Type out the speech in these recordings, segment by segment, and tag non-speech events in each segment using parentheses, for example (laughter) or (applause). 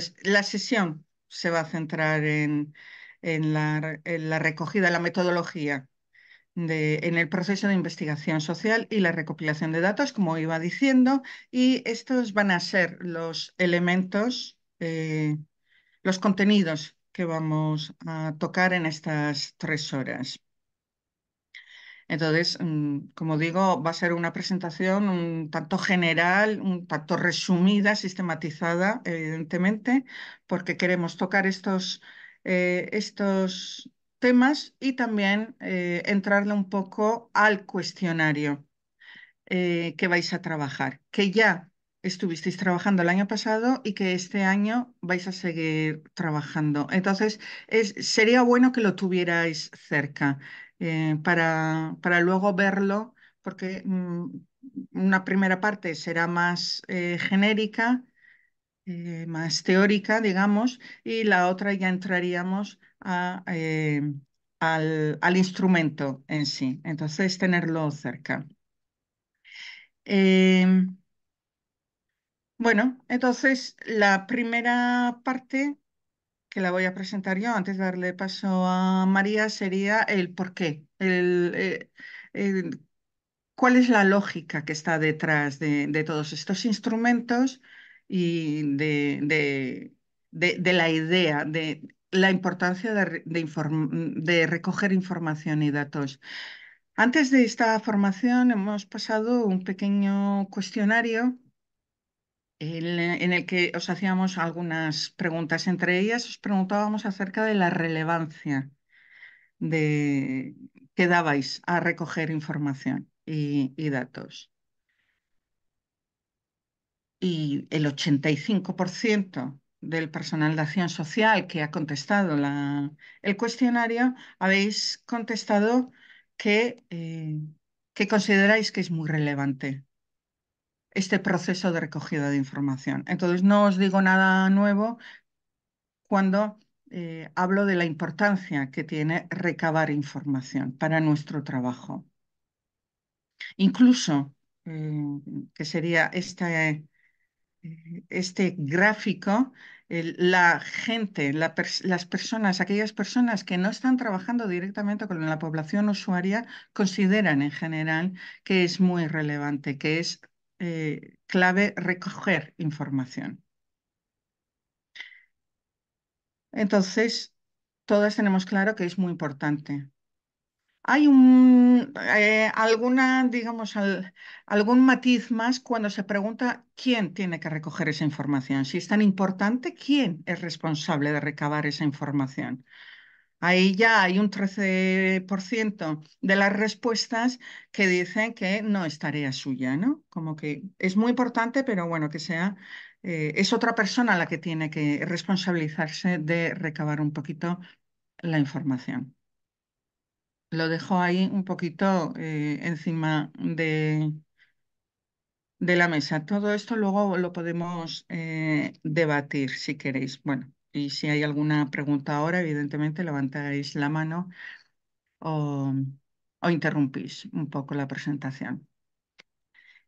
Pues, la sesión se va a centrar en, en, la, la, recogida, la metodología de, en el proceso de investigación social y la recopilación de datos, como iba diciendo, y estos van a ser los elementos, eh, los contenidos que vamos a tocar en estas tres horas. Entonces, mm, como digo, va a ser una presentación un tanto general, un tanto resumida, sistematizada, evidentemente, porque queremos tocar estos, eh, estos temas y también eh, entrarle un poco al cuestionario eh, que vais a trabajar, que ya estuvisteis trabajando el año pasado y que este año vais a seguir trabajando. Entonces, sería bueno que lo tuvierais cerca. Eh, para, para, luego verlo, porque mm, una primera parte será más eh, genérica, eh, más teórica, digamos, y la otra ya entraríamos al, al, instrumento en sí. Entonces, tenerlo cerca. Em, bueno, entonces la primera parte que la voy a presentar yo antes de darle paso a María, sería el por qué, el, eh, cuál es la lógica que está detrás de, todos estos instrumentos y de, la idea de la importancia de, de, recoger información y datos. Antes de esta formación hemos pasado un pequeño cuestionario en el que os hacíamos algunas preguntas. Entre ellas os preguntábamos acerca de la relevancia de que dabais a recoger información y, datos. Y el 85% del personal de acción social que ha contestado el cuestionario, habéis contestado eh, que consideráis que es muy relevante este proceso de recogida de información. Entonces, no os digo nada nuevo cuando eh, hablo de la importancia que tiene recabar información para nuestro trabajo. Incluso, eh, que sería este, este gráfico, la gente, las personas, aquellas personas que no están trabajando directamente con la población usuaria, consideran en general que es muy relevante, que es eh, clave recoger información. Entonces, todas tenemos claro que es muy importante. Hay eh, alguna, digamos, algún matiz más cuando se pregunta quién tiene que recoger esa información. Si es tan importante, ¿quién es responsable de recabar esa información? Ahí ya hay un 13% de las respuestas que dicen que no es tarea suya, ¿no? Como que es muy importante, pero bueno, que sea, eh, es otra persona la que tiene que responsabilizarse de recabar un poquito la información. Lo dejo ahí un poquito eh, encima de, de la mesa. Todo esto luego lo podemos eh, debatir si queréis. Bueno. Y si hay alguna pregunta ahora, evidentemente levantáis la mano o, interrumpís un poco la presentación.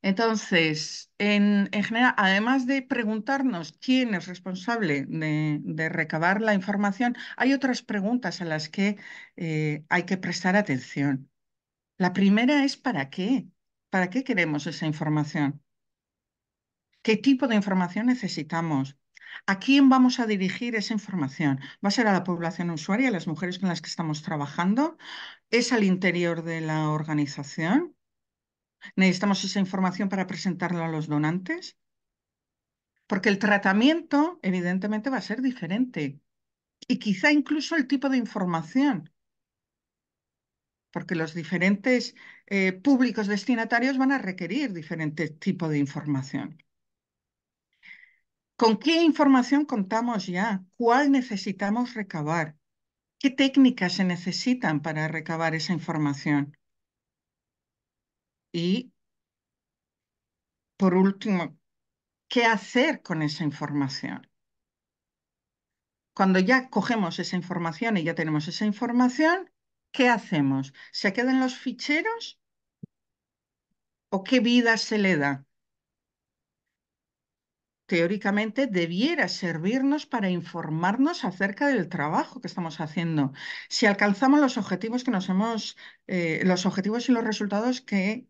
Entonces, en, general, además de preguntarnos quién es responsable de, recabar la información, hay otras preguntas a las que eh, hay que prestar atención. La primera es ¿para qué? ¿Para qué queremos esa información? ¿Qué tipo de información necesitamos? ¿A quién vamos a dirigir esa información? ¿Va a ser a la población usuaria, a las mujeres con las que estamos trabajando? ¿Es al interior de la organización? ¿Necesitamos esa información para presentarla a los donantes? Porque el tratamiento, evidentemente, va a ser diferente. Y quizá incluso el tipo de información. Porque los diferentes eh, públicos destinatarios van a requerir diferentes tipos de información. ¿Con qué información contamos ya? ¿Cuál necesitamos recabar? ¿Qué técnicas se necesitan para recabar esa información? Y, por último, ¿qué hacer con esa información? Cuando ya cogemos esa información y ya tenemos esa información, ¿qué hacemos? ¿Se quedan los ficheros? ¿O qué vida se le da? teóricamente debiera servirnos para informarnos acerca del trabajo que estamos haciendo. Si alcanzamos los objetivos que nos hemos, eh, los objetivos y los resultados que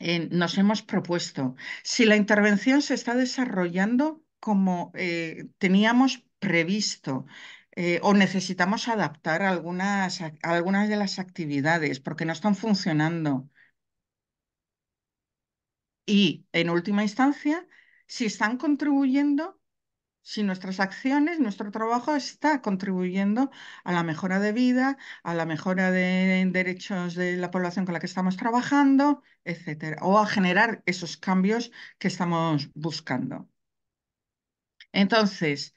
eh, nos hemos propuesto. Si la intervención se está desarrollando como eh, teníamos previsto. o necesitamos adaptar algunas, algunas de las actividades porque no están funcionando. Y en última instancia, si están contribuyendo, si nuestras acciones, nuestro trabajo está contribuyendo a la mejora de vida, a la mejora de derechos de la población con la que estamos trabajando, etcétera, o a generar esos cambios que estamos buscando. Entonces,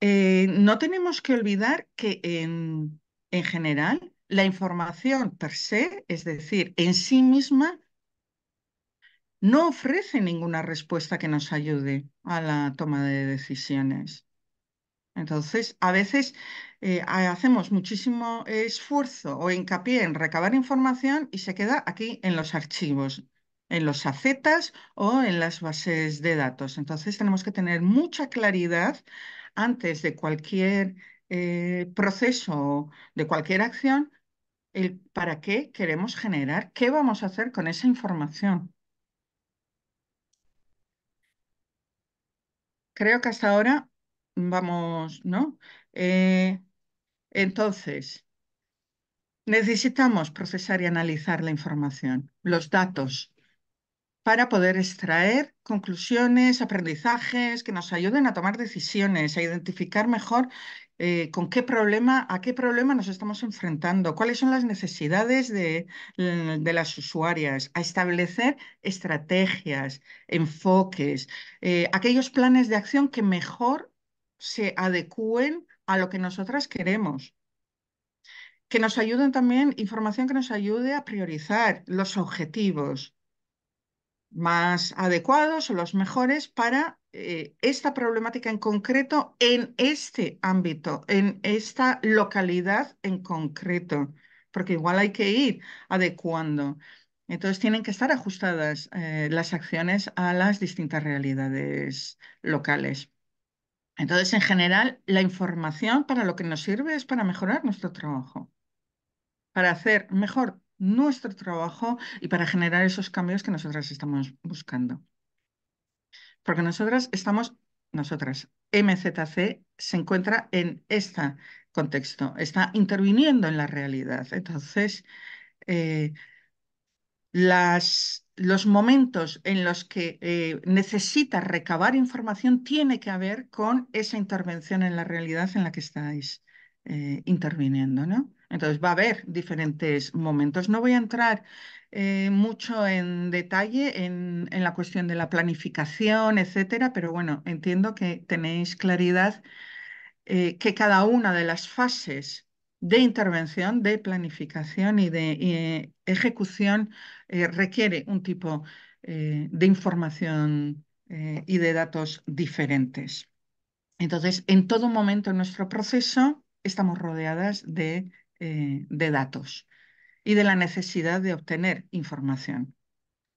eh, no tenemos que olvidar que en, en general la información per se, es decir, en sí misma, no ofrece ninguna respuesta que nos ayude a la toma de decisiones. Entonces, a veces eh, hacemos muchísimo esfuerzo o hincapié en recabar información y se queda aquí en los archivos, en los acetas o en las bases de datos. Entonces, tenemos que tener mucha claridad antes de cualquier eh, proceso proceso, de cualquier acción, el para qué queremos generar, qué vamos a hacer con esa información. creo que hasta ahora vamos, ¿no? Eh, entonces, necesitamos procesar y analizar la información, los datos, para poder extraer conclusiones, aprendizajes que nos ayuden a tomar decisiones, a identificar mejor eh, con qué problema, a qué problema nos estamos enfrentando, cuáles son las necesidades de, mm, las usuarias, a establecer estrategias, enfoques, eh, aquellos planes de acción que mejor se adecúen a lo que nosotras queremos. Que nos ayuden también, información que nos ayude a priorizar los objetivos, más adecuados o los mejores para eh, esta problemática en concreto, en este ámbito, en esta localidad en concreto, porque igual hay que ir adecuando. Entonces tienen que estar ajustadas eh, las acciones a las distintas realidades locales. Entonces, en general, la información para lo que nos sirve es para mejorar nuestro trabajo, para hacer mejor nuestro trabajo y para generar esos cambios que nosotras estamos buscando. Porque nosotras estamos, nosotras, MZC se encuentra en este contexto, está interviniendo en la realidad. Entonces, eh, las, los momentos en los que eh, necesita recabar información tiene que ver con esa intervención en la realidad en la que estáis eh, interviniendo, ¿no? Entonces va a haber diferentes momentos. No voy a entrar eh, mucho en detalle en, la cuestión de la planificación, etcétera, pero bueno, entiendo que tenéis claridad eh, que cada una de las fases de intervención, de planificación y de eh, ejecución requiere un tipo de información y de datos diferentes. Entonces, en todo momento en nuestro proceso estamos rodeadas de eh, de datos y de la necesidad de obtener información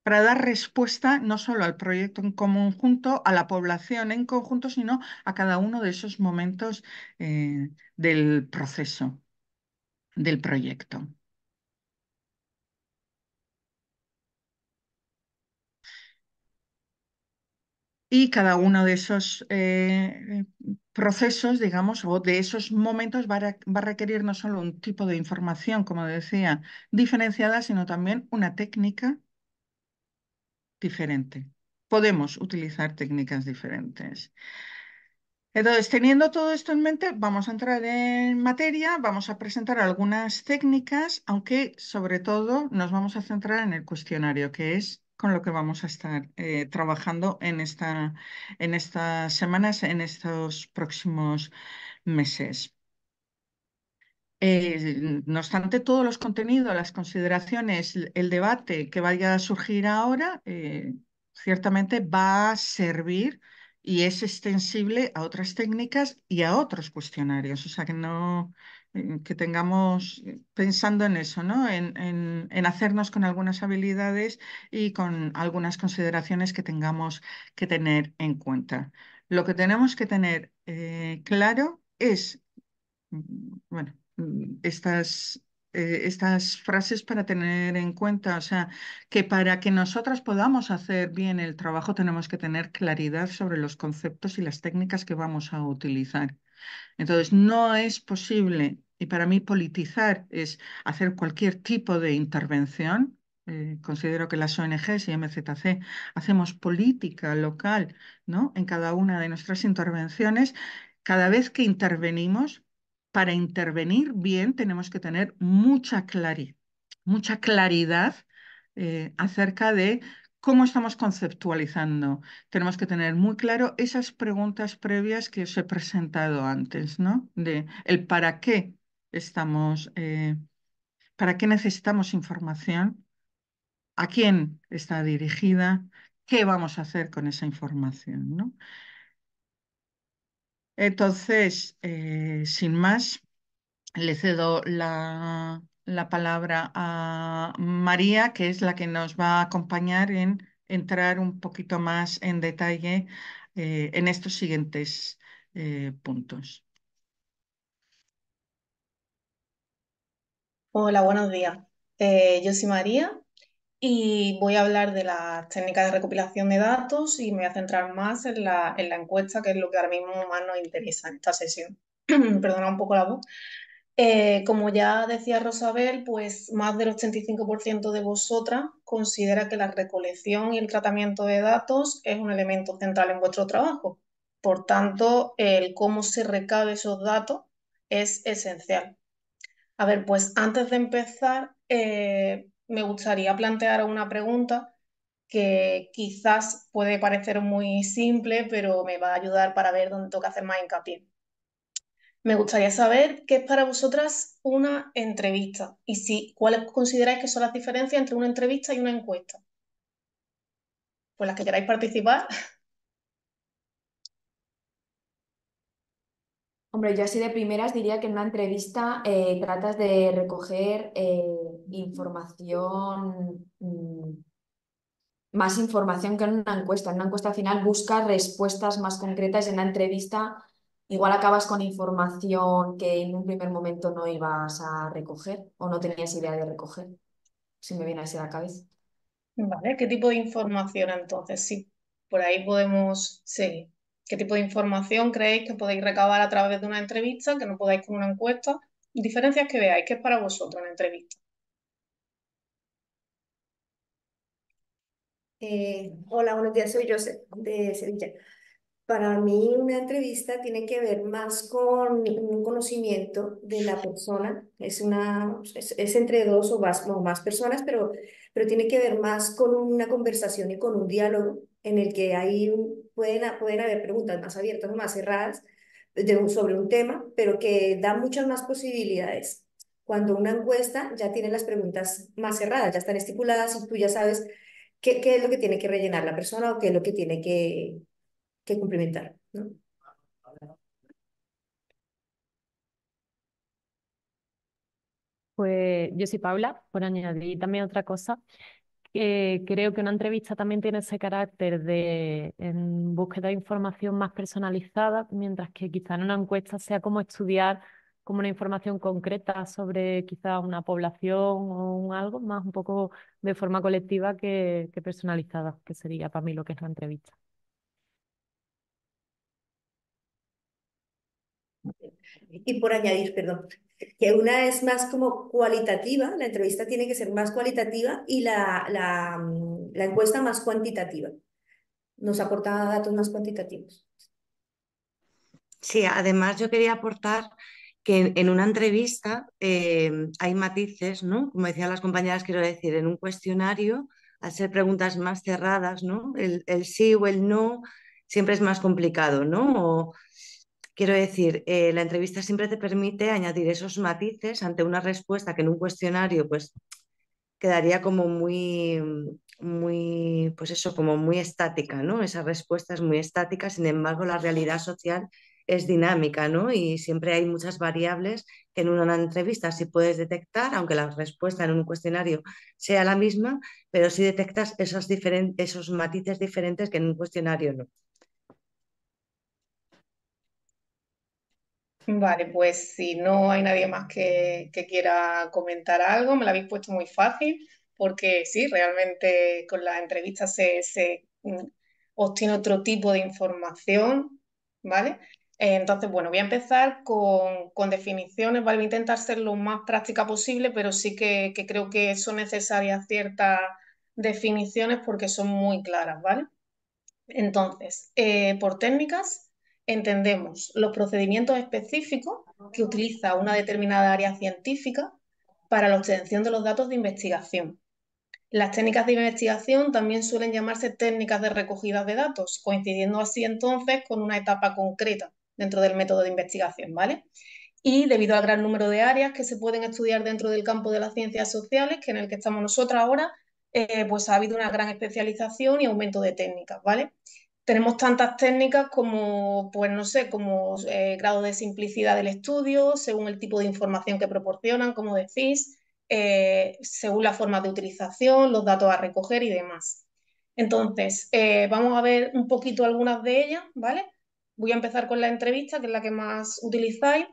para dar respuesta no solo al proyecto en conjunto, a la población en conjunto, sino a cada uno de esos momentos eh, del proceso, del proyecto. Y cada uno de esos eh, procesos, digamos, o de esos momentos va a, va a, requerir no solo un tipo de información, como decía, diferenciada, sino también una técnica diferente. Podemos utilizar técnicas diferentes. Entonces, teniendo todo esto en mente, vamos a entrar en materia, vamos a presentar algunas técnicas, aunque sobre todo nos vamos a centrar en el cuestionario, que es con lo que vamos a estar eh, trabajando en, esta, en estas semanas, en estos próximos meses. Eh, no obstante, todos los contenidos, las consideraciones, el debate que vaya a surgir ahora, eh, ciertamente va a servir y es extensible a otras técnicas y a otros cuestionarios. O sea que no, eh, que tengamos eh, pensando en eso, ¿no? En, hacernos con algunas habilidades y con algunas consideraciones que tengamos que tener en cuenta. Lo que tenemos que tener eh, claro es, mm, bueno, mm, estas, estas frases para tener en cuenta, o sea, que para que nosotras podamos hacer bien el trabajo tenemos que tener claridad sobre los conceptos y las técnicas que vamos a utilizar. Entonces, no es posible, y para mí politizar es hacer cualquier tipo de intervención. Eh, considero que las ONGs y MZC hacemos política local ¿no? en cada una de nuestras intervenciones. Cada vez que intervenimos, para intervenir bien tenemos que tener mucha claridad mucha claridad eh, acerca de ¿Cómo estamos conceptualizando? Tenemos que tener muy claro esas preguntas previas que os he presentado antes, ¿no? De el para qué estamos, eh, para qué necesitamos información, a quién está dirigida, qué vamos a hacer con esa información, ¿no? Entonces, eh, sin más, le cedo la, la palabra a María, que es la que nos va a acompañar en entrar un poquito más en detalle eh, en estos siguientes eh, puntos. Hola, buenos días. Eh, yo soy María y voy a hablar de las técnicas de recopilación de datos y me voy a centrar más en la, en la encuesta, que es lo que ahora mismo más nos interesa en esta sesión. (clears throat) Perdona un poco la voz. Eh, como ya decía Rosabel, pues más del 85% de vosotras considera que la recolección y el tratamiento de datos es un elemento central en vuestro trabajo. Por tanto, el cómo se recabe esos datos es esencial. A ver, pues antes de empezar, eh, me gustaría plantear una pregunta que quizás puede parecer muy simple, pero me va a ayudar para ver dónde toca hacer más hincapié. Me gustaría saber qué es para vosotras una entrevista y si cuáles consideráis que son las diferencias entre una entrevista y una encuesta. Pues las que queráis participar. (laughs) Hombre, yo así de primeras diría que en una entrevista eh, tratas de recoger eh, información, mm, más información que en una encuesta. En una encuesta final buscas respuestas más concretas. En una entrevista igual acabas con información que en un primer momento no ibas a recoger o no tenías idea de recoger, si me viene así a la cabeza. Vale, ¿qué tipo de información entonces? Sí, por ahí podemos seguir. ¿Qué tipo de información creéis que podéis recabar a través de una entrevista, que no podáis con una encuesta? Diferencias que veáis, que es para vosotros en entrevista. Eh, hola, buenos días, soy José de Sevilla. Para mí una entrevista tiene que ver más con un conocimiento de la persona. Es, una, es, entre dos o más, más personas, pero, pero tiene que ver más con una conversación y con un diálogo en el que ahí pueden, pueden haber preguntas más abiertas o más cerradas sobre un tema, pero que da muchas más posibilidades. Cuando una encuesta ya tiene las preguntas más cerradas, ya están estipuladas y tú ya sabes qué, qué es lo que tiene que rellenar la persona o qué es lo que tiene que, que Pues yo soy Paula, por añadir también otra cosa. creo que una entrevista también tiene ese carácter de en búsqueda de información más personalizada, mientras que quizá en una encuesta sea como estudiar como una información concreta sobre quizá una población o un algo, más un poco de forma colectiva que personalizada, que sería para mí lo que es la entrevista. Y por añadir, perdón, que una es más como cualitativa, la entrevista tiene que ser más cualitativa y la, mm, encuesta más cuantitativa. Nos aporta datos más cuantitativos. Sí, además yo quería aportar que en, una entrevista eh, hay matices, ¿no? Como decían las compañeras, quiero decir, en un cuestionario, al ser preguntas más cerradas, ¿no? El, sí o el no siempre es más complicado, ¿no? Quiero decir, eh, la entrevista siempre te permite añadir esos matices ante una respuesta que en un cuestionario pues quedaría como muy, muy, pues eso, como muy estática, ¿no? Esa respuesta es muy estática, sin embargo la realidad social es dinámica, Y siempre hay muchas variables que en una entrevista sí puedes detectar, aunque la respuesta en un cuestionario sea la misma, pero sí detectas diferentes, esos matices diferentes que en un cuestionario no. Vale, pues si no hay nadie más que, quiera comentar algo, me lo habéis puesto muy fácil, porque sí, realmente con las entrevistas se, se mm, obtiene otro tipo de información, ¿vale? Entonces, bueno, voy a empezar con, definiciones, ¿vale? Voy a intentar ser lo más práctica posible, pero sí que, creo que son necesarias ciertas definiciones porque son muy claras, ¿vale? Entonces, eh, por técnicas, entendemos los procedimientos específicos que utiliza una determinada área científica para la obtención de los datos de investigación. Las técnicas de investigación también suelen llamarse técnicas de recogida de datos, coincidiendo así entonces con una etapa concreta dentro del método de investigación, ¿vale? Y debido al gran número de áreas que se pueden estudiar dentro del campo de las ciencias sociales, que en el que estamos nosotros ahora, eh, pues ha habido una gran especialización y aumento de técnicas, ¿vale? tenemos tantas técnicas como, pues no sé, como eh, grado de simplicidad del estudio, según el tipo de información que proporcionan, como decís, eh, según la forma de utilización, los datos a recoger y demás. Entonces, eh, vamos a ver un poquito algunas de ellas, ¿vale? Voy a empezar con la entrevista, que es la que más utilizáis.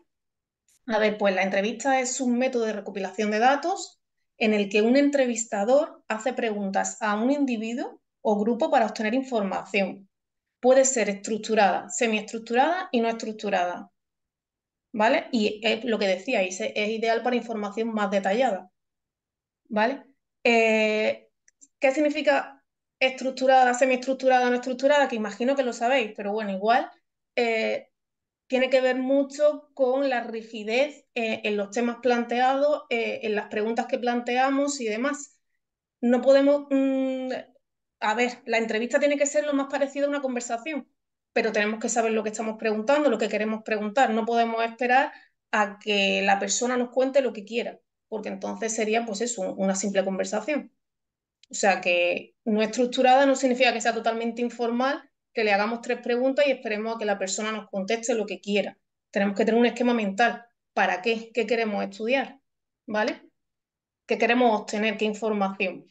A ver, pues la entrevista es un método de recopilación de datos en el que un entrevistador hace preguntas a un individuo o grupo para obtener información puede ser estructurada, semiestructurada y no estructurada. ¿Vale? Y es lo que decíais, es ideal para información más detallada. ¿Vale? Eh, ¿Qué significa estructurada, semiestructurada, no estructurada? Que imagino que lo sabéis, pero bueno, igual eh, tiene que ver mucho con la rigidez eh, en los temas planteados, en las preguntas que planteamos y demás. No podemos mm, a ver, la entrevista tiene que ser lo más parecido a una conversación, pero tenemos que saber lo que estamos preguntando, lo que queremos preguntar. No podemos esperar a que la persona nos cuente lo que quiera, porque entonces sería, pues eso, una simple conversación. O sea que no estructurada no significa que sea totalmente informal, que le hagamos tres preguntas y esperemos a que la persona nos conteste lo que quiera. Tenemos que tener un esquema mental. ¿Para qué? ¿Qué queremos estudiar? ¿Vale? ¿Qué queremos obtener? ¿Qué información?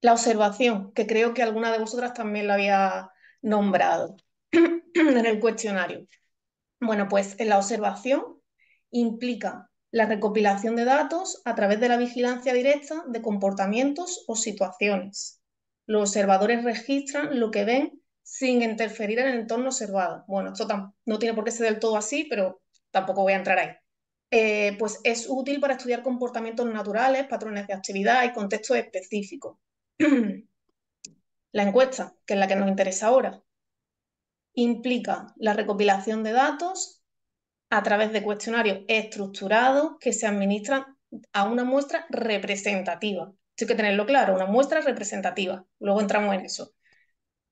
la observación, que creo que alguna de vosotras también la había nombrado (clears throat) en el cuestionario. Bueno, pues la observación implica la recopilación de datos a través de la vigilancia directa de comportamientos o situaciones. Los observadores registran lo que ven sin interferir en el entorno observado. Bueno, esto no tiene por qué ser del todo así, pero tampoco voy a entrar ahí. Eh, pues es útil para estudiar comportamientos naturales, patrones de actividad y contextos específicos. (clears throat) la encuesta, que es la que nos interesa ahora, implica la recopilación de datos a través de cuestionarios estructurados que se administran a una muestra representativa. Hay que tenerlo claro, una muestra representativa. Luego entramos en eso.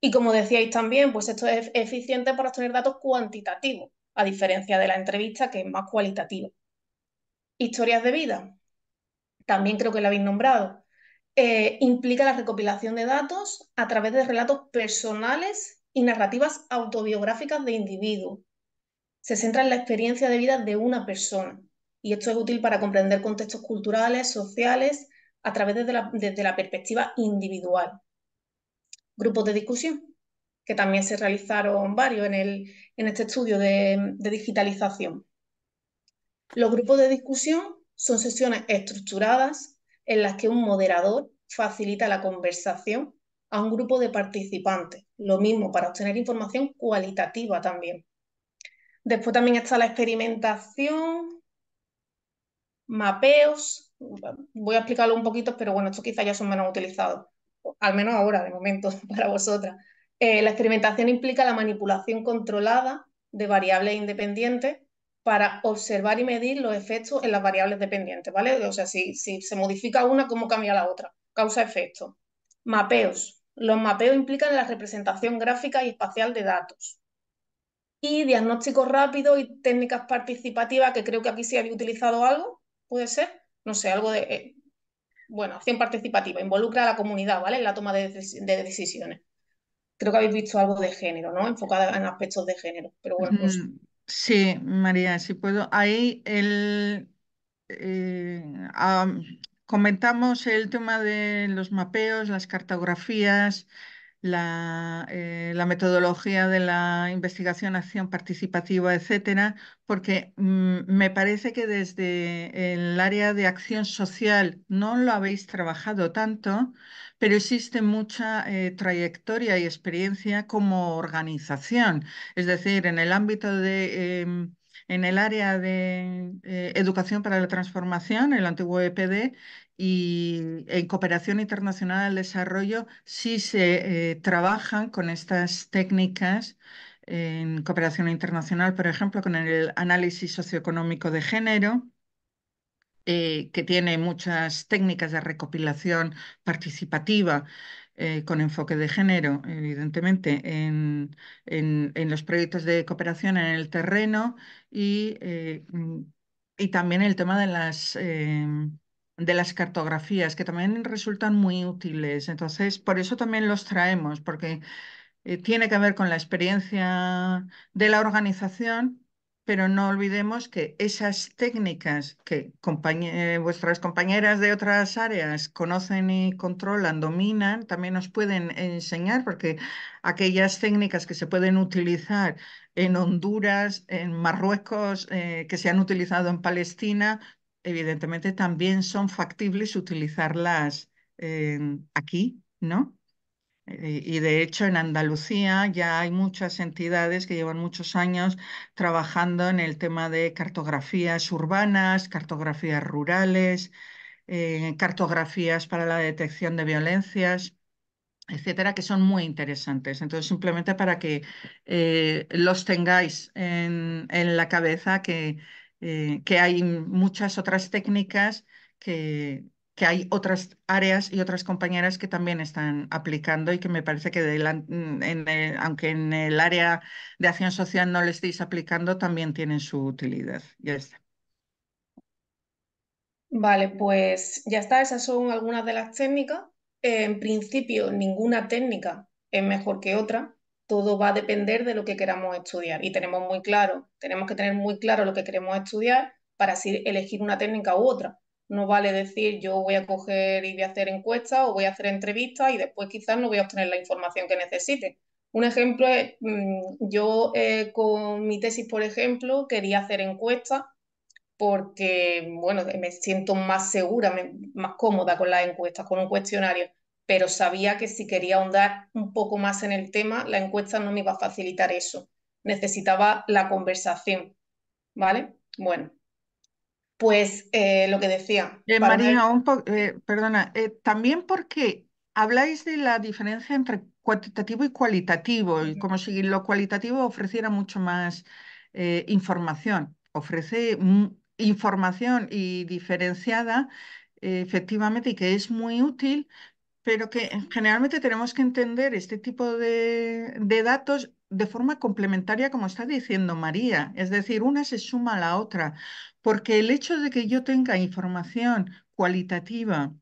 Y como decíais también, pues esto es eficiente para obtener datos cuantitativos, a diferencia de la entrevista que es más cualitativa. Historias de vida. También creo que la habéis nombrado. Eh, implica la recopilación de datos a través de relatos personales y narrativas autobiográficas de individuos. Se centra en la experiencia de vida de una persona y esto es útil para comprender contextos culturales, sociales, a través de la, perspectiva individual. Grupos de discusión, que también se realizaron varios en, el, este estudio de digitalización. Los grupos de discusión son sesiones estructuradas en las que un moderador facilita la conversación a un grupo de participantes. Lo mismo para obtener información cualitativa también. Después también está la experimentación, mapeos. Voy a explicarlo un poquito, pero bueno, estos quizás ya son menos utilizados, al menos ahora, de momento, (laughs) para vosotras. Eh, la experimentación implica la manipulación controlada de variables independientes para observar y medir los efectos en las variables dependientes, ¿vale? O sea, si, si se modifica una, ¿cómo cambia la otra? Causa-efecto. Mapeos. Los mapeos implican la representación gráfica y espacial de datos. Y diagnóstico rápido y técnicas participativas, que creo que aquí sí habéis utilizado algo, puede ser, no sé, algo de, eh, bueno, acción participativa, involucra a la comunidad, ¿vale? En la toma de, decisiones. Creo que habéis visto algo de género, ¿no? Enfocada en aspectos de género, pero bueno, pues... Sí, María, si puedo. Ahí el, eh, comentamos el tema de los mapeos, las cartografías, la, eh, metodología de la investigación, acción participativa, etcétera, porque mm, me parece que desde el área de acción social no lo habéis trabajado tanto pero existe mucha eh, trayectoria y experiencia como organización. Es decir, en el ámbito de... Em, en el área de eh, educación para la transformación, el antiguo EPD, y en cooperación internacional al desarrollo, sí se eh, trabajan con estas técnicas en cooperación internacional, por ejemplo, con el análisis socioeconómico de género, eh, que tiene muchas técnicas de recopilación participativa eh, con enfoque de género, evidentemente, en, los proyectos de cooperación en el terreno y, eh, mm, también el tema de las de las cartografías, que también resultan muy útiles. Entonces, por eso también los traemos, porque tiene que ver con la experiencia de la organización pero no olvidemos que esas técnicas que vuestras compañeras de otras áreas conocen y controlan, dominan, también nos pueden enseñar, porque aquellas técnicas que se pueden utilizar en Honduras, en Marruecos, eh, que se han utilizado en Palestina, evidentemente también son factibles utilizarlas eh, aquí, ¿no? Eh, y de hecho en Andalucía ya hay muchas entidades que llevan muchos años trabajando en el tema de cartografías urbanas, cartografías rurales, eh, cartografías para la detección de violencias etcétera, que son muy interesantes. Entonces, simplemente para que eh, los tengáis en, la cabeza, que, que hay muchas otras técnicas que, que hay otras áreas y otras compañeras que también están aplicando y que me parece que mm, aunque en el área de acción social no le estéis aplicando, también tienen su utilidad. Ya está. Vale, pues ya está, esas son algunas de las técnicas. En principio, ninguna técnica es mejor que otra. Todo va a depender de lo que queramos estudiar y tenemos muy claro, tenemos que tener muy claro lo que queremos estudiar para así elegir una técnica u otra no vale decir yo voy a coger y voy a hacer encuestas o voy a hacer entrevistas y después quizás no voy a obtener la información que necesite. Un ejemplo es, mm, yo eh, con mi tesis, por ejemplo, quería hacer encuestas porque, bueno, me siento más segura, más cómoda con las encuestas, con un cuestionario, pero sabía que si quería ahondar un poco más en el tema, la encuesta no me iba a facilitar eso. Necesitaba la conversación, ¿vale? Bueno, pues eh, lo que decía. Eh, María, un eh, perdona, también porque habláis de la diferencia entre cuantitativo y cualitativo, y como si lo cualitativo ofreciera mucho más información. Ofrece información y diferenciada, efectivamente, y que es muy útil, pero que generalmente tenemos que entender este tipo de datos de forma complementaria, como está diciendo María. Es decir, una se suma a la otra porque el hecho de que yo tenga información cualitativa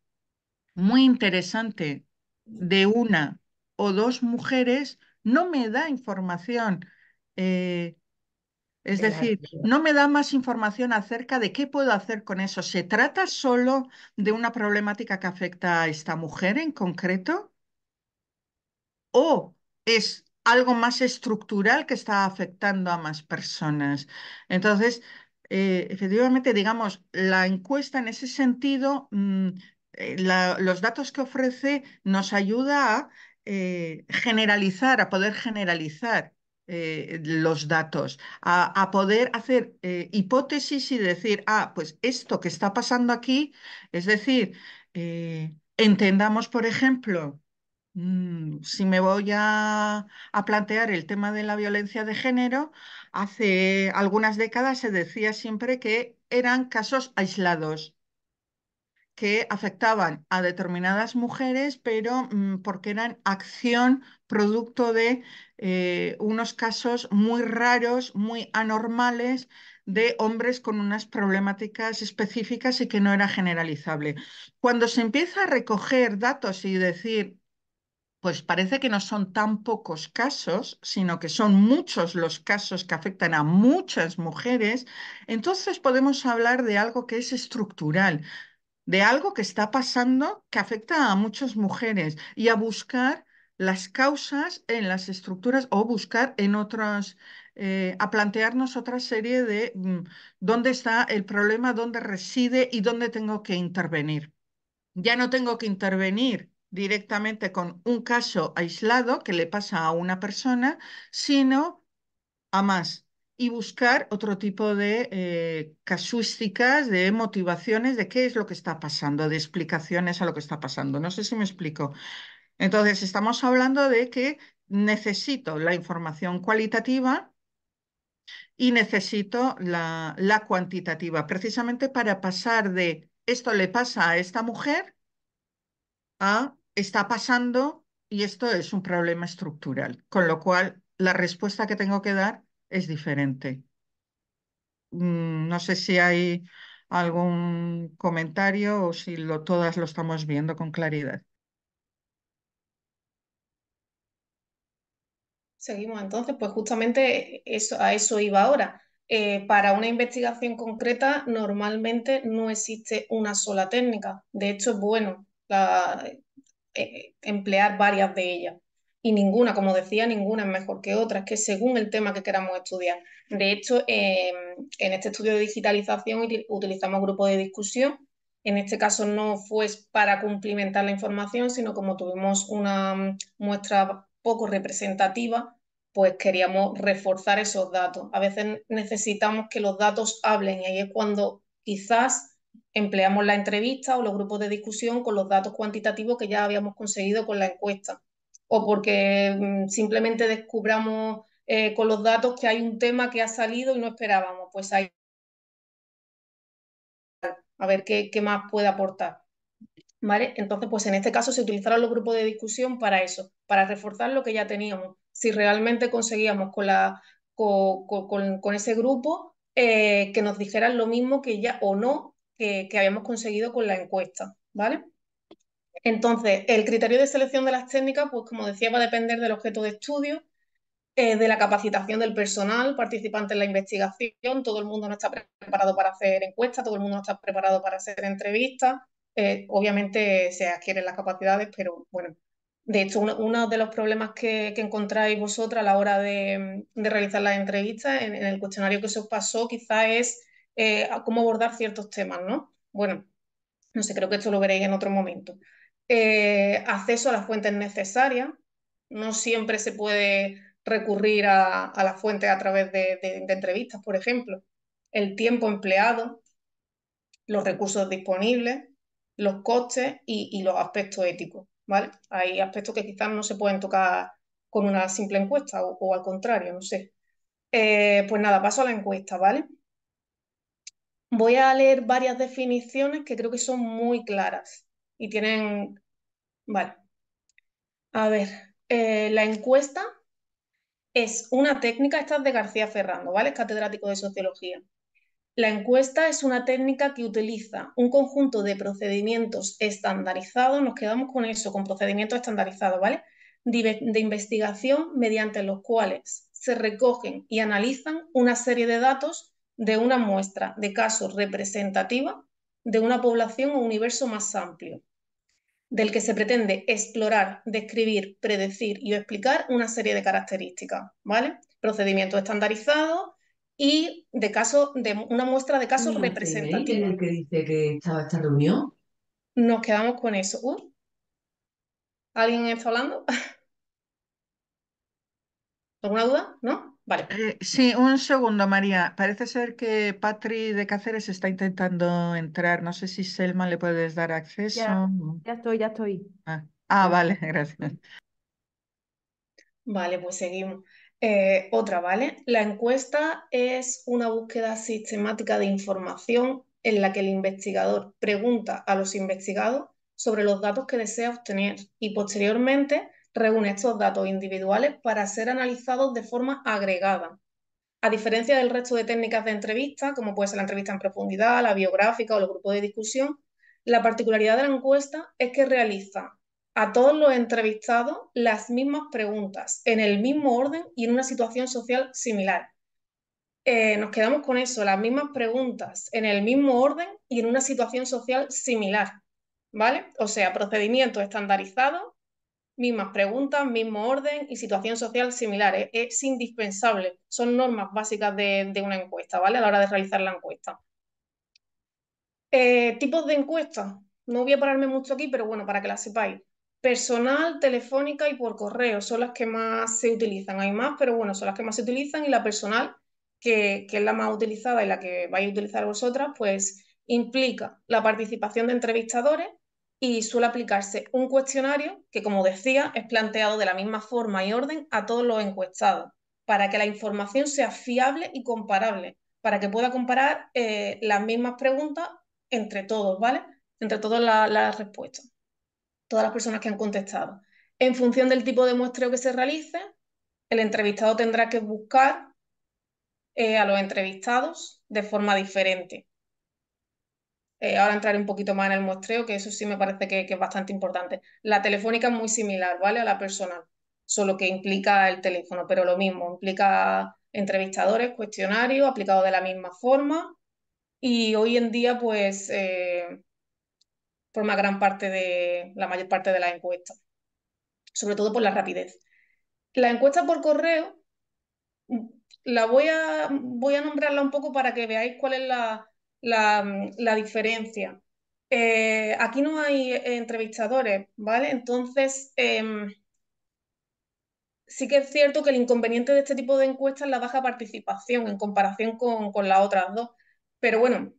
muy interesante de una o dos mujeres no me da información. Eh, es decir, no me da más información acerca de qué puedo hacer con eso. ¿Se trata solo de una problemática que afecta a esta mujer en concreto? ¿O es algo más estructural que está afectando a más personas? Entonces, eh, efectivamente, digamos, la encuesta en ese sentido, mm, eh, los datos que ofrece nos ayuda a eh, generalizar, a poder generalizar los datos, a, poder hacer hipótesis y decir, ah, pues esto que está pasando aquí, es decir, entendamos, por ejemplo, Mm, si me voy a, plantear el tema de la violencia de género, hace algunas décadas se decía siempre que eran casos aislados que afectaban a determinadas mujeres, pero mm, porque eran acción producto de eh, unos casos muy raros, muy anormales de hombres con unas problemáticas específicas y que no era generalizable. Cuando se empieza a recoger datos y decir, pues parece que no son tan pocos casos, sino que son muchos los casos que afectan a muchas mujeres, entonces podemos hablar de algo que es estructural, de algo que está pasando que afecta a muchas mujeres y a buscar las causas en las estructuras o buscar en otras, eh, a plantearnos otra serie de mm, dónde está el problema, dónde reside y dónde tengo que intervenir. Ya no tengo que intervenir directamente con un caso aislado que le pasa a una persona, sino a más y buscar otro tipo de eh, casuísticas, de motivaciones, de qué es lo que está pasando, de explicaciones a lo que está pasando. No sé si me explico. Entonces, estamos hablando de que necesito la información cualitativa y necesito la, la cuantitativa, precisamente para pasar de esto le pasa a esta mujer a está pasando y esto es un problema estructural, con lo cual la respuesta que tengo que dar es diferente. Mm, no sé si hay algún comentario o si todas lo estamos viendo con claridad. Seguimos entonces, pues justamente eso, a eso iba ahora. Eh, para una investigación concreta normalmente no existe una sola técnica. De hecho, bueno, eh, emplear varias de ellas. Y ninguna, como decía, ninguna es mejor que otra, es que según el tema que queramos estudiar. De hecho, em, en este estudio de digitalización utilizamos grupos de discusión. En este caso no fue para cumplimentar la información, sino como tuvimos una mm, muestra poco representativa, pues queríamos reforzar esos datos. A veces necesitamos que los datos hablen y ahí es cuando quizás empleamos la entrevista o los grupos de discusión con los datos cuantitativos que ya habíamos conseguido con la encuesta, o porque mm, simplemente descubramos eh, con los datos que hay un tema que ha salido y no esperábamos, pues hay a ver qué, qué más puede aportar. ¿Vale? Entonces, pues en este caso se utilizaron los grupos de discusión para eso, para reforzar lo que ya teníamos. Si realmente conseguíamos con, la, con, ese grupo eh, que nos dijeran lo mismo que ya o no que, habíamos conseguido con la encuesta, ¿vale? Entonces, el criterio de selección de las técnicas, pues como decía, va a depender del objeto de estudio, eh, de la capacitación del personal participante en la investigación. Todo el mundo no está preparado para hacer encuestas, todo el mundo no está preparado para hacer entrevistas. Eh, obviamente se adquieren las capacidades, pero bueno, de hecho, uno, de los problemas que, encontráis vosotras a la hora de, realizar las entrevistas en, en, el cuestionario que se os pasó quizá es eh, cómo abordar ciertos temas, ¿no? Bueno, no sé, creo que esto lo veréis en otro momento. Eh, acceso a las fuentes necesarias. No siempre se puede recurrir a, las fuentes a través de, entrevistas, por ejemplo. El tiempo empleado, los recursos disponibles, los costes y, los aspectos éticos, ¿vale? Hay aspectos que quizás no se pueden tocar con una simple encuesta o, al contrario, no sé. Eh, pues nada, paso a la encuesta, ¿vale? Voy a leer varias definiciones que creo que son muy claras y tienen... Vale. A ver, eh, la encuesta es una técnica, esta es de García Ferrando, ¿vale? Es catedrático de sociología. La encuesta es una técnica que utiliza un conjunto de procedimientos estandarizados, nos quedamos con eso, con procedimientos estandarizados, ¿vale? de investigación mediante los cuales se recogen y analizan una serie de datos de una muestra de casos representativa de una población o universo más amplio, del que se pretende explorar, describir, predecir y explicar una serie de características, ¿vale? Procedimientos estandarizados y de caso de una muestra de casos representativos. ¿Y el que dice que estaba esta reunión? Nos quedamos con eso. ¿Alguien está hablando? (laughs) ¿Alguna duda? ¿No? Vale. Eh, sí, un segundo, María. Parece ser que Patri de Cáceres está intentando entrar. No sé si Selma le puedes dar acceso. Ya, estoy, ya estoy. Ah, ah vale, (laughs) gracias. Vale, pues seguimos. Eh, otra, ¿vale? La encuesta es una búsqueda sistemática de información en la que el investigador pregunta a los investigados sobre los datos que desea obtener y posteriormente reúne estos datos individuales para ser analizados de forma agregada. A diferencia del resto de técnicas de entrevista, como puede ser la entrevista en profundidad, la biográfica o los grupos de discusión, la particularidad de la encuesta es que realiza a todos los entrevistados las mismas preguntas, en el mismo orden y en una situación social similar. Eh, nos quedamos con eso, las mismas preguntas, en el mismo orden y en una situación social similar. ¿Vale? O sea, procedimientos estandarizados mismas preguntas, mismo orden y situación social similares. Es indispensable, son normas básicas de, una encuesta, ¿vale? A la hora de realizar la encuesta. Eh, tipos de encuestas, no voy a pararme mucho aquí, pero bueno, para que la sepáis. Personal, telefónica y por correo son las que más se utilizan. Hay más, pero bueno, son las que más se utilizan y la personal, que, que es la más utilizada y la que vais a utilizar vosotras, pues implica la participación de entrevistadores, y suele aplicarse un cuestionario que, como decía, es planteado de la misma forma y orden a todos los encuestados, para que la información sea fiable y comparable, para que pueda comparar eh, las mismas preguntas entre todos, ¿vale? Entre todas las respuestas, todas las personas que han contestado. En función del tipo de muestreo que se realice, el entrevistado tendrá que buscar eh, a los entrevistados de forma diferente. Eh, ahora entraré un poquito más en el muestreo, que eso sí me parece que, es bastante importante. La telefónica es muy similar, ¿vale? A la personal, solo que implica el teléfono, pero lo mismo, implica entrevistadores, cuestionarios, aplicados de la misma forma. Y hoy en día, pues, eh, forma gran parte de, la mayor parte de las encuestas, sobre todo por la rapidez. La encuesta por correo, mm, la voy a, voy a nombrarla un poco para que veáis cuál es la, la, mm, la diferencia. Eh, aquí no hay eh, entrevistadores, ¿vale? Entonces, em, sí que es cierto que el inconveniente de este tipo de encuestas es la baja participación en comparación con, las otras dos. Pero bueno,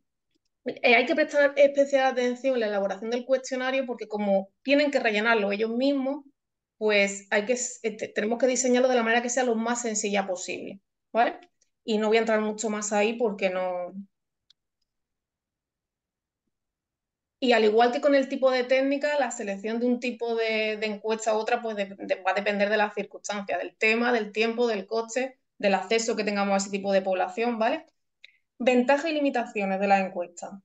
eh, hay que prestar especial atención en la elaboración del cuestionario porque como tienen que rellenarlo ellos mismos, pues hay que, este, tenemos que diseñarlo de la manera que sea lo más sencilla posible, ¿vale? Y no voy a entrar mucho más ahí porque no, Y al igual que con el tipo de técnica, la selección de un tipo de, encuesta u otra pues va a depender de las circunstancias, del tema, del tiempo, del coche, del acceso que tengamos a ese tipo de población, ¿vale? Ventajas y limitaciones de la encuesta.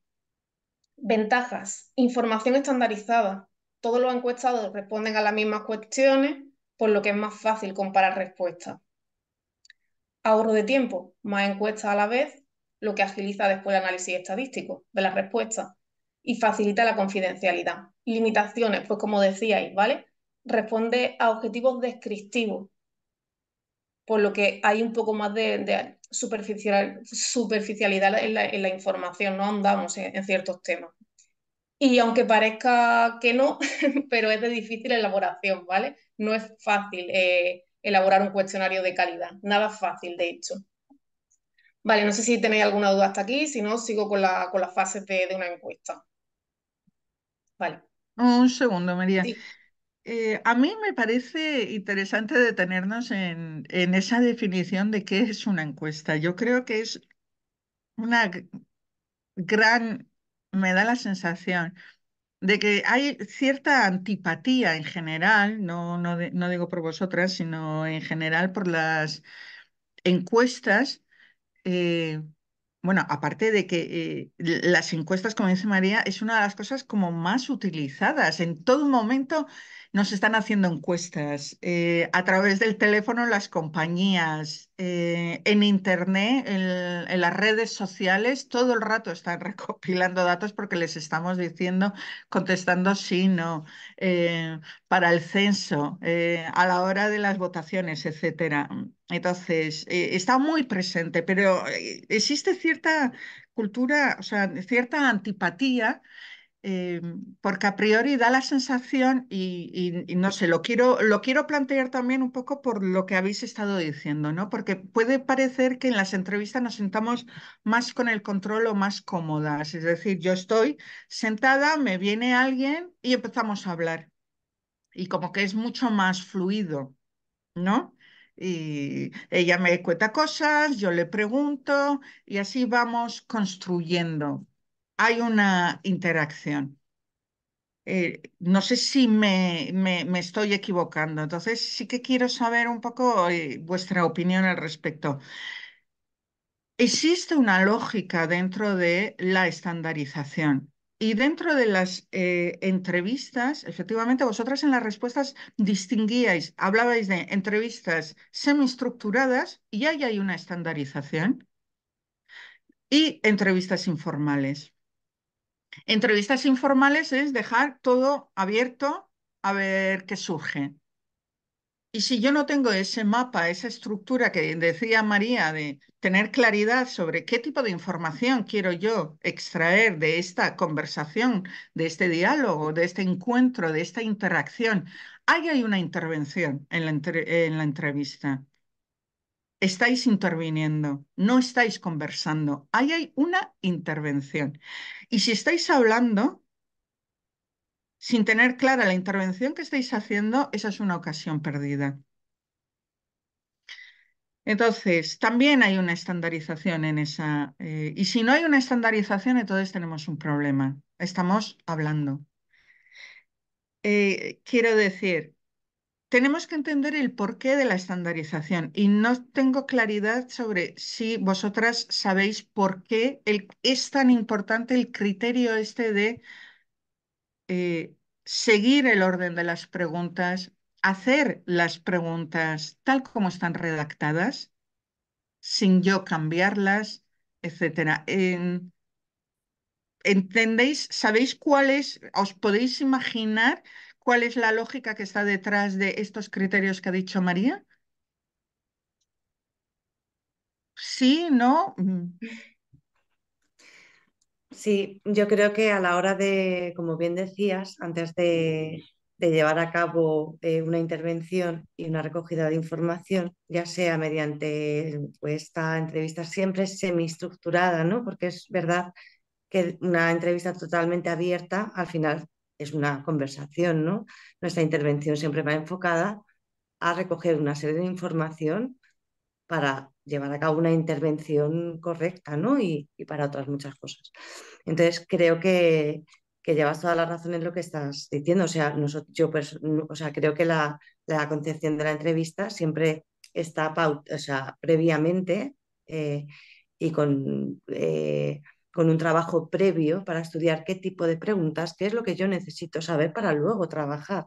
Ventajas, información estandarizada. Todos los encuestados responden a las mismas cuestiones, por lo que es más fácil comparar respuestas. Ahorro de tiempo, más encuestas a la vez, lo que agiliza después el análisis estadístico de las respuestas y facilita la confidencialidad. Limitaciones, pues como decíais, ¿vale? Responde a objetivos descriptivos, por lo que hay un poco más de, superficial, superficialidad en la, información, no andamos en, ciertos temas. Y aunque parezca que no, (laughs) pero es de difícil elaboración, ¿vale? No es fácil eh, elaborar un cuestionario de calidad, nada fácil, de hecho. Vale, no sé si tenéis alguna duda hasta aquí, si no, sigo con, la, con las fases de una encuesta. Un segundo, María. Eh, a mí me parece interesante detenernos en, esa definición de qué es una encuesta. Yo creo que es una gran, me da la sensación de que hay cierta antipatía en general, no, digo por vosotras, sino en general por las encuestas, eh, bueno, aparte de que eh, las encuestas, como dice María, es una de las cosas como más utilizadas. En todo momento nos están haciendo encuestas eh, a través del teléfono las compañías, eh, en Internet, en, las redes sociales, todo el rato están (laughs) recopilando datos porque les estamos diciendo, contestando sí, no, eh, para el censo, a la hora de las votaciones, etc. Entonces, está muy presente, pero existe cierta cultura, o sea, cierta antipatía eh, porque a priori da la sensación, y, no sé, lo quiero, lo quiero plantear también un poco por lo que habéis estado diciendo, ¿no? Porque puede parecer que en las entrevistas nos sentamos más con el control o más cómodas. Es decir, yo estoy sentada, me viene alguien y empezamos a hablar. Y como que es mucho más fluido, ¿no? Y ella me cuenta cosas, yo le pregunto y así vamos construyendo hay una interacción. Eh, no sé si me, estoy equivocando, entonces sí que quiero saber un poco eh, vuestra opinión al respecto. Existe una lógica dentro de la estandarización y dentro de las eh, entrevistas, efectivamente, vosotras en las respuestas distinguíais, hablabais de entrevistas semiestructuradas y ahí hay una estandarización y entrevistas informales. Entrevistas informales es dejar todo abierto a ver qué surge. Y si yo no tengo ese mapa, esa estructura que decía María, de tener claridad sobre qué tipo de información quiero yo extraer de esta conversación, de este diálogo, de este encuentro, de esta interacción, ahí hay una intervención en la, en la entrevista estáis interviniendo, no estáis conversando. Ahí hay una intervención. Y si estáis hablando sin tener clara la intervención que estáis haciendo, esa es una ocasión perdida. Entonces, también hay una estandarización en esa... Eh, y si no hay una estandarización, entonces tenemos un problema. Estamos hablando. Eh, quiero decir, tenemos que entender el porqué de la estandarización y no tengo claridad sobre si vosotras sabéis por qué es tan importante el criterio este de eh, seguir el orden de las preguntas, hacer las preguntas tal como están redactadas, sin yo cambiarlas, etc. ¿Entendéis? ¿Sabéis cuál es? ¿Os podéis imaginar? cuál es la lógica que está detrás de estos criterios que ha dicho María? Sí, ¿no? Mm. Sí, yo creo que a la hora de, como bien decías, antes de, llevar a cabo eh, una intervención y una recogida de información, ya sea mediante pues, esta entrevista siempre semiestructurada, ¿no? porque es verdad que una entrevista totalmente abierta al final es una conversación, ¿no? Nuestra intervención siempre va enfocada a recoger una serie de información para llevar a cabo una intervención correcta, ¿no? Y, para otras muchas cosas. Entonces, creo que, llevas toda la razón en lo que estás diciendo. O sea, yo pues, o sea, creo que la, concepción de la entrevista siempre está o sea, previamente eh, y con eh, con un trabajo previo para estudiar qué tipo de preguntas, qué es lo que yo necesito saber para luego trabajar,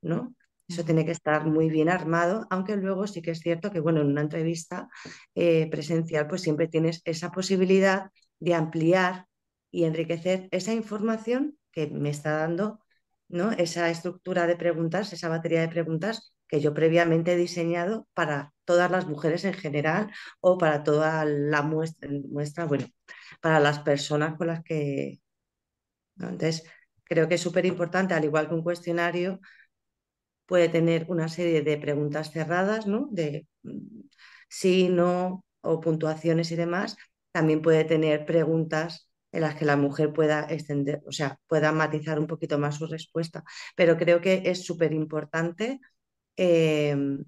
¿no? Eso tiene que estar muy bien armado, aunque luego sí que es cierto que, bueno, en una entrevista eh, presencial, pues siempre tienes esa posibilidad de ampliar y enriquecer esa información que me está dando, ¿no? Esa estructura de preguntas, esa batería de preguntas que yo previamente he diseñado para todas las mujeres en general o para toda la muestra, bueno, para las personas con las que... Entonces, creo que es súper importante, al igual que un cuestionario, puede tener una serie de preguntas cerradas, ¿no? De mm, sí, no, o puntuaciones y demás. También puede tener preguntas en las que la mujer pueda extender, o sea, pueda matizar un poquito más su respuesta. Pero creo que es súper importante Em,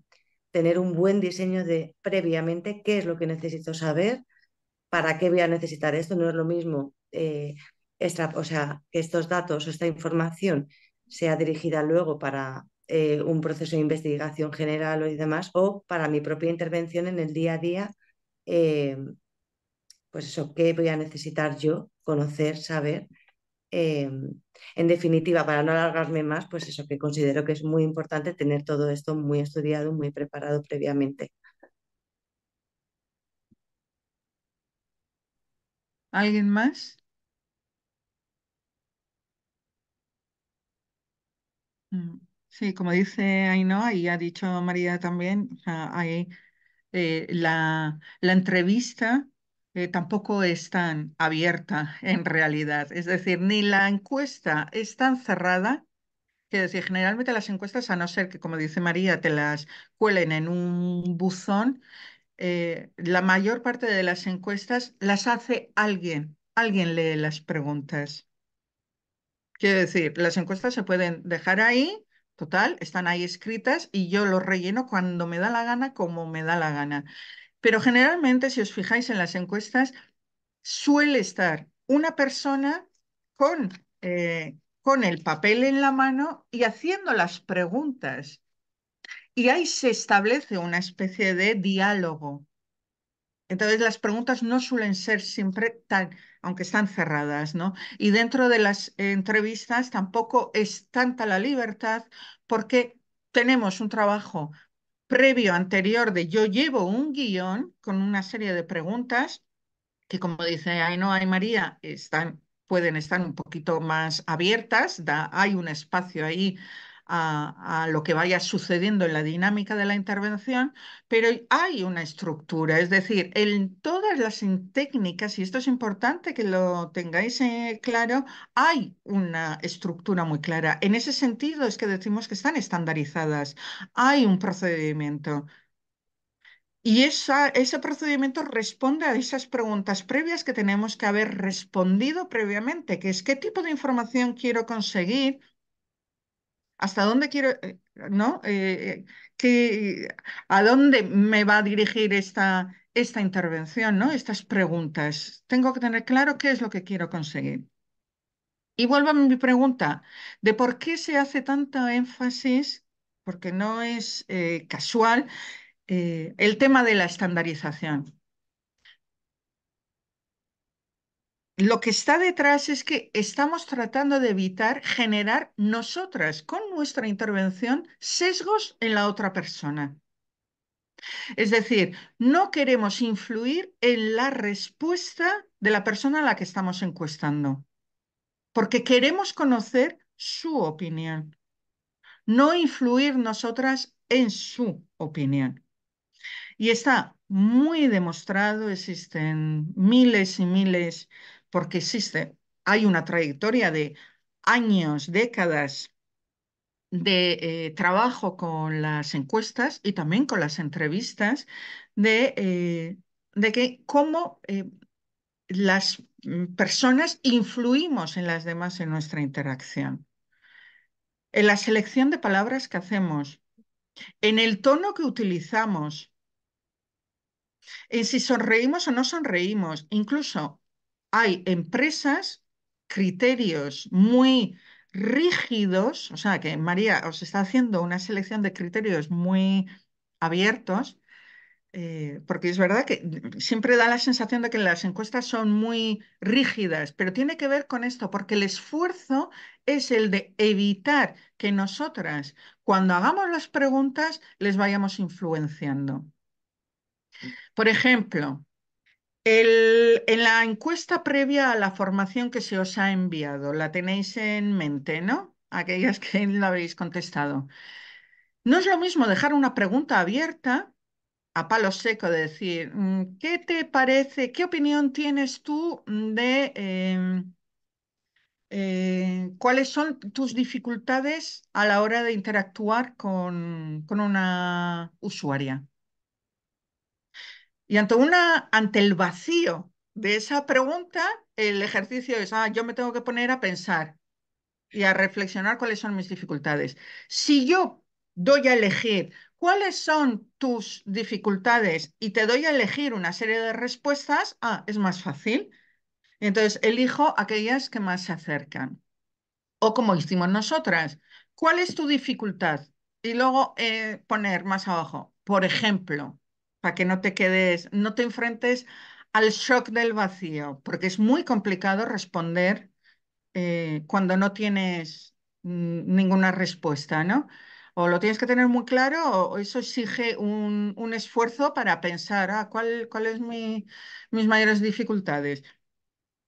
tener un buen diseño de previamente qué es lo que necesito saber, para qué voy a necesitar esto. No es lo mismo eh, o sea, que estos datos o esta información sea dirigida luego para eh, un proceso de investigación general o y demás, o para mi propia intervención en el día a día. Em, pues eso, ¿qué voy a necesitar yo conocer, saber? Em, en definitiva, para no alargarme más, pues eso que considero que es muy importante tener todo esto muy estudiado, muy preparado previamente. ¿Alguien más? Mm, sí, como dice Ainhoa y ha dicho María también, hay, eh, la, la entrevista eh, tampoco es tan abierta en realidad. Es decir, ni la encuesta es tan cerrada que decir, generalmente las encuestas, a no ser que, como dice María, te las cuelen en un buzón, eh, la mayor parte de las encuestas las hace alguien, alguien lee las preguntas. Quiero decir, las encuestas se pueden dejar ahí, total, están ahí escritas y yo los relleno cuando me da la gana, como me da la gana. Pero generalmente, si os fijáis en las encuestas, suele estar una persona eh, con, el papel en la mano y haciendo las preguntas. Y ahí se establece una especie de diálogo. Entonces las preguntas no suelen ser siempre tan, aunque están cerradas, ¿no? Y dentro de las entrevistas tampoco es tanta la libertad porque tenemos un trabajo previo anterior de yo llevo un guión con una serie de preguntas que, como dice Ainoa y María, están, pueden estar un poquito más abiertas, da, hay un espacio ahí a, lo que vaya sucediendo en la dinámica de la intervención, pero hay una estructura, es decir, en todas las técnicas, y esto es importante que lo tengáis eh, claro, hay una estructura muy clara. En ese sentido es que decimos que están estandarizadas, hay un procedimiento. Y ese procedimiento responde a esas preguntas previas que tenemos que haber respondido previamente, que es qué tipo de información quiero conseguir ¿Hasta dónde quiero, eh, no? Eh, eh, ¿A dónde me va a dirigir esta, esta intervención, no? Estas preguntas. Tengo que tener claro qué es lo que quiero conseguir. Y vuelvo a mi pregunta de por qué se hace tanto énfasis, porque no es casual, el tema de la estandarización. lo que está detrás es que estamos tratando de evitar generar nosotras con nuestra intervención sesgos en la otra persona. Es decir, no queremos influir en la respuesta de la persona a la que estamos encuestando, porque queremos conocer su opinión, no influir nosotras en su opinión. Y está muy demostrado, existen miles y miles porque existe, hay una trayectoria de años, décadas de eh, trabajo con las encuestas y también con las entrevistas de, eh, que cómo eh, las mm, personas influimos en las demás en nuestra interacción, en la selección de palabras que hacemos, en el tono que utilizamos, en si sonreímos o no sonreímos, incluso hay empresas, criterios muy rígidos, o sea que María os está haciendo una selección de criterios muy abiertos, eh, porque es verdad que siempre da la sensación de que las encuestas son muy rígidas, pero tiene que ver con esto, porque el esfuerzo es el de evitar que nosotras, cuando hagamos las preguntas, les vayamos influenciando. Por ejemplo, en la encuesta previa a la formación que se os ha enviado, la tenéis en mente, ¿no? Aquellas que no (laughs) habéis contestado. No es lo mismo dejar una pregunta abierta a palo seco, de decir, mm, ¿qué te parece, qué opinión tienes tú de em, eh, cuáles son tus dificultades a la hora de interactuar con una usuaria? Y ante, una, ante el vacío de esa pregunta, el ejercicio es, ah, yo me tengo que poner a pensar y a reflexionar cuáles son mis dificultades. Si yo doy a elegir cuáles son tus dificultades y te doy a elegir una serie de respuestas, ah, es más fácil. Entonces, elijo aquellas que más se acercan. O como hicimos nosotras, ¿cuál es tu dificultad? Y luego eh, poner más abajo, por ejemplo, para que no te quedes, no te enfrentes al shock del vacío, porque es muy complicado responder eh, cuando no tienes ninguna respuesta, ¿no? O lo tienes que tener muy claro o eso exige un, esfuerzo para pensar, ah, son cuál es mis mayores dificultades?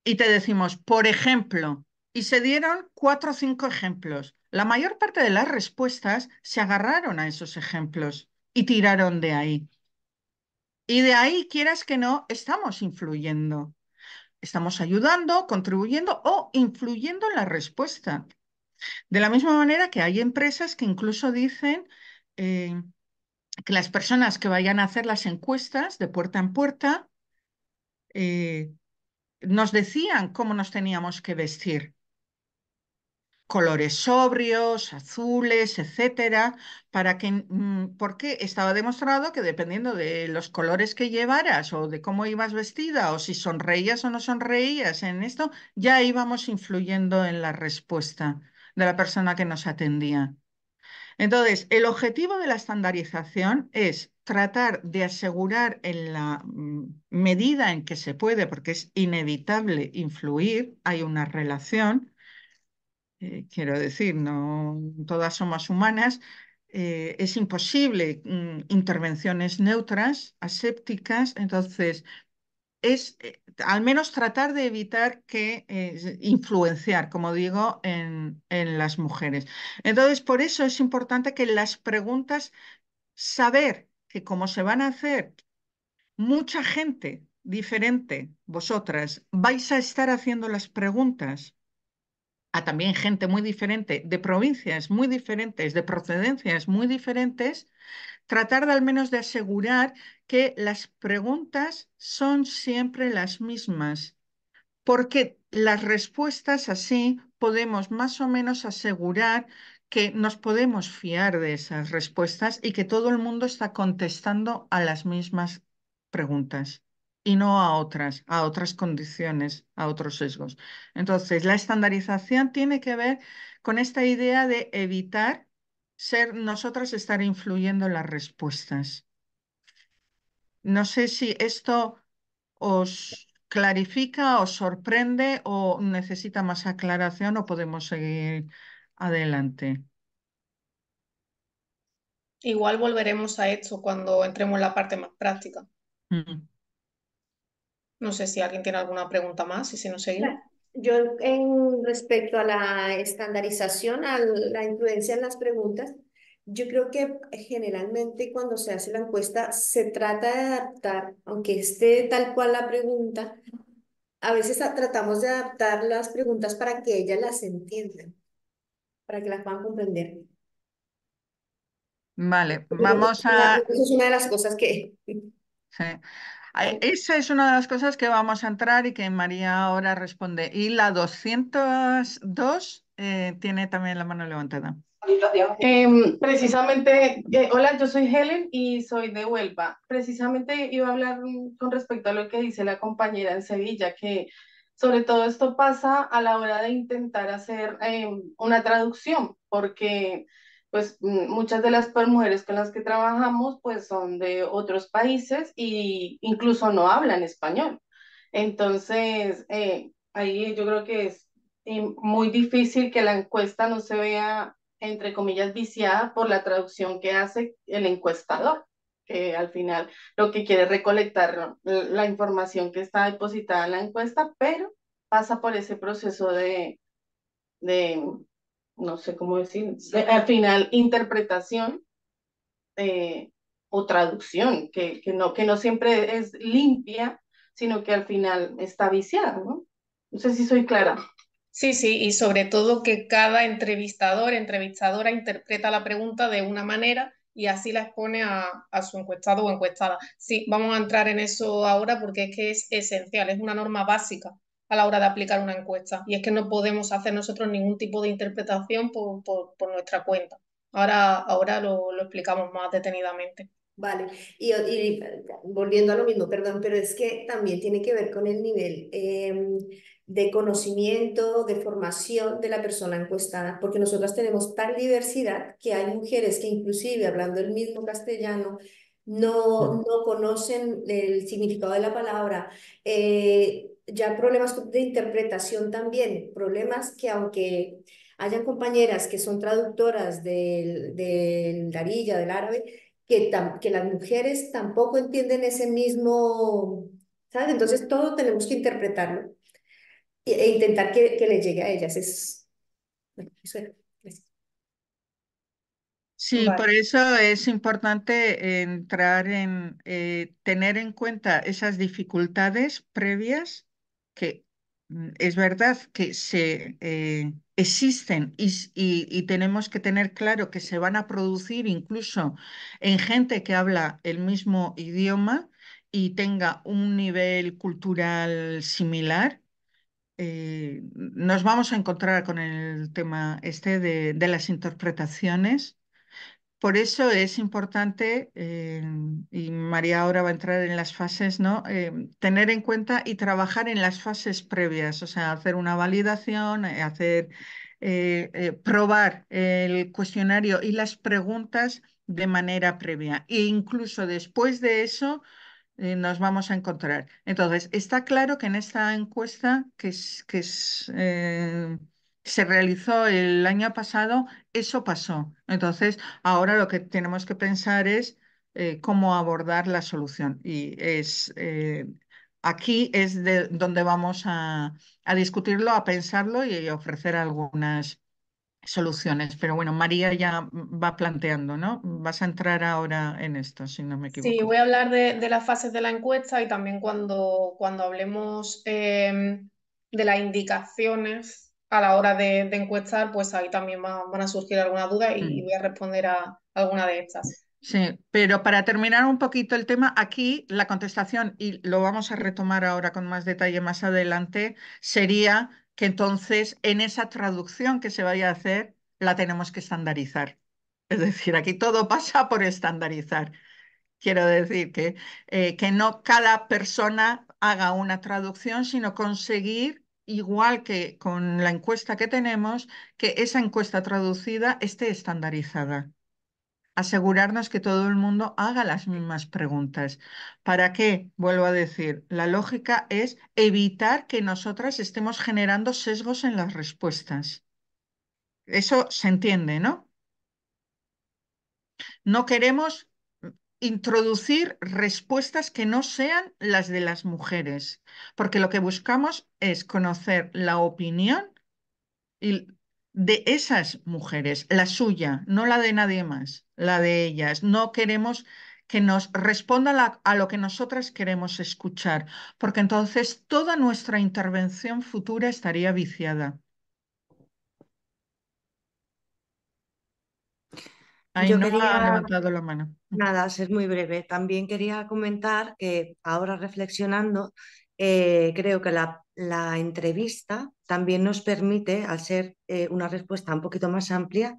Y te decimos, por ejemplo, y se dieron cuatro o cinco ejemplos. La mayor parte de las respuestas se agarraron a esos ejemplos y tiraron de ahí. Y de ahí, quieras que no, estamos influyendo. Estamos ayudando, contribuyendo o influyendo en la respuesta. De la misma manera que hay empresas que incluso dicen eh, que las personas que vayan a hacer las encuestas de puerta en puerta eh, nos decían cómo nos teníamos que vestir colores sobrios, azules, etcétera, para que mm, porque estaba demostrado que dependiendo de los colores que llevaras o de cómo ibas vestida o si sonreías o no sonreías en esto, ya íbamos influyendo en la respuesta de la persona que nos atendía. Entonces, el objetivo de la estandarización es tratar de asegurar en la mm, medida en que se puede, porque es inevitable influir, hay una relación, eh, quiero decir, no todas somos humanas. Eh, es imposible mm, intervenciones neutras, asépticas. Entonces, es eh, al menos tratar de evitar que influenciar, como digo, en, en, las mujeres. Entonces, por eso es importante que las preguntas, saber que como se van a hacer, mucha gente diferente, vosotras, vais a estar haciendo las preguntas a también gente muy diferente, de provincias muy diferentes, de procedencias muy diferentes, tratar de al menos de asegurar que las preguntas son siempre las mismas, porque las respuestas así podemos más o menos asegurar que nos podemos fiar de esas respuestas y que todo el mundo está contestando a las mismas preguntas y no a otras, a otras condiciones, a otros sesgos. Entonces, la estandarización tiene que ver con esta idea de evitar ser nosotras estar influyendo en las respuestas. No sé si esto os clarifica, os sorprende o necesita más aclaración o podemos seguir adelante. Igual volveremos a esto cuando entremos en la parte más práctica. Mm. No sé si alguien tiene alguna pregunta más y si no seguimos. Yo en respecto a la estandarización, a la influencia en las preguntas, yo creo que generalmente cuando se hace la encuesta se trata de adaptar, aunque esté tal cual la pregunta, a veces tratamos de adaptar las preguntas para que ellas las entiendan, para que las puedan comprender. Vale, vamos a... Esa es una de las cosas que... Eh, esa es una de las cosas que vamos a entrar y que María ahora responde. Y la 202 eh, tiene también la mano levantada. Em, precisamente, eh, hola, yo soy Helen y soy de Huelva. Precisamente iba a hablar mm, con respecto a lo que dice la compañera en Sevilla, que sobre todo esto pasa a la hora de intentar hacer em, una traducción, porque pues mm, muchas de las pues, mujeres con las que trabajamos pues son de otros países e incluso no hablan español. Entonces, eh, ahí yo creo que es eh, muy difícil que la encuesta no se vea, entre comillas, viciada por la traducción que hace el encuestador, que al final lo que quiere es recolectar la información que está depositada en la encuesta, pero pasa por ese proceso de no sé cómo decir, al final interpretación eh, o traducción, que, que, no, que no siempre es limpia, sino que al final está viciada, ¿no? No sé si soy clara. Sí, sí, y sobre todo que cada entrevistador, entrevistadora interpreta la pregunta de una manera y así la expone a, a, su encuestado o encuestada. Sí, vamos a entrar en eso ahora porque es que es esencial, es una norma básica a la hora de aplicar una encuesta. Y es que no podemos hacer nosotros ningún tipo de interpretación por, por, nuestra cuenta. Ahora, ahora lo, lo explicamos más detenidamente. Vale, y, volviendo a lo mismo, perdón, pero es que también tiene que ver con el nivel em, de conocimiento, de formación de la persona encuestada, porque nosotras tenemos tal diversidad que hay mujeres que inclusive hablando el mismo castellano no, no conocen el significado de la palabra. Eh, ya problemas de interpretación también, problemas que aunque hayan compañeras que son traductoras del, del darilla, del árabe, que, que las mujeres tampoco entienden ese mismo, ¿sabes? Entonces todo tenemos que interpretarlo e, intentar que, que llegue a ellas. Es, Sí, por eso es importante entrar en, eh, tener en cuenta esas dificultades previas que mm, es verdad que se, eh, existen y, tenemos que tener claro que se van a producir incluso en gente que habla el mismo idioma y tenga un nivel cultural similar. Eh, nos vamos a encontrar con el tema este de las interpretaciones por eso es importante, eh, y María ahora va a entrar en las fases, ¿no? Eh, tener en cuenta y trabajar en las fases previas, o sea, hacer una validación, eh, hacer probar el cuestionario y las preguntas de manera previa. E incluso después de eso nos vamos a encontrar. Entonces, está claro que en esta encuesta, que que es se realizó el año pasado, eso pasó. Entonces, ahora lo que tenemos que pensar es eh, cómo abordar la solución. Y es eh, aquí es de donde vamos a, discutirlo, a pensarlo y a ofrecer algunas soluciones. Pero bueno, María ya va planteando, ¿no? Vas a entrar ahora en esto, si no me equivoco. Sí, voy a hablar de, las fases de la encuesta y también cuando, cuando hablemos em, de las indicaciones a la hora de, encuestar, pues ahí también van, a surgir algunas dudas y, voy a responder a alguna de estas. Sí, pero para terminar un poquito el tema, aquí la contestación, y lo vamos a retomar ahora con más detalle más adelante, sería que entonces en esa traducción que se vaya a hacer la tenemos que estandarizar. Es decir, aquí todo (laughs) pasa por estandarizar. Quiero decir que, eh, que no cada persona haga una traducción, sino conseguir igual que con la encuesta que tenemos, que esa encuesta traducida esté estandarizada. Asegurarnos que todo el mundo haga las mismas preguntas. ¿Para qué? Vuelvo a decir, la lógica es evitar que nosotras estemos generando sesgos en las respuestas. Eso se entiende, ¿no? No queremos introducir respuestas que no sean las de las mujeres, porque lo que buscamos es conocer la opinión de esas mujeres, la suya, no la de nadie más, la de ellas. No queremos que nos responda a lo que nosotras queremos escuchar, porque entonces toda nuestra intervención futura estaría viciada. Yo quería, ha levantado la mano. Nada, ser muy breve. También quería comentar que ahora reflexionando, eh, creo que la, entrevista también nos permite, al ser eh, una respuesta un poquito más amplia,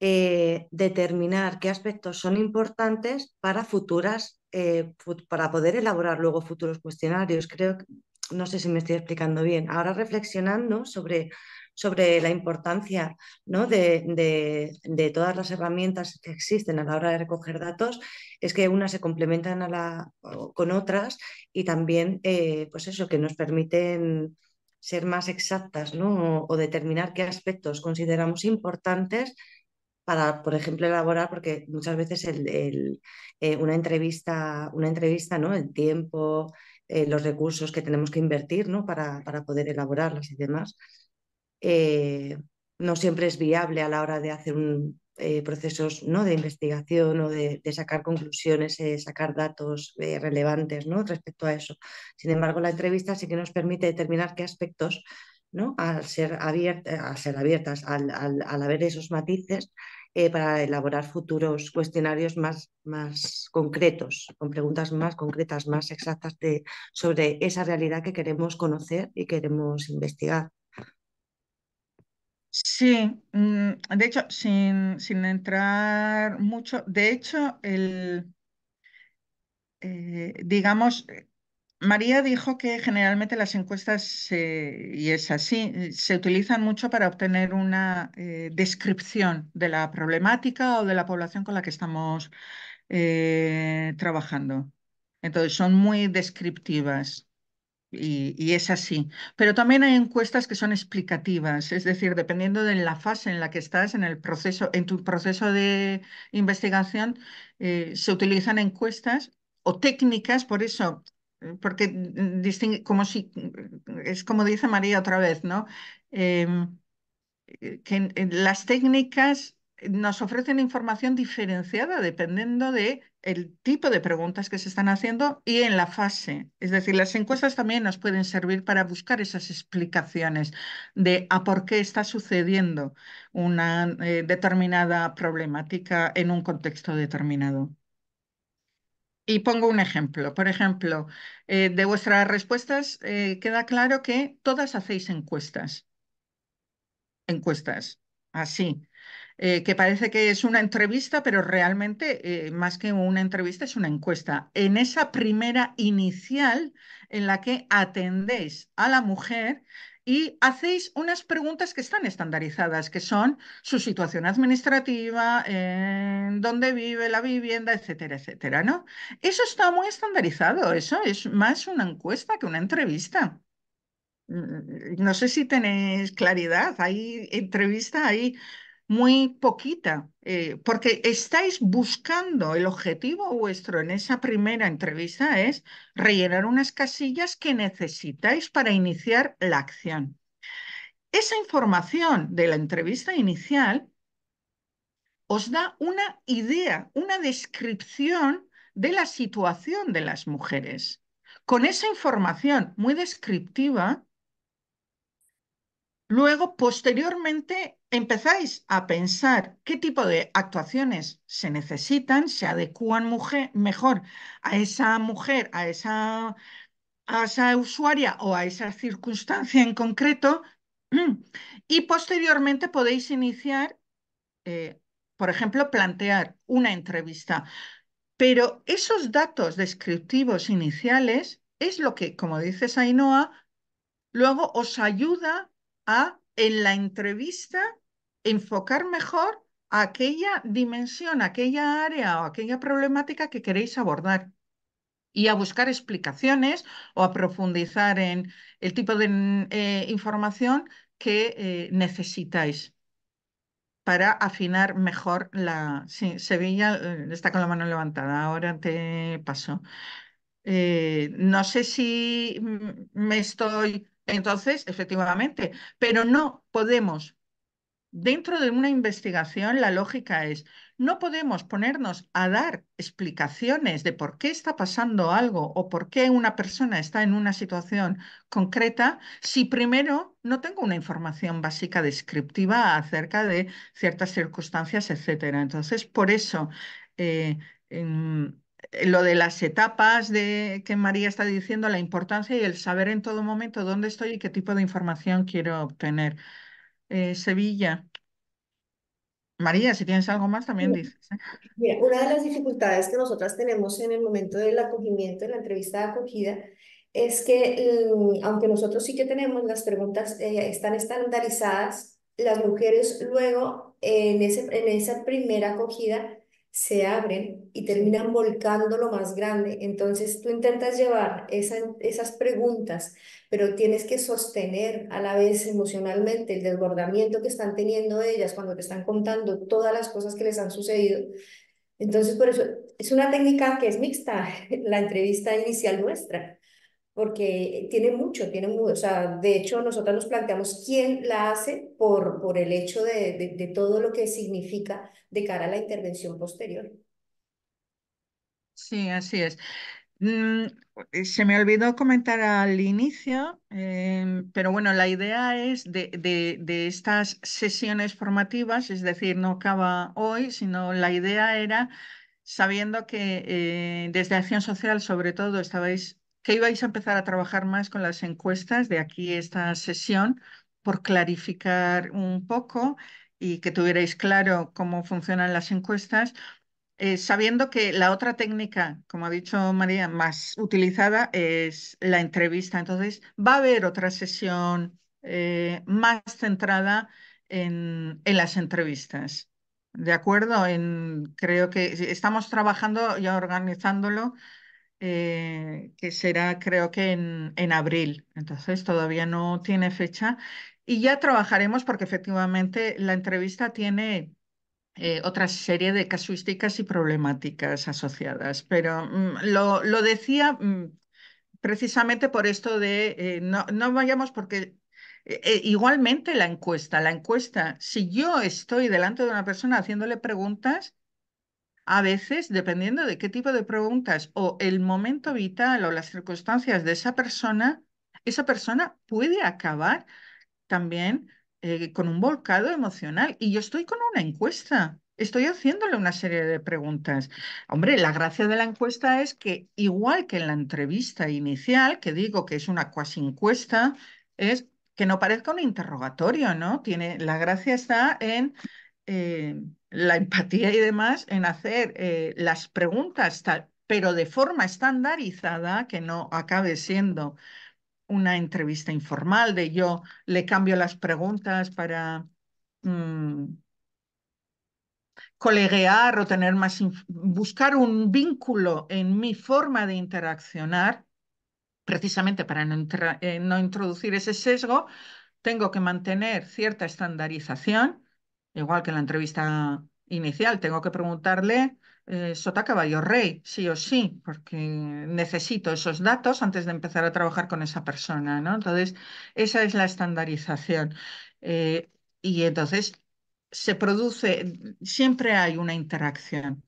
eh, determinar qué aspectos son importantes para futuras, para poder elaborar luego futuros cuestionarios. Creo, no sé si me estoy explicando bien. Ahora reflexionando sobre sobre la importancia ¿no? de, todas las herramientas que existen a la hora de recoger datos es que unas se complementan con otras y también, eh, pues eso, que nos permiten ser más exactas ¿no? o, determinar qué aspectos consideramos importantes para, por ejemplo, elaborar, porque muchas veces eh, una entrevista, una entrevista ¿no? el tiempo, eh, los recursos que tenemos que invertir ¿no? para, para, poder elaborarlas y demás, eh, no siempre es viable a la hora de hacer un, eh, procesos ¿no? de investigación o de, sacar conclusiones, eh, sacar datos relevantes ¿no? respecto a eso. Sin embargo, la entrevista sí que nos permite determinar qué aspectos, ¿no? al, ser abiertas, al, haber esos matices, para elaborar futuros cuestionarios más, concretos, con preguntas más concretas, más exactas sobre esa realidad que queremos conocer y queremos investigar. Sí, mm, de hecho, sin, entrar mucho, de hecho, el, eh, digamos, eh, María dijo que generalmente las encuestas, y es así, eh, se utilizan mucho para obtener una descripción de la problemática o de la población con la que estamos trabajando. Entonces, son muy descriptivas. Y, es así. Pero también hay encuestas que son explicativas, es decir, dependiendo de la fase en la que estás en el proceso, en tu proceso de investigación, eh, se utilizan encuestas o técnicas, por eso, eh, porque como si mm, es como dice María otra vez, ¿no? Em, eh, que las técnicas nos ofrecen información diferenciada dependiendo de el tipo de preguntas que se están haciendo y en la fase. Es decir, las encuestas también nos pueden servir para buscar esas explicaciones de a por qué está sucediendo una eh, determinada problemática en un contexto determinado. Y pongo un ejemplo. Por ejemplo, eh, de vuestras respuestas eh, queda claro que todas hacéis encuestas. Encuestas, así eh, que parece que es una entrevista, pero realmente eh, más que una entrevista es una encuesta. En esa primera inicial en la que atendéis a la mujer y hacéis unas preguntas que están estandarizadas, que son su situación administrativa, dónde vive, la vivienda, etcétera, etcétera, ¿no? Eso está muy estandarizado, eso es más una encuesta que una entrevista. Mm, mm, mm, no sé si tenéis claridad, hay entrevista, hay muy poquita, eh, porque estáis buscando el objetivo vuestro en esa primera entrevista es rellenar unas casillas que necesitáis para iniciar la acción. Esa información de la entrevista inicial os da una idea, una descripción de la situación de las mujeres. Con esa información muy descriptiva, Luego, posteriormente, empezáis a pensar qué tipo de actuaciones se necesitan, se adecúan mejor a esa mujer, a esa, usuaria o a esa circunstancia en concreto. Y posteriormente podéis iniciar, eh, por ejemplo, plantear una entrevista. Pero esos datos descriptivos iniciales es lo que, como dices Ainhoa, luego os ayuda en la entrevista enfocar mejor aquella dimensión, aquella área o aquella problemática que queréis abordar y a buscar explicaciones o a profundizar en el tipo de eh, información que eh, necesitáis para afinar mejor la... Sevilla eh, está con la mano levantada, ahora te paso. no sé si me estoy entonces, efectivamente, pero no podemos, dentro de una investigación, la lógica es, no podemos ponernos a dar explicaciones de por qué está pasando algo o por qué una persona está en una situación concreta si primero no tengo una información básica descriptiva acerca de ciertas circunstancias, etcétera. Entonces, por eso... Eh, eh, lo de las etapas de, que María está diciendo, la importancia y el saber en todo momento dónde estoy y qué tipo de información quiero obtener. Eh, Sevilla. María, si tienes algo más, también dices. ¿eh? una de las dificultades que nosotras tenemos en el momento del acogimiento, en la entrevista de acogida, es que mm, aunque nosotros sí que tenemos las preguntas, están estandarizadas, las mujeres luego en, ese, en esa primera acogida se abren y terminan volcando lo más grande. Entonces tú intentas llevar esas preguntas, pero tienes que sostener a la vez emocionalmente el desbordamiento que están teniendo ellas cuando te están contando todas las cosas que les han sucedido. Entonces por eso es una técnica que es mixta, (laughs) la entrevista inicial nuestra porque tiene mucho, tiene mucho, o sea, de hecho nosotros nos planteamos quién la hace por, por el hecho de, todo lo que significa de cara a la intervención posterior. Sí, así es. Mm, eh, se me olvidó comentar al inicio, em, pero bueno, la idea es de, estas sesiones formativas, es decir, no acaba hoy, sino la idea era, sabiendo que eh, desde Acción Social sobre todo estabais que ibais a empezar a trabajar más con las encuestas de aquí esta sesión por clarificar un poco y que tuvierais claro cómo funcionan las encuestas, eh, sabiendo que la otra técnica, como ha dicho María, más utilizada es la entrevista. Entonces, va a haber otra sesión eh, más centrada en, en, las entrevistas. ¿De acuerdo? En, creo que estamos trabajando y organizándolo eh, que será creo que en, abril. Entonces todavía no tiene fecha. Y ya trabajaremos porque efectivamente la entrevista tiene eh, otra serie de casuísticas y problemáticas asociadas. Pero mm, lo, decía mm, precisamente por esto de eh, no, no, vayamos porque... igualmente la encuesta, la encuesta, si yo estoy delante de una persona haciéndole preguntas, a veces, dependiendo de qué tipo de preguntas o el momento vital o las circunstancias de esa persona, esa persona puede acabar también eh, con un volcado emocional. Y yo estoy con una encuesta, estoy haciéndole una serie de preguntas. Hombre, la gracia de la encuesta es que, igual que en la entrevista inicial, que digo que es una cuasi encuesta, es que no parezca un interrogatorio, ¿no? Tiene, la gracia está en eh, la empatía y demás en hacer eh, las preguntas, pero de forma estandarizada, que no acabe siendo una entrevista informal de yo le cambio las preguntas para mm, coleguear o tener más, buscar un vínculo en mi forma de interaccionar, precisamente para no eh, introducir ese sesgo, tengo que mantener cierta estandarización igual que en la entrevista inicial, tengo que preguntarle eh, sota caballo rey, sí o sí, porque necesito esos datos antes de empezar a trabajar con esa persona, ¿no? Entonces, esa es la estandarización. Eh, y entonces se produce, siempre hay una interacción,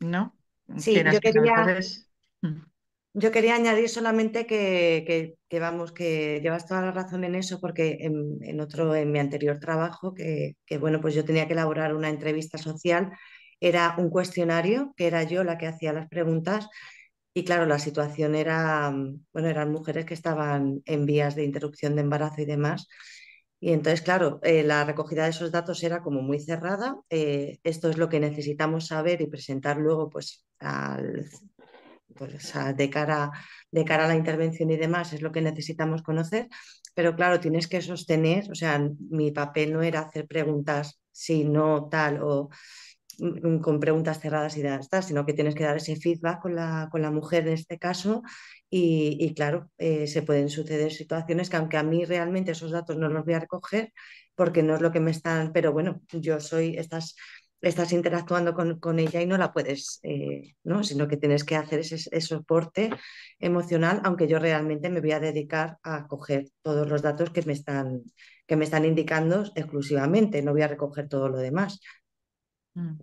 ¿no? Sí, yo este quería... Yo quería añadir solamente que, vamos, que llevas toda la razón en eso, porque en, otro, en mi anterior trabajo, que, bueno, pues yo tenía que elaborar una entrevista social, era un cuestionario, que era yo la que hacía las preguntas, y claro, la situación era, mm, bueno, eran mujeres que estaban en vías de interrupción de embarazo y demás. Y entonces, claro, eh, la recogida de esos datos era como muy cerrada. Eh, esto es lo que necesitamos saber y presentar luego pues, al, pues, de, cara, de cara a la intervención y demás, es lo que necesitamos conocer, pero claro, tienes que sostener, o sea, mi papel no era hacer preguntas, sino tal, o mm, con preguntas cerradas y demás, sino que tienes que dar ese feedback con la, mujer en este caso. Y, claro, eh, se pueden suceder situaciones que aunque a mí realmente esos datos no los voy a recoger, porque no es lo que me están, pero bueno, yo soy, estas estás interactuando con, ella y no la puedes, eh, ¿no? Sino que tienes que hacer ese, soporte emocional, aunque yo realmente me voy a dedicar a coger todos los datos que me están, que me están indicando exclusivamente, no voy a recoger todo lo demás. Mm.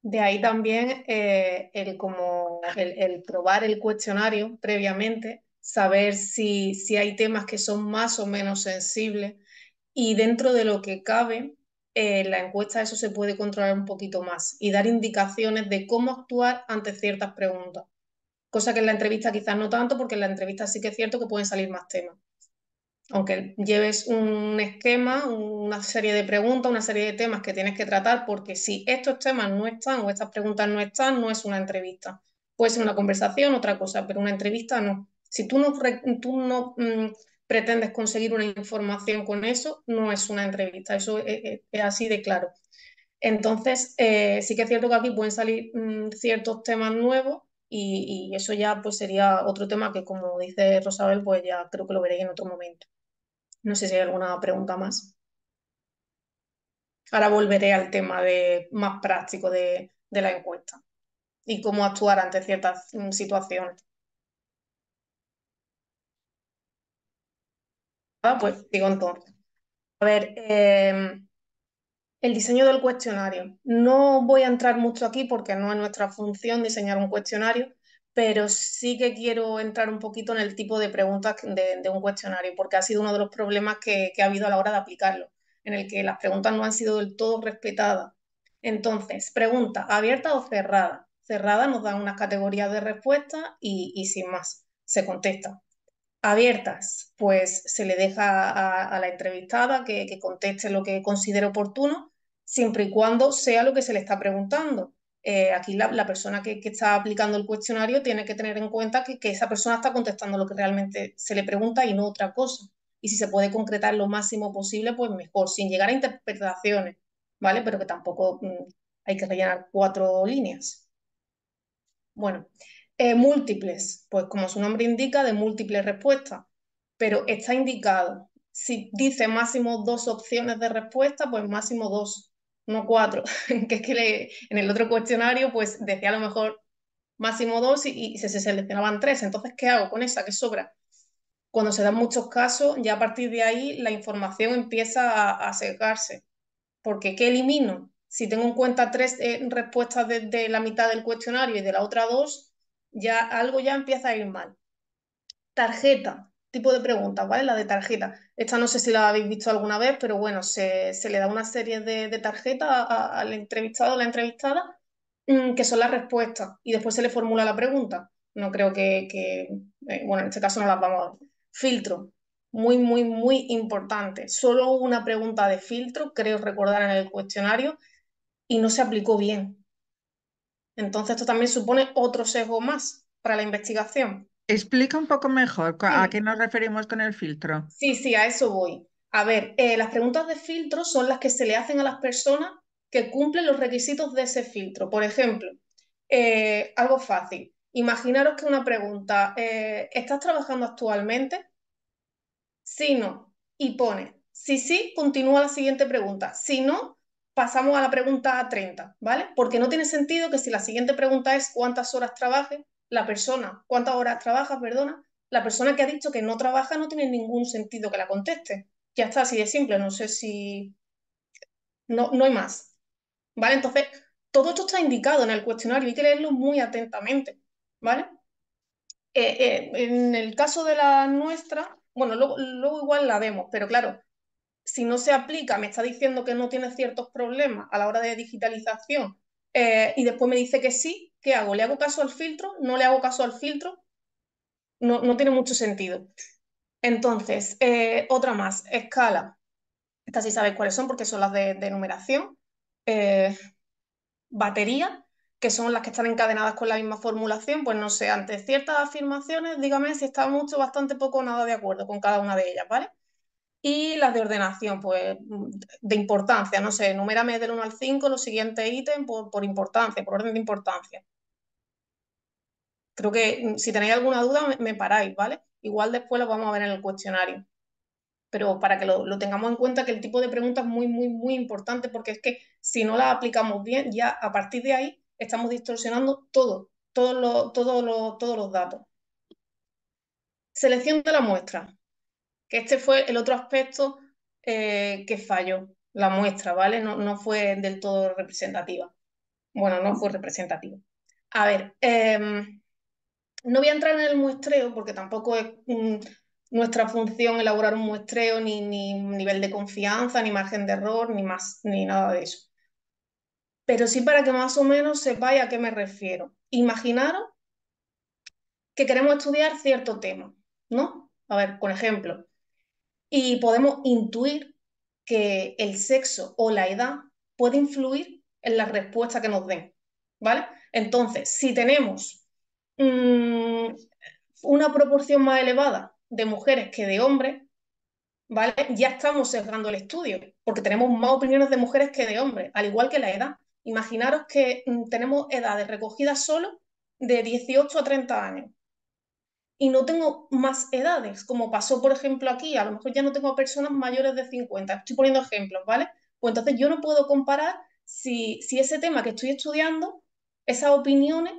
De ahí también eh, el, como el probar el cuestionario previamente, saber si, si hay temas que son más o menos sensibles y dentro de lo que cabe, eh, la encuesta eso se puede controlar un poquito más y dar indicaciones de cómo actuar ante ciertas preguntas. Cosa que en la entrevista quizás no tanto, porque en la entrevista sí que es cierto que pueden salir más temas. Aunque lleves un esquema, una serie de preguntas, una serie de temas que tienes que tratar, porque si estos temas no están o estas preguntas no están, no es una entrevista. Puede ser una conversación, otra cosa, pero una entrevista no. Si tú no, tú no mm, pretendes conseguir una información con eso, no es una entrevista, eso e, e, es, así de claro. Entonces, eh, sí que es cierto que aquí pueden salir mm, ciertos temas nuevos y, eso ya pues sería otro tema que, como dice Rosabel, pues ya creo que lo veréis en otro momento. No sé si hay alguna pregunta más. Ahora volveré al tema de, más práctico de, la encuesta y cómo actuar ante ciertas mm, situaciones. Ah, pues digo entonces. A ver, em, el diseño del cuestionario. No voy a entrar mucho aquí porque no es nuestra función diseñar un cuestionario, pero sí que quiero entrar un poquito en el tipo de preguntas de, un cuestionario, porque ha sido uno de los problemas que, ha habido a la hora de aplicarlo, en el que las preguntas no han sido del todo respetadas. Entonces, pregunta, ¿abierta o cerrada? Cerrada nos da unas categorías de respuesta y sin más, se contesta abiertas, pues se le deja a, la entrevistada que, conteste lo que considere oportuno, siempre y cuando sea lo que se le está preguntando. Eh, aquí la, persona que, está aplicando el cuestionario tiene que tener en cuenta que, esa persona está contestando lo que realmente se le pregunta y no otra cosa. Y si se puede concretar lo máximo posible, pues mejor, sin llegar a interpretaciones, ¿vale? Pero que tampoco mm, hay que rellenar cuatro líneas. Bueno, eh, múltiples, pues como su nombre indica, de múltiples respuestas, pero está indicado. Si dice máximo dos opciones de respuesta, pues máximo dos, no cuatro, (laughs) que es que en el otro cuestionario pues decía a lo mejor máximo dos y, se, seleccionaban tres. Entonces, ¿qué hago con esa? ¿Qué sobra? Cuando se dan muchos casos, ya a partir de ahí la información empieza a, secarse. Porque ¿qué elimino? Si tengo en cuenta tres eh, respuestas de, la mitad del cuestionario y de la otra dos, ya algo ya empieza a ir mal. Tarjeta, tipo de pregunta ¿vale? La de tarjeta. Esta no sé si la habéis visto alguna vez, pero bueno, se, le da una serie de, tarjetas al entrevistado o la entrevistada mm, que son las respuestas y después se le formula la pregunta. No creo que, eh, bueno, en este caso no las vamos a ver. Filtro, muy, muy, muy importante. Solo una pregunta de filtro, creo recordar en el cuestionario, y no se aplicó bien. Entonces, esto también supone otro sesgo más para la investigación. Explica un poco mejor a qué nos referimos con el filtro. Sí, sí, a eso voy. A ver, eh, las preguntas de filtro son las que se le hacen a las personas que cumplen los requisitos de ese filtro. Por ejemplo, eh, algo fácil. Imaginaros que una pregunta, eh, ¿estás trabajando actualmente? Si sí, no. Y pone, si sí, continúa la siguiente pregunta. Si no, pasamos a la pregunta 30, ¿vale? Porque no tiene sentido que si la siguiente pregunta es cuántas horas trabaje, la persona, cuántas horas trabaja, perdona, la persona que ha dicho que no trabaja no tiene ningún sentido que la conteste. Ya está, así de simple, no sé si... No, no hay más. ¿Vale? Entonces, todo esto está indicado en el cuestionario, hay que leerlo muy atentamente, ¿vale? Eh, eh, en el caso de la nuestra, bueno, luego, luego igual la vemos, pero claro, si no se aplica, me está diciendo que no tiene ciertos problemas a la hora de digitalización eh, y después me dice que sí, ¿qué hago? ¿Le hago caso al filtro? ¿No le hago caso al filtro? No, tiene mucho sentido. Entonces, eh, otra más, escala. Estas sí sabéis cuáles son porque son las de, numeración. Eh, batería, que son las que están encadenadas con la misma formulación, pues no sé, ante ciertas afirmaciones, dígame si está mucho, bastante poco o nada de acuerdo con cada una de ellas, ¿vale? Y las de ordenación, pues de importancia, no sé, numérame del 1 al 5 los siguientes ítems por, importancia, por orden de importancia. Creo que mm, si tenéis alguna duda me, paráis, ¿vale? Igual después lo vamos a ver en el cuestionario. Pero para que lo, tengamos en cuenta que el tipo de pregunta es muy, muy, muy importante porque es que si no la aplicamos bien, ya a partir de ahí estamos distorsionando todo, todos todos los, todos los datos. Selección de la muestra que este fue el otro aspecto eh, que falló, la muestra, ¿vale? No, fue del todo representativa. Bueno, no fue representativa. A ver, em, no voy a entrar en el muestreo porque tampoco es nuestra función elaborar un muestreo, ni, ni nivel de confianza, ni margen de error, ni, más, ni nada de eso. Pero sí para que más o menos sepáis a qué me refiero. Imaginaros que queremos estudiar cierto tema, ¿no? A ver, por ejemplo, y podemos intuir que el sexo o la edad puede influir en la respuesta que nos den, ¿vale? Entonces, si tenemos mm, una proporción más elevada de mujeres que de hombres, ¿vale? Ya estamos cerrando el estudio, porque tenemos más opiniones de mujeres que de hombres, al igual que la edad. Imaginaros que mm, tenemos edades recogidas solo de 18 a 30 años y no tengo más edades, como pasó, por ejemplo, aquí, a lo mejor ya no tengo personas mayores de 50, estoy poniendo ejemplos, ¿vale? Pues entonces yo no puedo comparar si, si ese tema que estoy estudiando, esas opiniones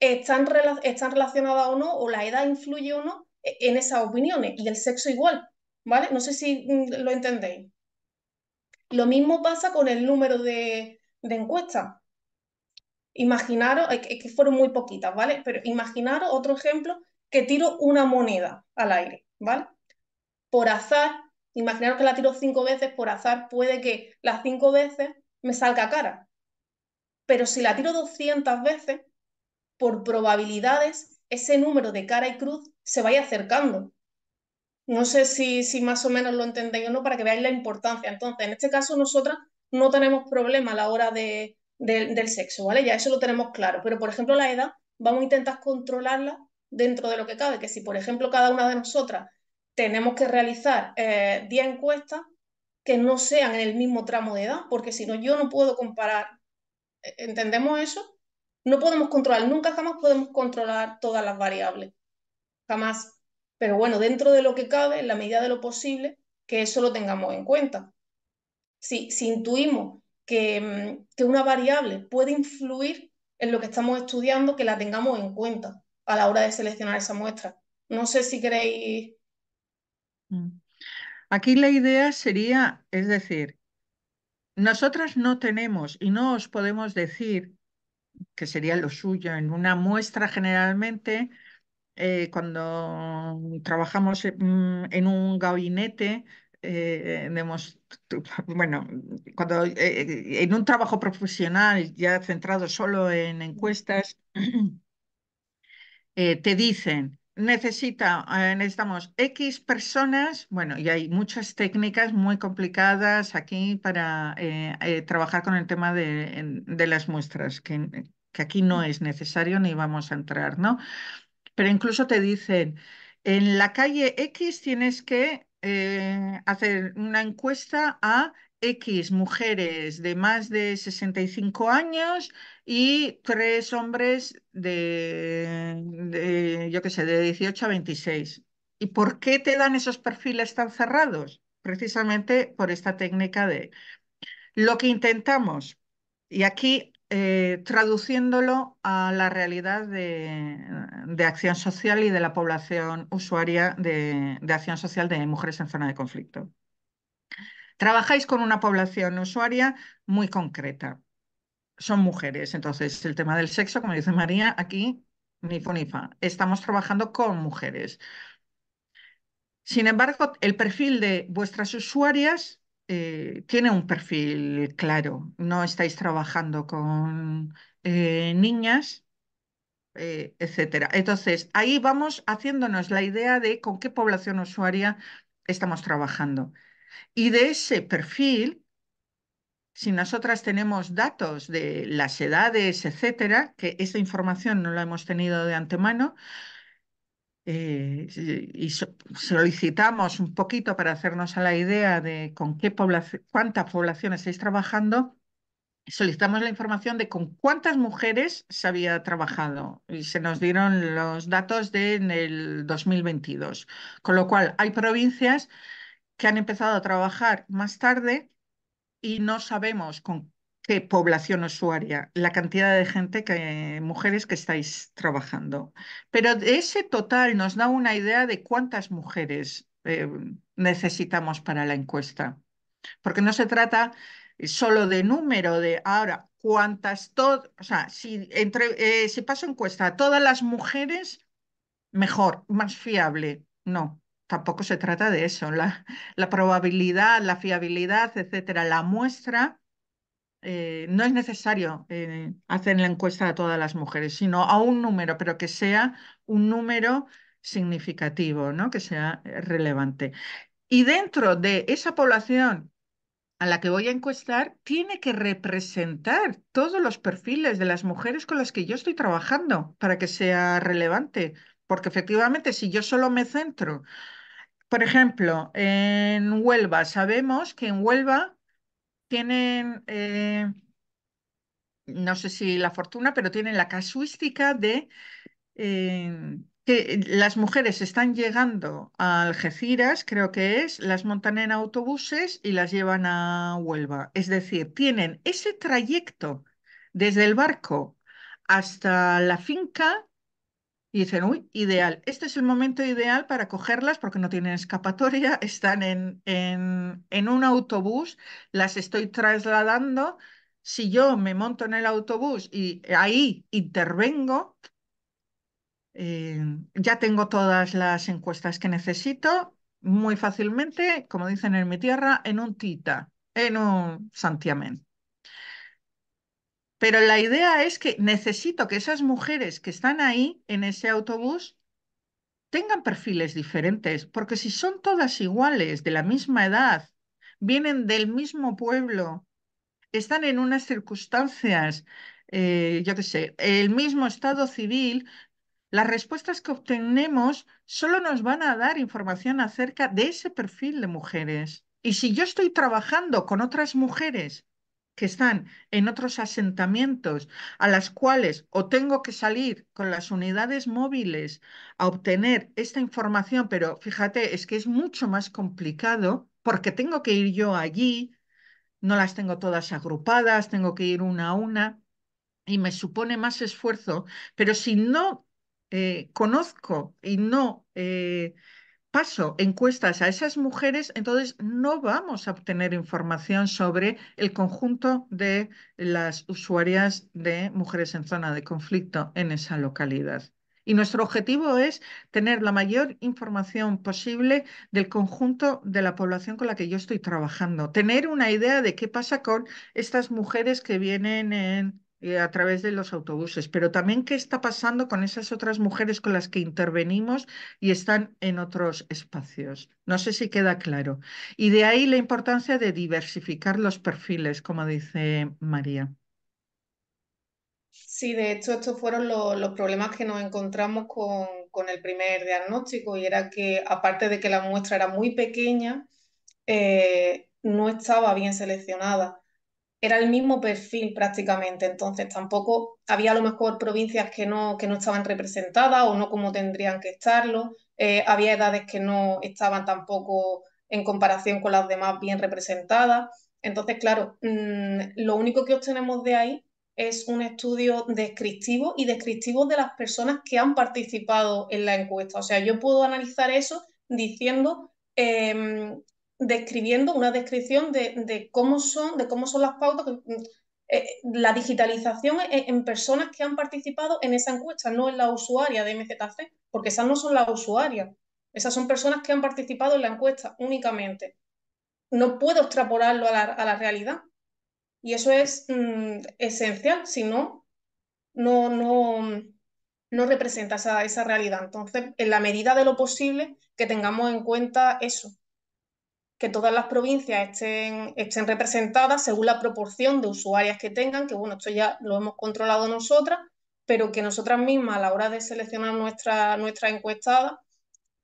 están, están relacionadas o no, o la edad influye o no e-, en esas opiniones, y el sexo igual, ¿vale? No sé si mm, lo entendéis. Lo mismo pasa con el número de, de encuestas. Imaginaros, es que fueron muy poquitas, ¿vale? Pero imaginaros otro ejemplo que tiro una moneda al aire, ¿vale? Por azar, imaginaros que la tiro cinco veces, por azar puede que las cinco veces me salga cara. Pero si la tiro 200 veces, por probabilidades, ese número de cara y cruz se vaya acercando. No sé si, si más o menos lo entendéis o no, para que veáis la importancia. Entonces, en este caso, nosotras no tenemos problema a la hora del sexo, ¿vale? Ya eso lo tenemos claro. Pero, por ejemplo, la edad, vamos a intentar controlarla dentro de lo que cabe, que si, por ejemplo, cada una de nosotras tenemos que realizar 10 eh, encuestas que no sean en el mismo tramo de edad, porque si no, yo no puedo comparar. E, ¿Entendemos eso? No podemos controlar, nunca jamás podemos controlar todas las variables. Jamás. Pero bueno, dentro de lo que cabe, en la medida de lo posible, que eso lo tengamos en cuenta. Si, intuimos mm, que una variable puede influir en lo que estamos estudiando, que la tengamos en cuenta a la hora de seleccionar esa muestra. No sé si queréis... Mm. Aquí la idea sería, es decir, nosotras no tenemos y no os podemos decir, que sería lo suyo, en una muestra generalmente, eh, cuando trabajamos eh, mm, en un gabinete, eh, (laughs) bueno, cuando en un trabajo profesional ya centrado solo en encuestas, (clears throat) Eh, te dicen, necesita, eh, necesitamos X personas, bueno, y hay muchas técnicas muy complicadas aquí para eh, trabajar con el tema de, las muestras, que, que, aquí no es necesario ni vamos a entrar, ¿no? Pero incluso te dicen, en la calle X tienes que hacer una encuesta a X mujeres de más de 65 años y tres hombres de, yo qué sé, de 18 a 26. ¿Y por qué te dan esos perfiles tan cerrados? Precisamente por esta técnica de lo que intentamos, y aquí eh, traduciéndolo a la realidad de, acción social y de la población usuaria de acción social de mujeres en zona de conflicto. Trabajáis con una población usuaria muy concreta. Son mujeres, entonces el tema del sexo, como dice María, aquí ni fonifa. Estamos trabajando con mujeres. Sin embargo, el perfil de vuestras usuarias eh, tiene un perfil claro. No estáis trabajando con eh, niñas, etc. Eh, etcétera. Entonces, ahí vamos haciéndonos la idea de con qué población usuaria estamos trabajando. Y de ese perfil, si nosotras tenemos datos de las edades, etcétera, que esa información no la hemos tenido de antemano, eh, y solicitamos un poquito para hacernos a la idea de con qué población, cuánta población estáis trabajando, solicitamos la información de con cuántas mujeres se había trabajado y se nos dieron los datos de en el 2022. Con lo cual, hay provincias que han empezado a trabajar más tarde y no sabemos con qué población usuaria, la cantidad de gente, que, mujeres que estáis trabajando. Pero ese total nos da una idea de cuántas mujeres eh, necesitamos para la encuesta. Porque no se trata solo de número, de ahora, cuántas, o sea, si, entre, eh, si paso encuesta a todas las mujeres, mejor, más fiable. No, tampoco se trata de eso. La, probabilidad, la fiabilidad, etcétera, la muestra, eh, no es necesario eh, hacer la encuesta a todas las mujeres, sino a un número, pero que sea un número significativo, ¿no? que sea eh, relevante. Y dentro de esa población a la que voy a encuestar tiene que representar todos los perfiles de las mujeres con las que yo estoy trabajando para que sea relevante. Porque efectivamente, si yo solo me centro por ejemplo, en Huelva, sabemos que en Huelva tienen, eh, no sé si la fortuna, pero tienen la casuística de eh, que las mujeres están llegando a Algeciras, creo que es, las montan en autobuses y las llevan a Huelva. Es decir, tienen ese trayecto desde el barco hasta la finca y dicen, uy, ideal. Este es el momento ideal para cogerlas porque no tienen escapatoria, (laughs) están en, en, un autobús, las estoy trasladando. Si yo me monto en el autobús y ahí intervengo, eh, ya tengo todas las encuestas que necesito muy fácilmente, como dicen en mi tierra, en un tita, en un santiamén. Pero la idea es que necesito que esas mujeres que están ahí en ese autobús tengan perfiles diferentes, porque si son todas iguales, de la misma edad, vienen del mismo pueblo, están en unas circunstancias, eh, yo qué sé, el mismo estado civil, las respuestas que obtenemos solo nos van a dar información acerca de ese perfil de mujeres. Y si yo estoy trabajando con otras mujeres que están en otros asentamientos a las cuales o tengo que salir con las unidades móviles a obtener esta información, pero fíjate, es que es mucho más complicado porque tengo que ir yo allí, no las tengo todas agrupadas, tengo que ir una a una y me supone más esfuerzo, pero si no eh, conozco y no... Eh, paso encuestas a esas mujeres, entonces no vamos a obtener información sobre el conjunto de las usuarias de mujeres en zona de conflicto en esa localidad. Y nuestro objetivo es tener la mayor información posible del conjunto de la población con la que yo estoy trabajando, tener una idea de qué pasa con estas mujeres que vienen en eh, a través de los autobuses, pero también qué está pasando con esas otras mujeres con las que intervenimos y están en otros espacios. No sé si queda claro. Y de ahí la importancia de diversificar los perfiles, como dice María. Sí, de hecho, estos fueron los, problemas que nos encontramos con, el primer diagnóstico y era que, aparte de que la muestra era muy pequeña, eh, no estaba bien seleccionada era el mismo perfil prácticamente, entonces tampoco había a lo mejor provincias que no, que no estaban representadas o no como tendrían que estarlo, eh, había edades que no estaban tampoco en comparación con las demás bien representadas. Entonces, claro, mm, lo único que obtenemos de ahí es un estudio descriptivo y descriptivo de las personas que han participado en la encuesta. O sea, yo puedo analizar eso diciendo em, describiendo una descripción de, cómo son, de cómo son las pautas, mm, eh, la digitalización e, en, personas que han participado en esa encuesta, no en la usuaria de MZC, porque esas no son las usuarias, esas son personas que han participado en la encuesta únicamente. No puedo extrapolarlo a la, realidad. Y eso es mm, esencial, si no, no, no, no representa esa realidad. Entonces, en la medida de lo posible, que tengamos en cuenta eso, que todas las provincias estén, estén representadas según la proporción de usuarias que tengan, que bueno, esto ya lo hemos controlado nosotras, pero que nosotras mismas a la hora de seleccionar nuestra, nuestra encuestada,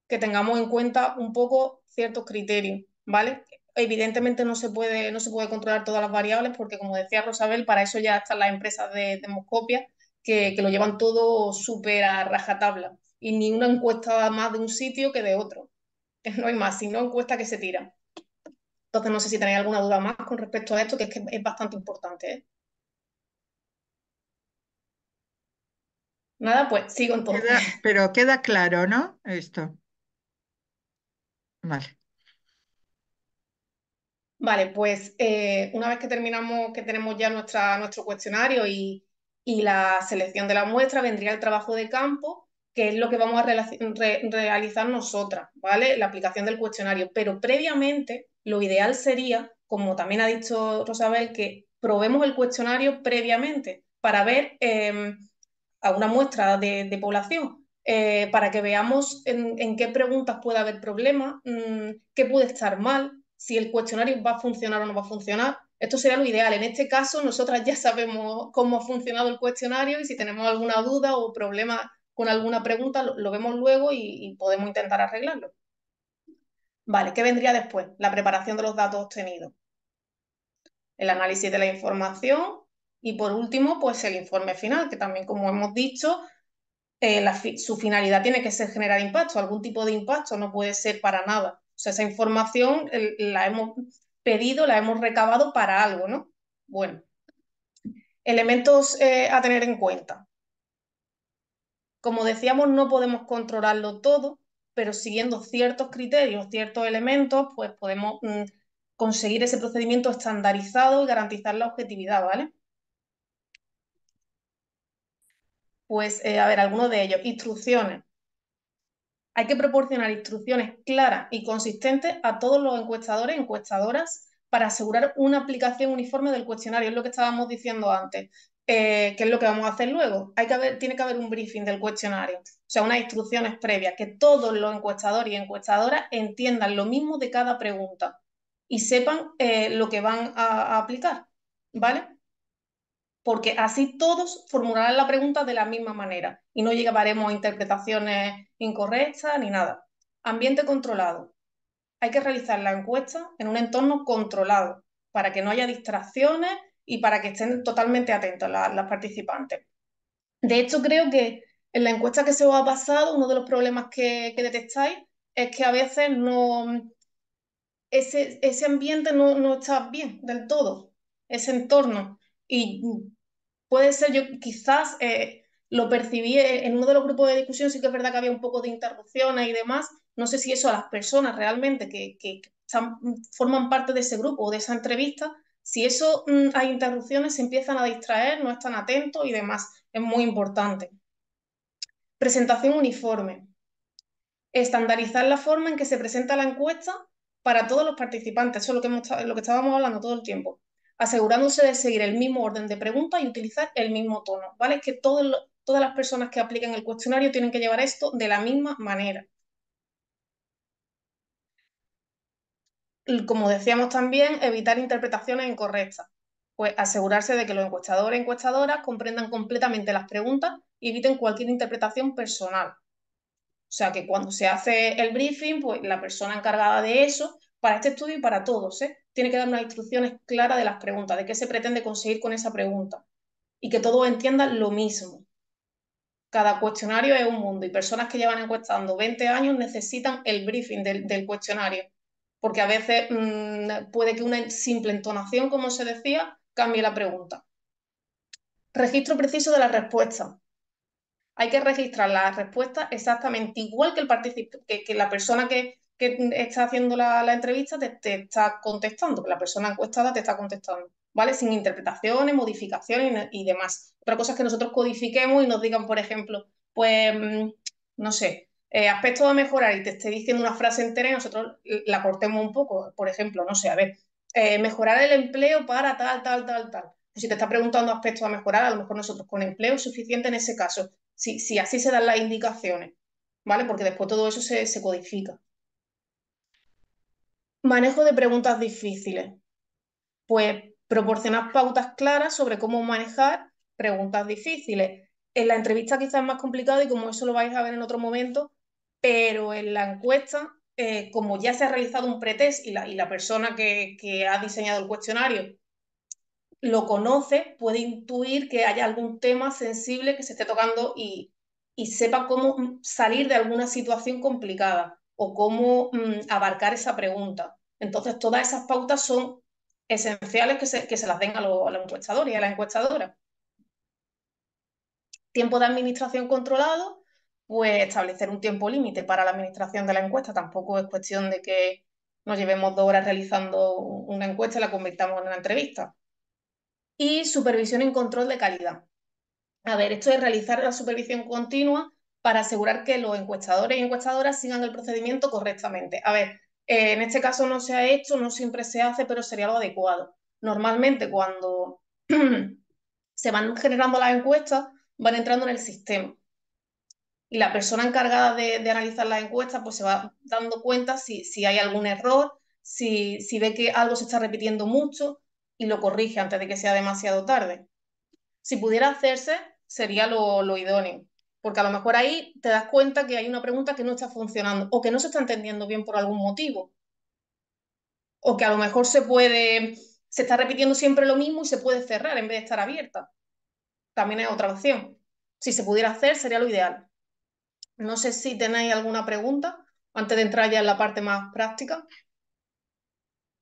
que tengamos en cuenta un poco ciertos criterios, ¿vale? Evidentemente no se puede, no se puede controlar todas las variables porque, como decía Rosabel, para eso ya están las empresas de demoscopia que, lo llevan todo súper a rajatabla y ni una encuesta más de un sitio que de otro. (laughs) No hay más, sino encuesta que se tiran. Entonces, no sé si tenéis alguna duda más con respecto a esto, que es que es bastante importante. ¿eh? Nada, pues sigo entonces. pero queda claro, ¿no? Esto. Vale. Vale, pues eh, una vez que terminamos, que tenemos ya nuestra, nuestro cuestionario y, y, la selección de la muestra, vendría el trabajo de campo, que es lo que vamos a realizar nosotras, ¿vale? La aplicación del cuestionario. Pero previamente lo ideal sería, como también ha dicho Rosabel, que probemos el cuestionario previamente para ver em, a una muestra de, población, eh, para que veamos en, qué preguntas puede haber problemas, mm, qué puede estar mal, si el cuestionario va a funcionar o no va a funcionar. Esto sería lo ideal. En este caso, nosotras ya sabemos cómo ha funcionado el cuestionario y si tenemos alguna duda o problema con alguna pregunta, lo, vemos luego y podemos intentar arreglarlo. Vale, ¿qué vendría después? La preparación de los datos obtenidos, el análisis de la información y por último, pues el informe final, que también como hemos dicho, eh, su finalidad tiene que ser generar impacto, algún tipo de impacto, no puede ser para nada. O sea, esa información la hemos pedido, la hemos recabado para algo, ¿no? Bueno, elementos eh, a tener en cuenta. Como decíamos, no podemos controlarlo todo, pero siguiendo ciertos criterios, ciertos elementos, pues podemos mm, conseguir ese procedimiento estandarizado y garantizar la objetividad, ¿vale? Pues, eh, a ver, algunos de ellos. Instrucciones. Hay que proporcionar instrucciones claras y consistentes a todos los encuestadores y encuestadoras para asegurar una aplicación uniforme del cuestionario, es lo que estábamos diciendo antes. Eh, qué es lo que vamos a hacer luego. Hay que tiene que haber un briefing del cuestionario, o sea, unas instrucciones previas, que todos los encuestadores y encuestadoras entiendan lo mismo de cada pregunta y sepan eh, lo que van a, a aplicar, ¿vale? Porque así todos formularán la pregunta de la misma manera y no llegaremos a interpretaciones incorrectas ni nada. Ambiente controlado. Hay que realizar la encuesta en un entorno controlado para que no haya distracciones y para que estén totalmente atentos las, las participantes. De hecho, creo que en la encuesta que se os ha pasado, uno de los problemas que, detectáis es que a veces no, ese, ese ambiente no, no, está bien del todo, ese entorno. Y puede ser, yo quizás eh, lo percibí en uno de los grupos de discusión, sí que es verdad que había un poco de interrupciones y demás. No sé si eso a las personas realmente que, que forman parte de ese grupo o de esa entrevista si eso mm, hay interrupciones, se empiezan a distraer, no están atentos y demás. Es muy importante. Presentación uniforme. Estandarizar la forma en que se presenta la encuesta para todos los participantes. Eso es lo que, lo que estábamos hablando todo el tiempo. Asegurándose de seguir el mismo orden de preguntas y utilizar el mismo tono. ¿Vale? Es que todas las personas que apliquen el cuestionario tienen que llevar esto de la misma manera. como decíamos también, evitar interpretaciones incorrectas, pues asegurarse de que los encuestadores y encuestadoras comprendan completamente las preguntas y eviten cualquier interpretación personal. O sea que cuando se hace el briefing, pues la persona encargada de eso, para este estudio y para todos, ¿eh? tiene que dar unas instrucciones claras de las preguntas, de qué se pretende conseguir con esa pregunta y que todos entiendan lo mismo. Cada cuestionario es un mundo y personas que llevan encuestando 20 años necesitan el briefing del cuestionario porque a veces mm, puede que una simple entonación, como se decía, cambie la pregunta. Registro preciso de la respuesta. Hay que registrar la respuesta exactamente igual que el la persona que, está haciendo la, entrevista te, está contestando, que la persona encuestada te está contestando, ¿vale? Sin interpretaciones, modificaciones y, y demás. Otra cosa es que nosotros codifiquemos y nos digan, por ejemplo, pues, mm, no sé, eh, aspectos a mejorar y te esté diciendo una frase entera y nosotros la cortemos un poco. Por ejemplo, no sé, a ver, eh, mejorar el empleo para tal, tal, tal, tal. si te está preguntando aspectos a mejorar, a lo mejor nosotros con empleo es suficiente en ese caso, si, así se dan las indicaciones, ¿vale? Porque después todo eso se, se codifica. Manejo de preguntas difíciles. Pues proporcionar pautas claras sobre cómo manejar preguntas difíciles. En la entrevista quizás es más complicado y como eso lo vais a ver en otro momento, pero en la encuesta, eh, como ya se ha realizado un pretest y la, persona que, ha diseñado el cuestionario lo conoce, puede intuir que haya algún tema sensible que se esté tocando y, sepa cómo mm, salir de alguna situación complicada o cómo mm, abarcar esa pregunta. Entonces, todas esas pautas son esenciales que se, las den a los encuestadores y a las encuestadoras. Tiempo de administración controlado, pues establecer un tiempo límite para la administración de la encuesta. Tampoco es cuestión de que nos llevemos dos horas realizando una encuesta y la convirtamos en una entrevista. Y supervisión y control de calidad. A ver, esto es realizar la supervisión continua para asegurar que los encuestadores y encuestadoras sigan el procedimiento correctamente. A ver, eh, en este caso no se ha hecho, no siempre se hace, pero sería lo adecuado. Normalmente cuando (clears throat) se van generando las encuestas, van entrando en el sistema y la persona encargada de, analizar las encuestas pues se va dando cuenta si, hay algún error, si, ve que algo se está repitiendo mucho y lo corrige antes de que sea demasiado tarde. Si pudiera hacerse, sería lo, lo idóneo, porque a lo mejor ahí te das cuenta que hay una pregunta que no está funcionando o que no se está entendiendo bien por algún motivo, o que a lo mejor se puede, se está repitiendo siempre lo mismo y se puede cerrar en vez de estar abierta. También es otra opción. Si se pudiera hacer, sería lo ideal. No sé si tenéis alguna pregunta antes de entrar ya en la parte más práctica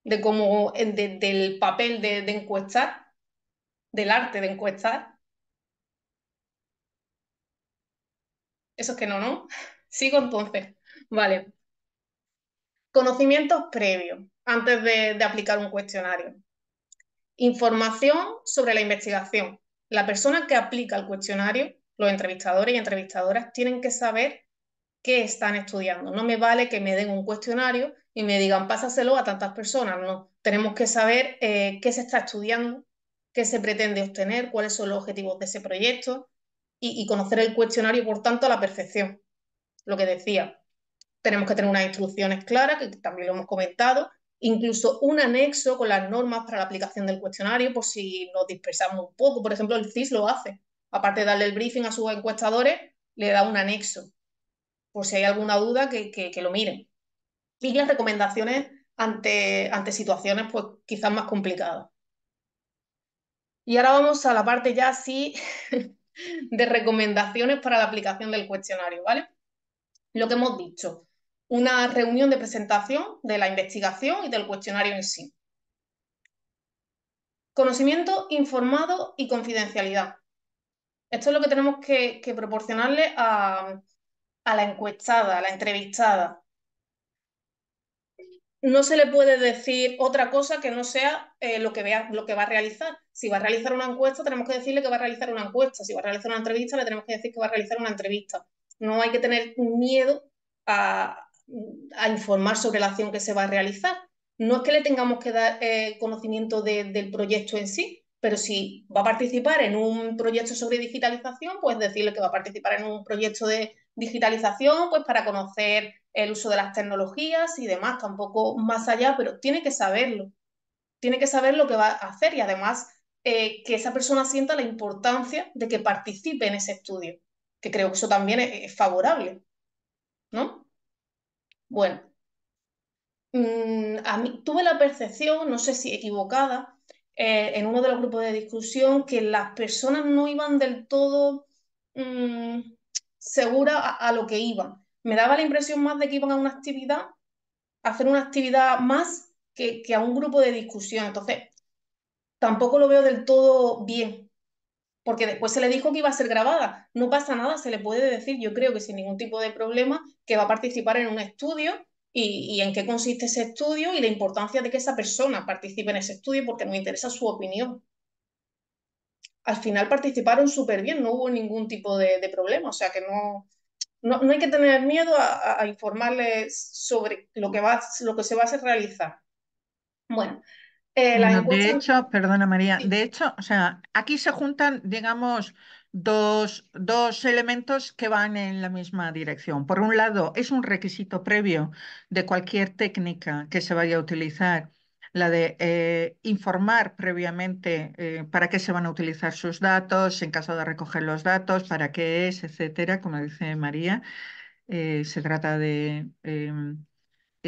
de cómo, del papel de, encuestar, del arte de encuestar. Eso es que no, ¿no? Sigo entonces. Vale. Conocimientos previos antes de, aplicar un cuestionario. Información sobre la investigación. La persona que aplica el cuestionario los entrevistadores y entrevistadoras tienen que saber qué están estudiando. No me vale que me den un cuestionario y me digan pásaselo a tantas personas. No, tenemos que saber eh, qué se está estudiando, qué se pretende obtener, cuáles son los objetivos de ese proyecto y, y conocer el cuestionario, por tanto, a la perfección. Lo que decía, tenemos que tener unas instrucciones claras, que también lo hemos comentado, incluso un anexo con las normas para la aplicación del cuestionario por si nos dispersamos un poco. Por ejemplo, el CIS lo hace aparte de darle el briefing a sus encuestadores, le da un anexo, por si hay alguna duda, que, lo miren. Y las recomendaciones ante, ante situaciones pues, quizás más complicadas. Y ahora vamos a la parte ya así (laughs) de recomendaciones para la aplicación del cuestionario, ¿vale? Lo que hemos dicho, una reunión de presentación de la investigación y del cuestionario en sí. Conocimiento informado y confidencialidad. Esto es lo que tenemos que, proporcionarle a, la encuestada, a la entrevistada. No se le puede decir otra cosa que no sea eh, lo, que lo que va a realizar. Si va a realizar una encuesta, tenemos que decirle que va a realizar una encuesta. Si va a realizar una entrevista, le tenemos que decir que va a realizar una entrevista. No hay que tener miedo a, informar sobre la acción que se va a realizar. No es que le tengamos que dar eh, conocimiento del proyecto en sí, pero si va a participar en un proyecto sobre digitalización, pues decirle que va a participar en un proyecto de digitalización, pues para conocer el uso de las tecnologías y demás, tampoco más allá, pero tiene que saberlo, tiene que saber lo que va a hacer y además eh, que esa persona sienta la importancia de que participe en ese estudio, que creo que eso también es, favorable, ¿no? Bueno, mm, a mí tuve la percepción, no sé si equivocada, eh, en uno de los grupos de discusión que las personas no iban del todo mm, seguras a, lo que iban. Me daba la impresión más de que iban a una actividad, hacer una actividad más que a un grupo de discusión. Entonces, tampoco lo veo del todo bien, porque después se le dijo que iba a ser grabada. No pasa nada, se le puede decir, yo creo que sin ningún tipo de problema, que va a participar en un estudio y, en qué consiste ese estudio y la importancia de que esa persona participe en ese estudio porque me interesa su opinión. Al final participaron súper bien, no hubo ningún tipo de, problema, o sea que no, no, hay que tener miedo a, informarles sobre lo que, va, lo que se va a realizar. Bueno, eh, la De hecho, perdona María, de hecho, o sea, aquí se juntan, digamos, dos, dos, elementos que van en la misma dirección. Por un lado, es un requisito previo de cualquier técnica que se vaya a utilizar, la de eh, informar previamente eh, para qué se van a utilizar sus datos, en caso de recoger los datos, para qué es, etcétera, como dice María. Eh, se trata de em,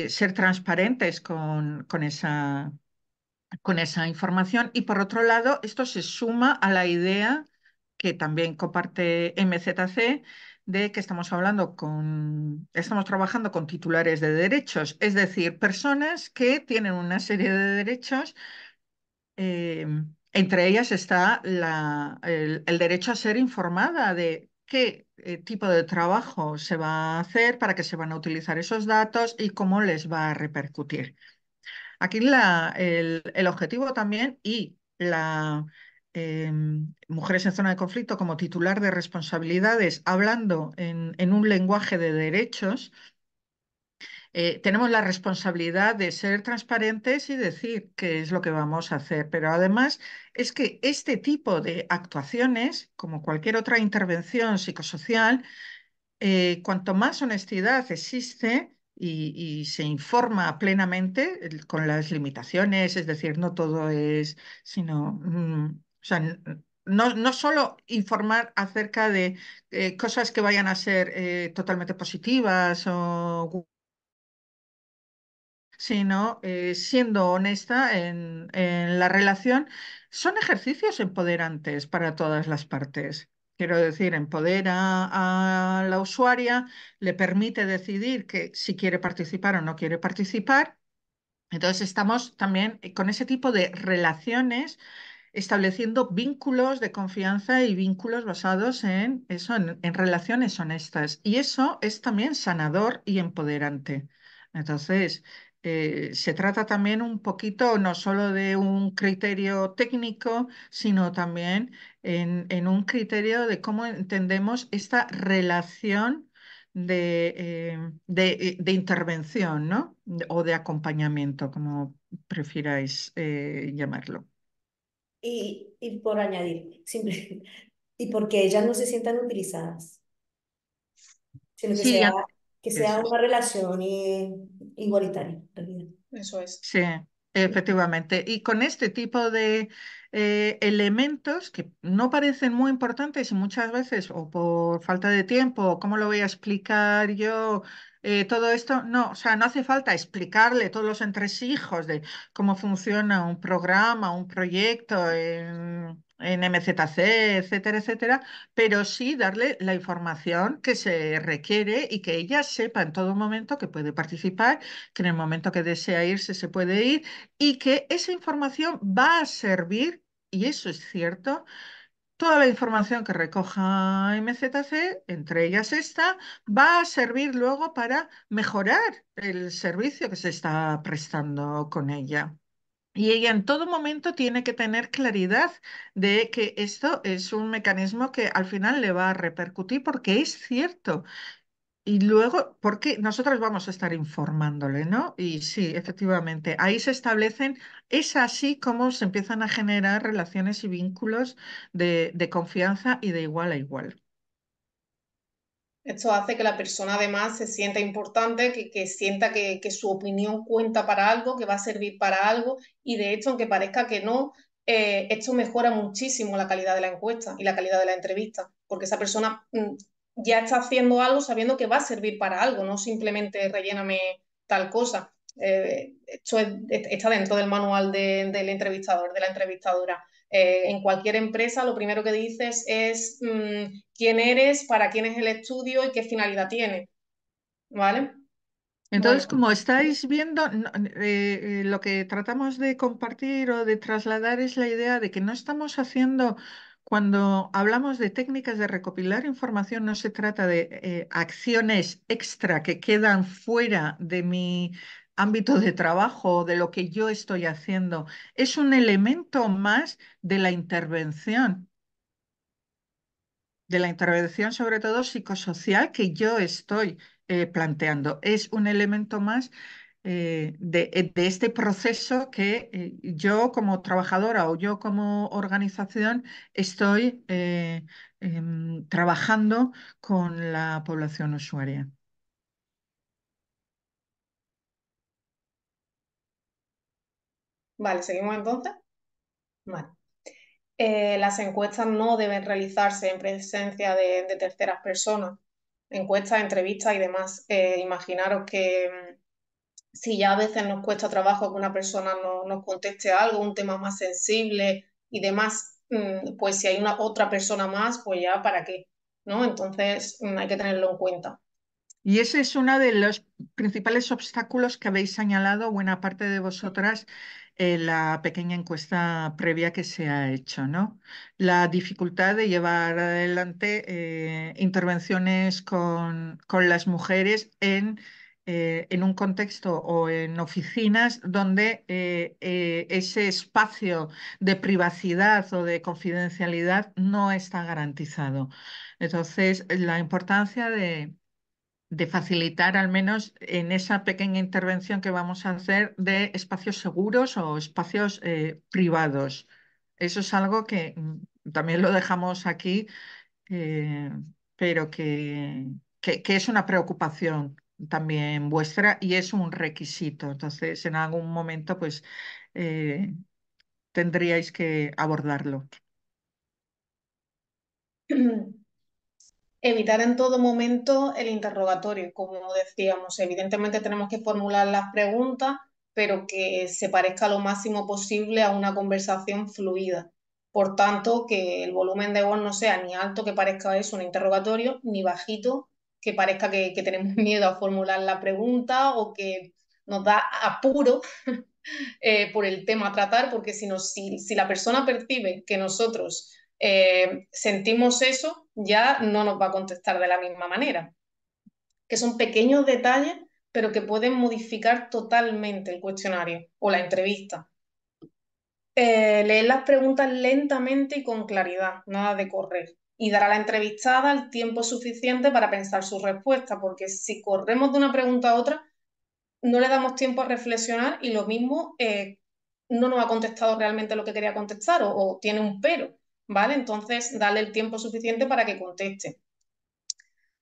ser transparentes con, con esa con esa información y por otro lado esto se suma a la idea que también comparte MZC, de que estamos hablando con, estamos trabajando con titulares de derechos, es decir, personas que tienen una serie de derechos, eh, entre ellas está la, el, derecho a ser informada de qué eh, tipo de trabajo se va a hacer, para qué se van a utilizar esos datos y cómo les va a repercutir. Aquí la, el objetivo también y la, Em, mujeres en Zona de Conflicto como titular de responsabilidades, hablando en, un lenguaje de derechos, eh, tenemos la responsabilidad de ser transparentes y decir qué es lo que vamos a hacer. Pero además es que este tipo de actuaciones, como cualquier otra intervención psicosocial, eh, cuanto más honestidad existe, y, se informa plenamente con las limitaciones, es decir, no todo es, sino mm, sea, no, solo informar acerca de eh, cosas que vayan a ser eh, totalmente positivas o sino eh, siendo honesta en, en, la relación, son ejercicios empoderantes para todas las partes. Quiero decir, empodera a la usuaria, le permite decidir que si quiere participar o no quiere participar. Entonces estamos también con ese tipo de relaciones estableciendo vínculos de confianza y vínculos basados en eso, en, relaciones honestas. Y eso es también sanador y empoderante. Entonces, eh, se trata también un poquito no solo de un criterio técnico, sino también en, un criterio de cómo entendemos esta relación de, em, intervención ¿no? o de acompañamiento, como prefiráis eh, llamarlo. Y, y por añadir, simple, (laughs) y porque ellas no se sientan utilizadas, sino que, sea, que sea una relación eh, igualitaria. Eso es. Sí, efectivamente. Y con este tipo de eh, elementos que no parecen muy importantes y muchas veces o por falta de tiempo o cómo lo voy a explicar yo eh, todo esto, no, o sea, no hace falta explicarle todos los entresijos de cómo funciona un programa, un proyecto en, en MZC, etcétera, etcétera, pero sí darle la información que se requiere y que ella sepa en todo momento que puede participar, que en el momento que desea irse se puede ir y que esa información va a servir, y eso es cierto, Toda la información que recoja MZC, entre ellas esta, va a servir luego para mejorar el servicio que se está prestando con ella. Y ella en todo momento tiene que tener claridad de que esto es un mecanismo que al final le va a repercutir porque es cierto y luego, porque nosotros vamos a estar informándole, ¿no? Y sí, efectivamente, ahí se establecen, es así como se empiezan a generar relaciones y vínculos de, confianza y de igual a igual. Esto hace que la persona además se sienta importante, que, sienta que, su opinión cuenta para algo, que va a servir para algo y de hecho, aunque parezca que no, eh, esto mejora muchísimo la calidad de la encuesta y la calidad de la entrevista, porque esa persona mm, ya está haciendo algo sabiendo que va a servir para algo, no simplemente relléname tal cosa. Eh, esto está dentro del manual del entrevistador, de la entrevistadora. Eh, en cualquier empresa lo primero que dices es mm, quién eres, para quién es el estudio y qué finalidad tiene. ¿Vale? Entonces, como estáis viendo, eh, lo que tratamos de compartir o de trasladar es la idea de que no estamos haciendo cuando hablamos de técnicas de recopilar información, no se trata de eh, acciones extra que quedan fuera de mi ámbito de trabajo, o de lo que yo estoy haciendo. Es un elemento más de la intervención, de la intervención sobre todo psicosocial que yo estoy eh, planteando. Es un elemento más eh, eh, de, este proceso que eh, yo como trabajadora o yo como organización estoy em, trabajando con la población usuaria. Vale, seguimos entonces. Vale. las encuestas no deben realizarse en presencia de terceras personas, encuestas, entrevistas y demás. imaginaros que, em, si ya a veces nos cuesta trabajo que una persona no, nos conteste algo, un tema más sensible y demás, mm, pues si hay una otra persona más, pues ya para qué, ¿no? Entonces mm, hay que tenerlo en cuenta. Y ese es uno de los principales obstáculos que habéis señalado buena parte de vosotras en la pequeña encuesta previa que se ha hecho, ¿no? La dificultad de llevar adelante eh, intervenciones con las mujeres en eh, en un contexto o en oficinas donde eh, eh, ese espacio de privacidad o de confidencialidad no está garantizado. Entonces, la importancia de, facilitar al menos en esa pequeña intervención que vamos a hacer de espacios seguros o espacios privados. Eso es algo que mm, también lo dejamos aquí, pero que es una preocupación también vuestra y es un requisito. Entonces, en algún momento, pues, eh, tendríais que abordarlo. Evitar en todo momento el interrogatorio, como decíamos. Evidentemente tenemos que formular las preguntas, pero que se parezca lo máximo posible a una conversación fluida. Por tanto, que el volumen de voz no sea ni alto que parezca eso un interrogatorio, ni bajito que parezca que, tenemos (laughs) miedo a formular la pregunta o que nos da apuro (laughs) eh, por el tema a tratar, porque si, si, la persona percibe que nosotros eh, sentimos eso, ya no nos va a contestar de la misma manera. Que son pequeños detalles, pero que pueden modificar totalmente el cuestionario o la entrevista. Eh, leer las preguntas lentamente y con claridad, nada de correr y dar a la entrevistada el tiempo suficiente para pensar su respuesta, porque si corremos de una pregunta a otra, no le damos tiempo a reflexionar y lo mismo eh, no nos ha contestado realmente lo que quería contestar o, tiene un pero, ¿vale? Entonces, darle el tiempo suficiente para que conteste.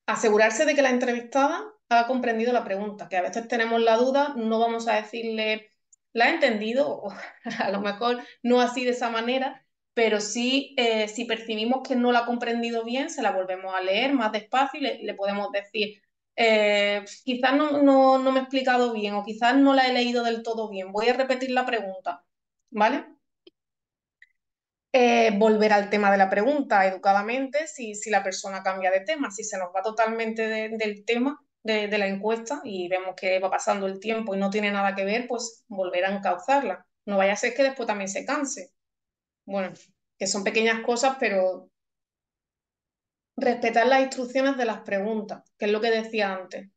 Asegurarse de que la entrevistada ha comprendido la pregunta, que a veces tenemos la duda, no vamos a decirle, ¿la ha entendido? (laughs) O, a lo mejor no así de esa manera, pero sí, eh, si percibimos que no la ha comprendido bien, se la volvemos a leer más despacio y le, podemos decir, eh, quizás no, me he explicado bien o quizás no la he leído del todo bien, voy a repetir la pregunta, ¿vale? Eh, volver al tema de la pregunta educadamente, si, la persona cambia de tema, si se nos va totalmente del tema de, de la encuesta y vemos que va pasando el tiempo y no tiene nada que ver, pues volver a encauzarla. No vaya a ser que después también se canse bueno, que son pequeñas cosas, pero respetar las instrucciones de las preguntas, que es lo que decía antes.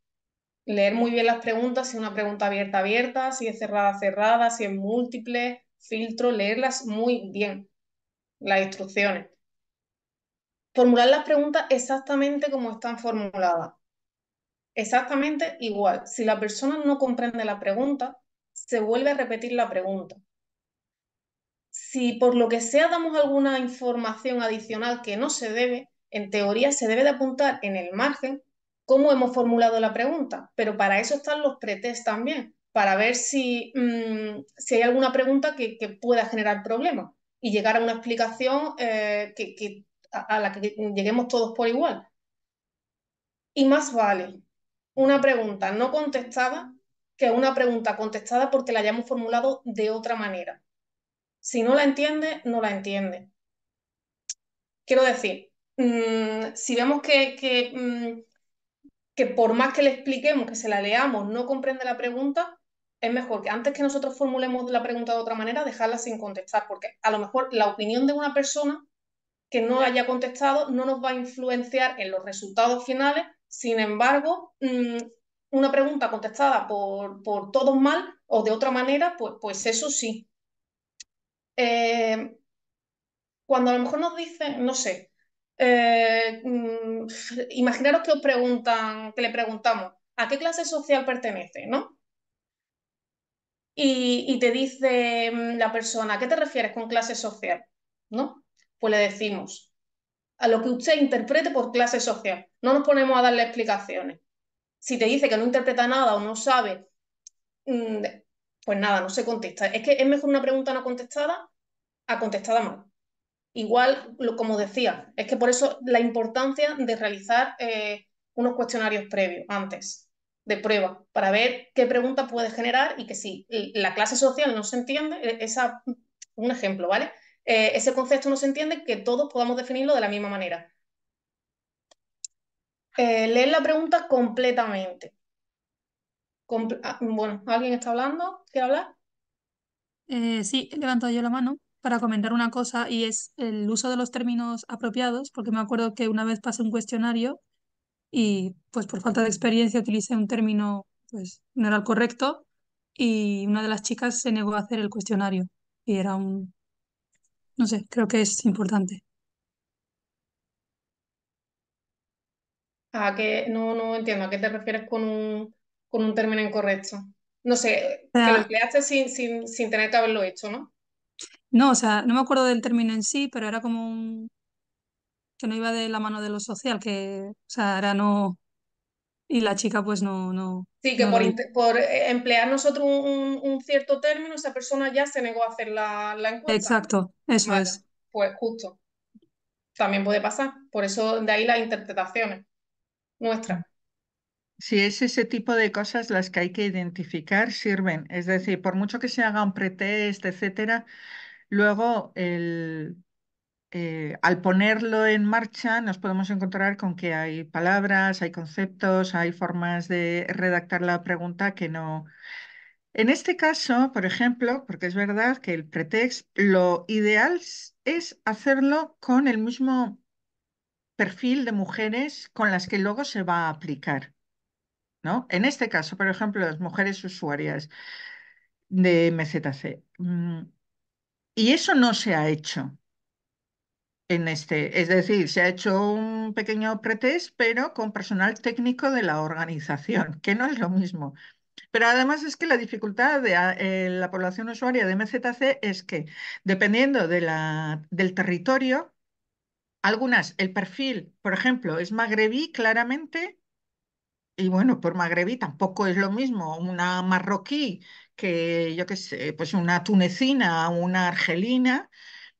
Leer muy bien las preguntas, si es una pregunta abierta, abierta, si es cerrada, cerrada, si es múltiple, filtro, leerlas muy bien, las instrucciones. Formular las preguntas exactamente como están formuladas. Exactamente igual. Si la persona no comprende la pregunta, se vuelve a repetir la pregunta si por lo que sea damos alguna información adicional que no se debe, en teoría se debe de apuntar en el margen cómo hemos formulado la pregunta, pero para eso están los pretest también, para ver si, mm, hay alguna pregunta que, pueda generar problemas y llegar a una explicación eh, a la que lleguemos todos por igual. Y más vale una pregunta no contestada que una pregunta contestada porque la hayamos formulado de otra manera. Si no la entiende, no la entiende. Quiero decir, mm, si vemos que, mm, que, por más que le expliquemos, que se la leamos, no comprende la pregunta, es mejor que antes que nosotros formulemos la pregunta de otra manera, dejarla sin contestar, porque a lo mejor la opinión de una persona que no la haya contestado no nos va a influenciar en los resultados finales. Sin embargo, mm, una pregunta contestada por, por todos mal o de otra manera, pues, pues eso sí. Eh, cuando a lo mejor nos dicen, no sé, eh, mm, imaginaros que os preguntan, que le preguntamos, ¿a qué clase social pertenece? ¿No? Y, te dice mm, la persona, ¿a qué te refieres con clase social? ¿No? Pues le decimos, a lo que usted interprete por clase social. No nos ponemos a darle explicaciones. Si te dice que no interpreta nada o no sabe, mm, pues nada, no se contesta. Es que es mejor una pregunta no contestada ha contestado mal. Igual, como decía, es que por eso la importancia de realizar eh, unos cuestionarios previos, antes, de prueba, para ver qué pregunta puede generar y que si la clase social no se entiende, e, esa, un ejemplo, ¿vale? Eh, ese concepto no se entiende, que todos podamos definirlo de la misma manera. Eh, leer la pregunta completamente. Ah, bueno, ¿alguien está hablando? ¿Quiere hablar? sí, levanto yo la mano para comentar una cosa y es el uso de los términos apropiados, porque me acuerdo que una vez pasé un cuestionario y pues por falta de experiencia utilicé un término pues no era el correcto y una de las chicas se negó a hacer el cuestionario y era un no sé, creo que es importante. ¿A qué? No, no entiendo. ¿A qué te refieres con un, con un término incorrecto? No sé, que lo empleaste sin, sin, sin tener que haberlo hecho, ¿no? No, o sea, no me acuerdo del término en sí, pero era como un... que no iba de la mano de lo social, que, o sea, era no... Y la chica pues no... no sí, que por, por, eh, emplear nosotros un, cierto término, esa persona ya se negó a hacer la, encuesta. Exacto, eso es. Pues justo. También puede pasar. Por eso de ahí las interpretaciones nuestras. Si es ese tipo de cosas las que hay que identificar, sirven. Es decir, por mucho que se haga un pretest, etcétera, Luego, el, eh, al ponerlo en marcha nos podemos encontrar con que hay palabras, hay conceptos, hay formas de redactar la pregunta que no... En este caso, por ejemplo, porque es verdad que el pretext, lo ideal es hacerlo con el mismo perfil de mujeres con las que luego se va a aplicar. ¿no? En este caso, por ejemplo, las mujeres usuarias de MZC. Mm, y eso no se ha hecho en este, es decir, se ha hecho un pequeño pretest, pero con personal técnico de la organización, (laughs) que no es lo mismo. Pero además es que la dificultad de ah, eh, la población usuaria de MZC es que, dependiendo de la, del territorio, algunas, el perfil, por ejemplo, es magrebí claramente, y bueno, por magrebí tampoco es lo mismo una marroquí que, yo qué sé, pues una tunecina, una argelina,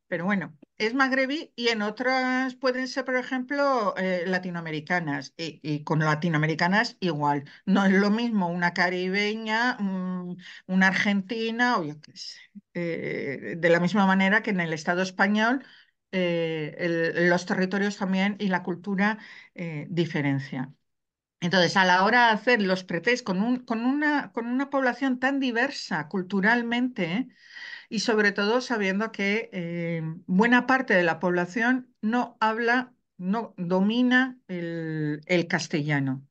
pero bueno, es magrebí y en otras pueden ser, por ejemplo, eh, latinoamericanas y, con latinoamericanas igual. No es lo mismo una caribeña, mm, una argentina o yo qué sé. Eh, de la misma manera que en el Estado español eh, los territorios también y la cultura diferencian. Entonces, a la hora de hacer los pretextos con, una, población tan diversa culturalmente ¿eh? y sobre todo sabiendo que eh, buena parte de la población no habla, no domina el, castellano.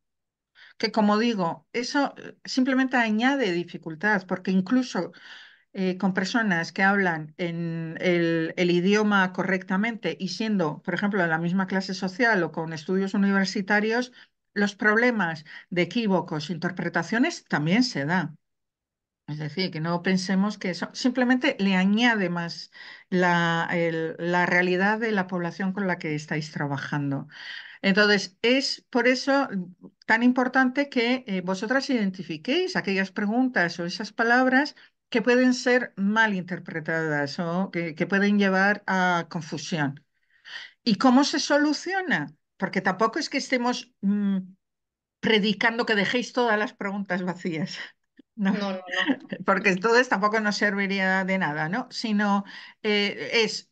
Que como digo, eso eh, simplemente añade dificultad porque incluso con personas que hablan el, el, idioma correctamente y siendo, por ejemplo, en la misma clase social o con estudios universitarios, los problemas de equívocos, interpretaciones, también se da. Es decir, que no pensemos que eso simplemente le añade más la, realidad de la población con la que estáis trabajando. Entonces, es por eso tan importante que eh, vosotras identifiquéis aquellas preguntas o esas palabras que pueden ser mal interpretadas o que pueden llevar a confusión. ¿Y cómo se soluciona? porque tampoco es que estemos mm, predicando que dejéis todas las preguntas vacías. (laughs) No, no, no, Porque entonces tampoco nos serviría de nada, ¿no? Sino eh, es,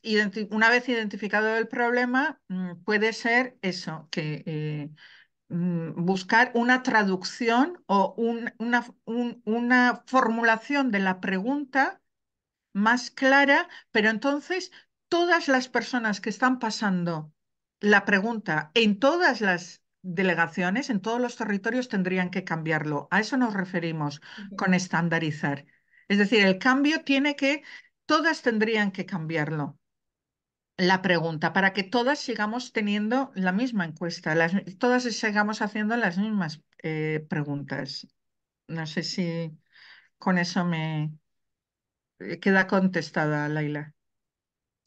una vez identificado el problema, mm, puede ser eso, que eh, mm, buscar una traducción o una, una formulación de la pregunta más clara, pero entonces todas las personas que están pasando la pregunta, en todas las delegaciones, en todos los territorios tendrían que cambiarlo. A eso nos referimos con estandarizar. Es decir, el cambio tiene que, todas tendrían que cambiarlo. La pregunta, para que todas sigamos teniendo la misma encuesta, todas sigamos haciendo las mismas eh, preguntas. No sé si con eso me eh, queda contestada, Laila.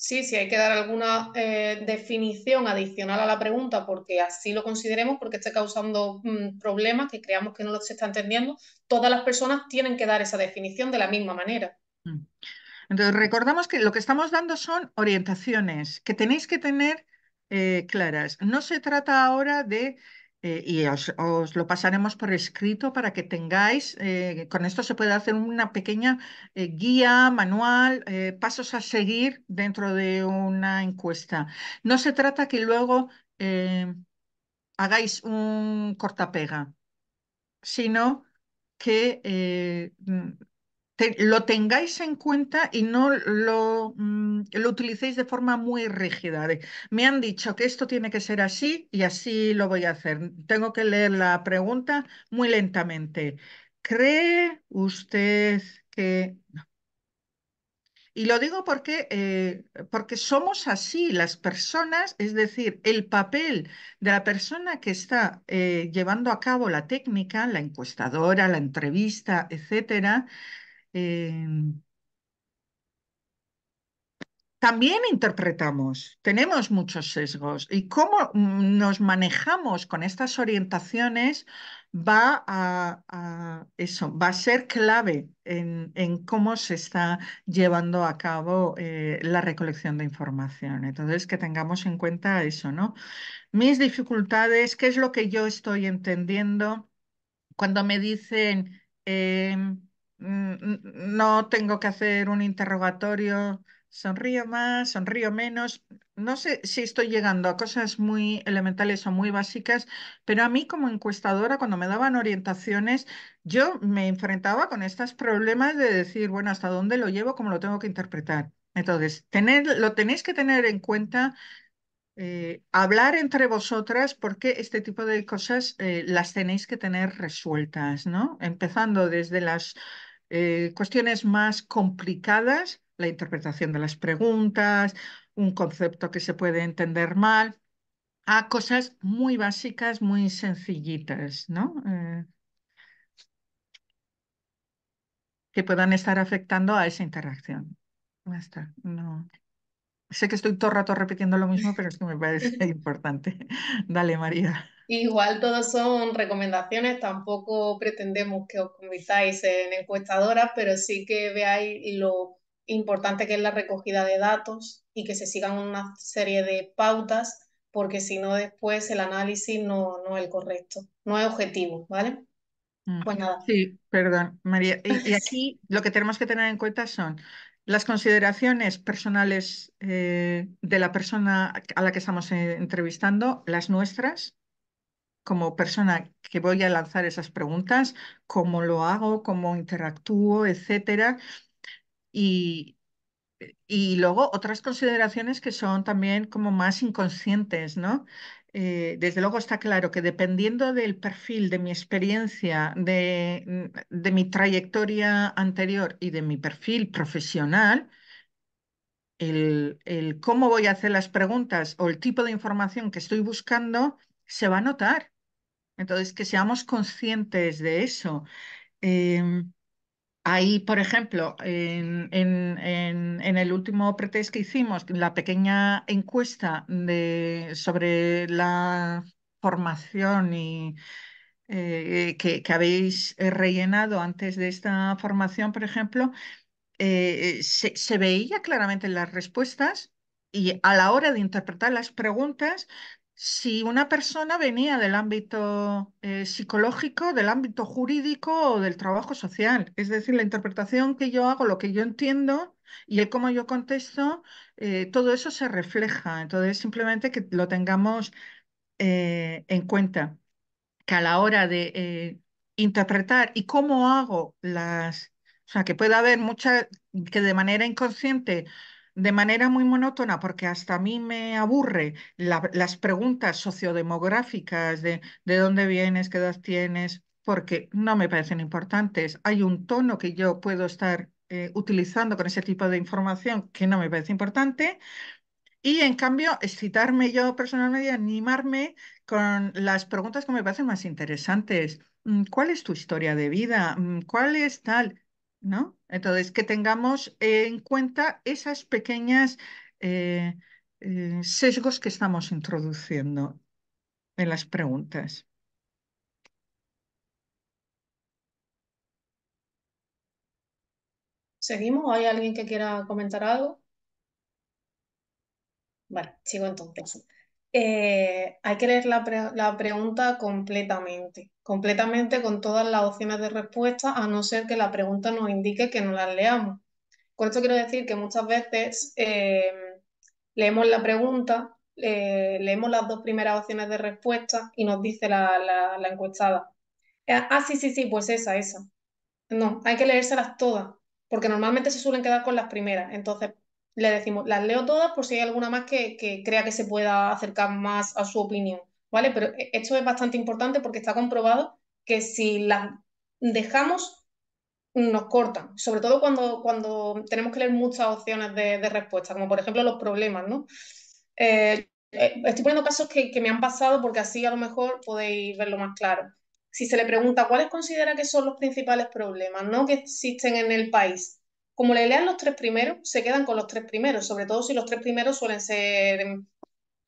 Sí, sí, hay que dar alguna eh, definición adicional a la pregunta porque así lo consideremos, porque está causando mm, problemas que creamos que no lo se está entendiendo. Todas las personas tienen que dar esa definición de la misma manera. Mm. Entonces, recordamos que lo que estamos dando son orientaciones que tenéis que tener eh, claras. No se trata ahora de eh, y os, lo pasaremos por escrito para que tengáis, eh, con esto se puede hacer una pequeña eh, guía, manual, pasos a seguir dentro de una encuesta. No se trata que luego hagáis un cortapega, sino que lo tengáis en cuenta y no lo, mm, utilicéis de forma muy rígida. me han dicho que esto tiene que ser así y así lo voy a hacer. Tengo que leer la pregunta muy lentamente. ¿Cree usted que... Y lo digo porque, eh, porque somos así, las personas, es decir, el papel de la persona que está eh, llevando a cabo la técnica, la encuestadora, la entrevista, etcétera, Em, también interpretamos, tenemos muchos sesgos y cómo nos manejamos con estas orientaciones va a, eso, va a ser clave en, cómo se está llevando a cabo eh, la recolección de información. Entonces, que tengamos en cuenta eso, ¿no? Mis dificultades, qué es lo que yo estoy entendiendo cuando me dicen... Eh, Mm, mm, no tengo que hacer un interrogatorio, sonrío más, sonrío menos. No sé si estoy llegando a cosas muy elementales o muy básicas, pero a mí como encuestadora, cuando me daban orientaciones, yo me enfrentaba con estos problemas de decir, bueno, ¿hasta dónde lo llevo? ¿Cómo lo tengo que interpretar? Entonces, lo tenéis que tener en cuenta, eh, hablar entre vosotras, porque este tipo de cosas eh, las tenéis que tener resueltas, ¿no? Empezando desde las eh, cuestiones más complicadas, la interpretación de las preguntas, un concepto que se puede entender mal, a cosas muy básicas, muy sencillitas, ¿no? Eh, que puedan estar afectando a esa interacción. no. Sé que estoy todo el rato repitiendo lo mismo, pero es que me parece (laughs) importante. Dale, María. Igual todas son recomendaciones, tampoco pretendemos que os convirtáis en encuestadoras, pero sí que veáis lo importante que es la recogida de datos y que se sigan una serie de pautas, porque si no después el análisis no, no es el correcto, no es objetivo, ¿vale? Mm. Pues nada. Sí, perdón, María. Y, (laughs) aquí lo que tenemos que tener en cuenta son las consideraciones personales eh, de la persona a la que estamos eh, entrevistando, las nuestras, como persona que voy a lanzar esas preguntas, cómo lo hago, cómo interactúo, etcétera. Y, y luego otras consideraciones que son también como más inconscientes, ¿no? Eh, desde luego está claro que dependiendo del perfil, de mi experiencia, de, de mi trayectoria anterior y de mi perfil profesional, el, el, cómo voy a hacer las preguntas o el tipo de información que estoy buscando se va a notar. Entonces, que seamos conscientes de eso. Em, ahí, por ejemplo, en, el último pretest que hicimos, la pequeña encuesta de, sobre la formación y, eh, que, habéis eh, rellenado antes de esta formación, por ejemplo, eh, se, se veía claramente las respuestas y a la hora de interpretar las preguntas si una persona venía del ámbito eh, psicológico, del ámbito jurídico o del trabajo social. Es decir, la interpretación que yo hago, lo que yo entiendo y el cómo yo contesto, eh, todo eso se refleja. Entonces, simplemente que lo tengamos eh, en cuenta, que a la hora de interpretar y cómo hago las... O sea, que puede haber muchas que de manera inconsciente de manera muy monótona, porque hasta a mí me aburre las preguntas sociodemográficas de, de dónde vienes, qué edad tienes, porque no me parecen importantes. Hay un tono que yo puedo estar eh, utilizando con ese tipo de información que no me parece importante. Y en cambio, excitarme yo personalmente animarme con las preguntas que me parecen más interesantes. Mm, ¿Cuál es tu historia de vida? Mm, ¿Cuál es tal? ¿no? Entonces, que tengamos en cuenta esas pequeñas eh, eh, sesgos que estamos introduciendo en las preguntas. ¿Seguimos? ¿Hay alguien que quiera comentar algo? Vale, sigo entonces. Eh, hay que leer la pregunta completamente completamente con todas las opciones de respuesta, a no ser que la pregunta nos indique que no las leamos. Con esto quiero decir que muchas veces eh, leemos la pregunta, eh, leemos las dos primeras opciones de respuesta y nos dice la, encuestada. Eh, ah, sí, sí, sí, pues esa, esa. No, hay que leérselas todas, porque normalmente se suelen quedar con las primeras. Entonces, le decimos, las leo todas por si hay alguna más que crea que se pueda acercar más a su opinión. ¿vale? Pero e, esto es bastante importante porque está comprobado que si las dejamos, nos cortan, sobre todo cuando, cuando tenemos que leer muchas opciones de, respuesta, como por ejemplo los problemas, ¿no? Eh, eh, estoy poniendo casos que, que me han pasado porque así a lo mejor podéis verlo más claro. Si se le pregunta cuáles considera que son los principales problemas ¿no? que existen en el país, como le lean los tres primeros, se quedan con los tres primeros, sobre todo si los tres primeros suelen ser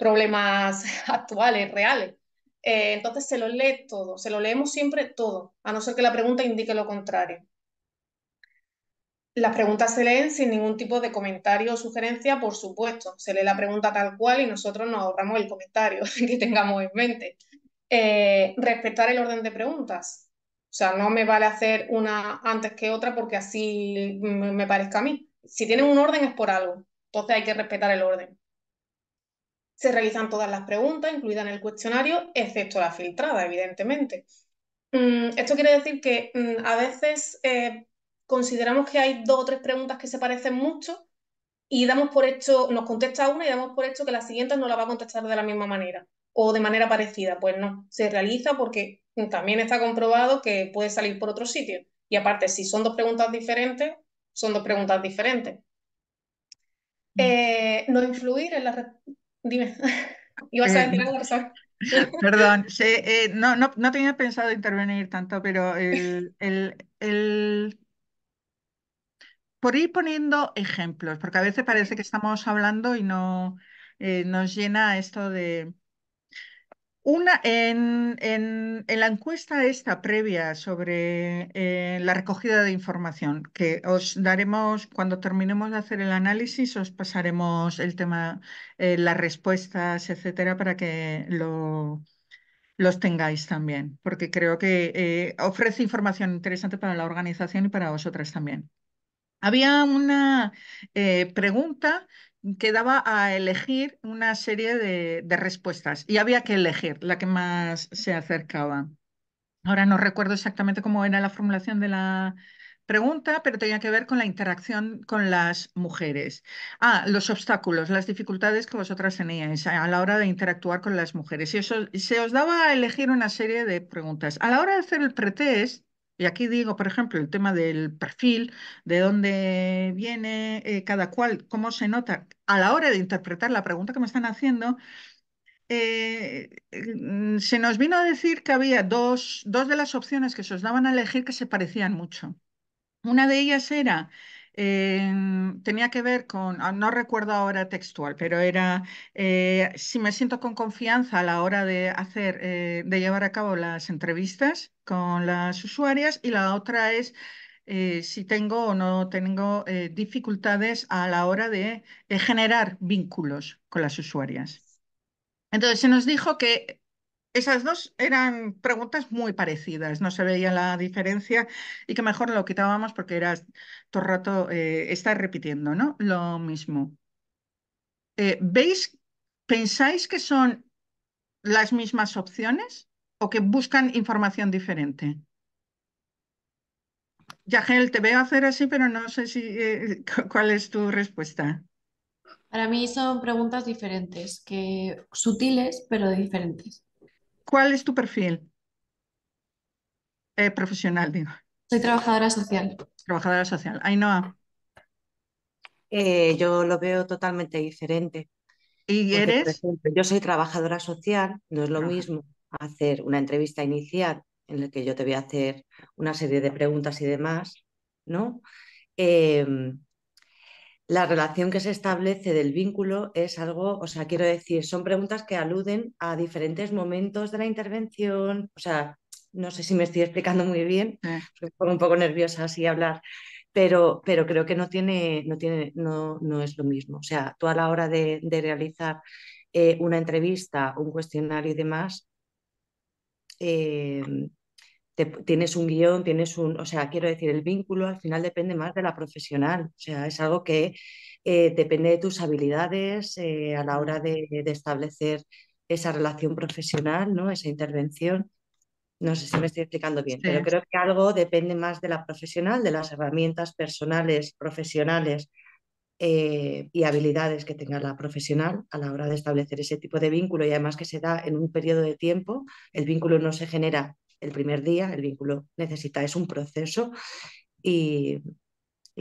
problemas (laughs) actuales, reales. Eh, entonces se los lee todo, se lo leemos siempre todo, a no ser que la pregunta indique lo contrario. Las preguntas se leen sin ningún tipo de comentario o sugerencia, por supuesto. Se lee la pregunta tal cual y nosotros nos ahorramos el comentario (laughs) que tengamos en mente. Eh, respetar el orden de preguntas. O sea, no me vale hacer una antes que otra porque así me parezca a mí. Si tienen un orden es por algo. Entonces hay que respetar el orden. Se realizan todas las preguntas incluidas en el cuestionario, excepto la filtrada, evidentemente. Mm, esto quiere decir que mm, a veces eh, consideramos que hay dos o tres preguntas que se parecen mucho y damos por hecho, nos contesta una y damos por hecho que la siguiente no la va a contestar de la misma manera o de manera parecida. Pues no, se realiza porque mm, también está comprobado que puede salir por otro sitio. Y aparte, si son dos preguntas diferentes, son dos preguntas diferentes. Eh, no influir en la, Dime, ibas (laughs) a eh, (laughs) Perdón, eh, no, no, tenía pensado intervenir tanto, pero el, el, por ir poniendo ejemplos, porque a veces parece que estamos hablando y no eh, nos llena esto de, una, en, la encuesta esta previa sobre eh, la recogida de información, que os daremos, cuando terminemos de hacer el análisis, os pasaremos el tema, eh, las respuestas, etcétera, para que lo, los tengáis también, porque creo que eh, ofrece información interesante para la organización y para vosotras también. Había una pregunta quedaba a elegir una serie de, de, respuestas y había que elegir la que más se acercaba. Ahora no recuerdo exactamente cómo era la formulación de la pregunta, pero tenía que ver con la interacción con las mujeres. Ah, los obstáculos, las dificultades que vosotras teníais a la hora de interactuar con las mujeres. Y eso, se os daba a elegir una serie de preguntas. A la hora de hacer el pretest, y aquí digo, por ejemplo, el tema del perfil, de dónde viene eh, cada cual, cómo se nota a la hora de interpretar la pregunta que me están haciendo. Eh, mm, se nos vino a decir que había dos, dos de las opciones que se os daban a elegir que se parecían mucho. Una de ellas era tenía que ver con, ah, no recuerdo ahora textual, pero era eh, si me siento con confianza a la hora de hacer, eh, de llevar a cabo las entrevistas con las usuarias y la otra es eh, si tengo o no tengo dificultades a la hora de generar vínculos con las usuarias. Entonces se nos dijo que esas dos eran preguntas muy parecidas, no se veía la diferencia y que mejor lo quitábamos porque era todo el rato eh, estar repitiendo, ¿no? Lo mismo. Eh, ¿Veis, pensáis que son las mismas opciones o que buscan información diferente? Yagel, te veo hacer así, pero no sé si eh, (laughs) cuál es tu respuesta. Para mí son preguntas diferentes, que sutiles, pero diferentes. ¿Cuál es tu perfil? Eh, profesional, digo. Soy trabajadora social. Trabajadora social. Ainhoa. Eh, yo lo veo totalmente diferente. ¿Y eres? yo soy trabajadora social, no es lo mismo hacer una entrevista inicial en la que yo te voy a hacer una serie de preguntas y demás, ¿no? Em, la relación que se establece del vínculo es algo, o sea, quiero decir, son preguntas que aluden a diferentes momentos de la intervención, o sea, no sé si me estoy explicando muy bien, me pongo un poco nerviosa así hablar, pero, pero creo que no tiene, no tiene, no, no es lo mismo. O sea, tú a la hora de, realizar eh, una entrevista, un cuestionario y demás, eh, tienes un guión, tienes un, o sea, quiero decir, el vínculo al final depende más de la profesional, o sea, es algo que eh, depende de tus habilidades eh, a la hora de, establecer esa relación profesional, ¿no? Esa intervención. No sé si me estoy explicando bien, pero creo que algo depende más de la profesional, de las herramientas personales, profesionales eh, y habilidades que tenga la profesional a la hora de establecer ese tipo de vínculo y además que se da en un periodo de tiempo. El vínculo no se genera el primer día, el vínculo necesita, es un proceso y,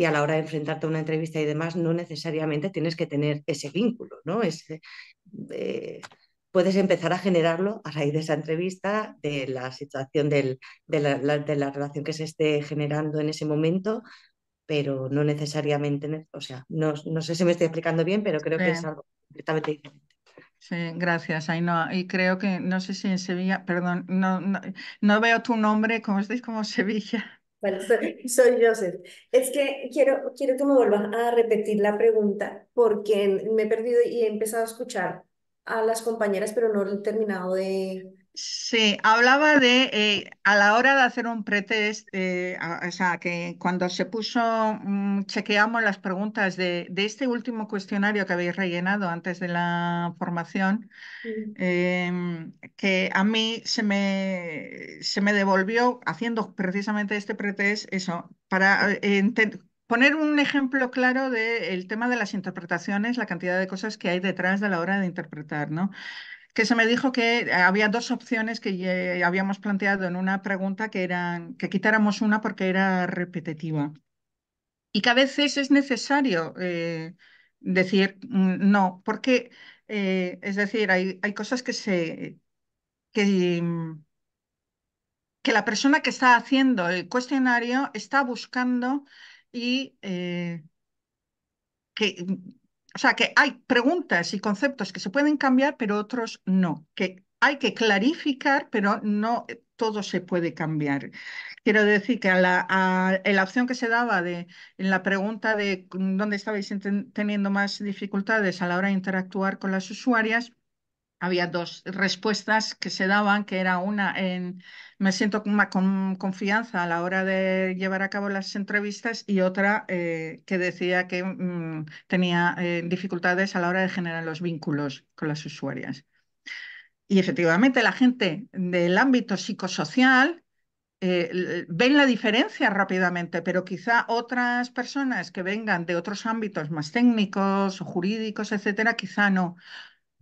a la hora de enfrentarte a una entrevista y demás, no necesariamente tienes que tener ese vínculo, ¿no? Eh, puedes empezar a generarlo a raíz de esa entrevista, de la situación del, de, la, de, la, relación que se esté generando en ese momento, pero no necesariamente, o sea, no, no sé si me estoy explicando bien, pero creo que es algo completamente diferente. Sí, gracias, Ainhoa. Y creo que, no sé si en Sevilla, perdón, no, no, veo tu nombre, ¿cómo estáis como Sevilla? Bueno, soy, Joseph. Es que quiero, quiero que me vuelvas a repetir la pregunta porque me he perdido y he empezado a escuchar a las compañeras, pero no he terminado de, Sí, hablaba de eh, a la hora de hacer un pretest, eh, o sea, que cuando se puso, mm, chequeamos las preguntas de, este último cuestionario que habéis rellenado antes de la formación, em, que a mí se me, se me devolvió haciendo precisamente este pretest, eso, para eh, poner un ejemplo claro del tema de las interpretaciones, la cantidad de cosas que hay detrás de la hora de interpretar, ¿no? que se me dijo que eh, había dos opciones que habíamos planteado en una pregunta que eran que quitáramos una porque era repetitiva y que a veces es necesario eh, decir no, porque eh, es decir, hay, cosas que se que, la persona que está haciendo el cuestionario está buscando y que o sea, que hay preguntas y conceptos que se pueden cambiar, pero otros no, que hay que clarificar, pero no todo se puede cambiar. Quiero decir que a la, la opción que se daba de, en la pregunta de dónde estabais teniendo más dificultades a la hora de interactuar con las usuarias, había dos respuestas que se daban, que era una en me siento con, confianza a la hora de llevar a cabo las entrevistas y otra eh, que decía que mm, tenía eh, dificultades a la hora de generar los vínculos con las usuarias. Y efectivamente la gente del ámbito psicosocial ve eh, ven la diferencia rápidamente, pero quizá otras personas que vengan de otros ámbitos más técnicos, o jurídicos, etcétera, quizá no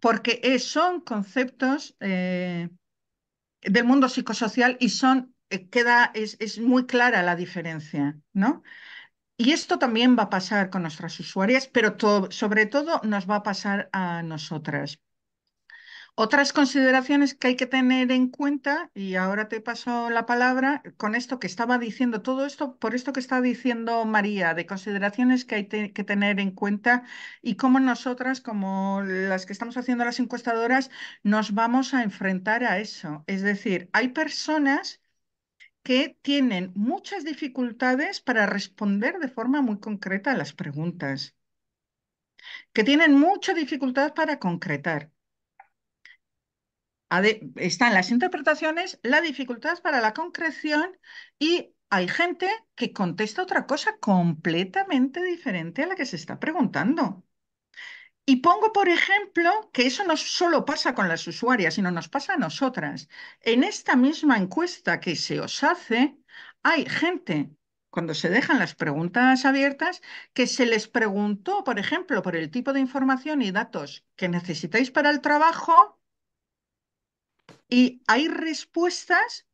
porque eh, son conceptos eh, del mundo psicosocial y son, eh, queda, es, muy clara la diferencia, ¿no? Y esto también va a pasar con nuestras usuarias, pero sobre todo nos va a pasar a nosotras. Otras consideraciones que hay que tener en cuenta, y ahora te paso la palabra, con esto que estaba diciendo, todo esto, por esto que está diciendo María, de consideraciones que hay que tener en cuenta y cómo nosotras, como las que estamos haciendo las encuestadoras, nos vamos a enfrentar a eso. Es decir, hay personas que tienen muchas dificultades para responder de forma muy concreta a las preguntas, que tienen mucha dificultad para concretar están las interpretaciones, la dificultad para la concreción y hay gente que contesta otra cosa completamente diferente a la que se está preguntando. Y pongo, por ejemplo, que eso no solo pasa con las usuarias, sino nos pasa a nosotras. En esta misma encuesta que se os hace, hay gente, cuando se dejan las preguntas abiertas, que se les preguntó, por ejemplo, por el tipo de información y datos que necesitáis para el trabajo y hay respuestas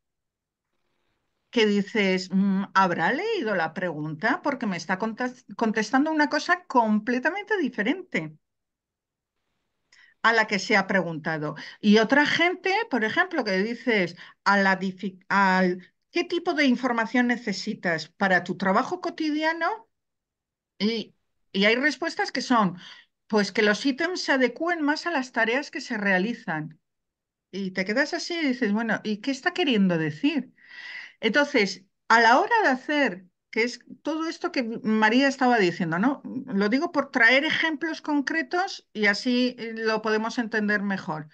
que dices, mm, ¿habrá leído la pregunta? Porque me está contestando una cosa completamente diferente a la que se ha preguntado. Y otra gente, por ejemplo, que dices, a la ¿qué tipo de información necesitas para tu trabajo cotidiano? Y, y hay respuestas que son, pues que los ítems se adecúen más a las tareas que se realizan. Y te quedas así y dices, bueno, ¿y qué está queriendo decir? Entonces, a la hora de hacer, que es todo esto que María estaba diciendo, ¿no? Lo digo por traer ejemplos concretos y así eh, lo podemos entender mejor.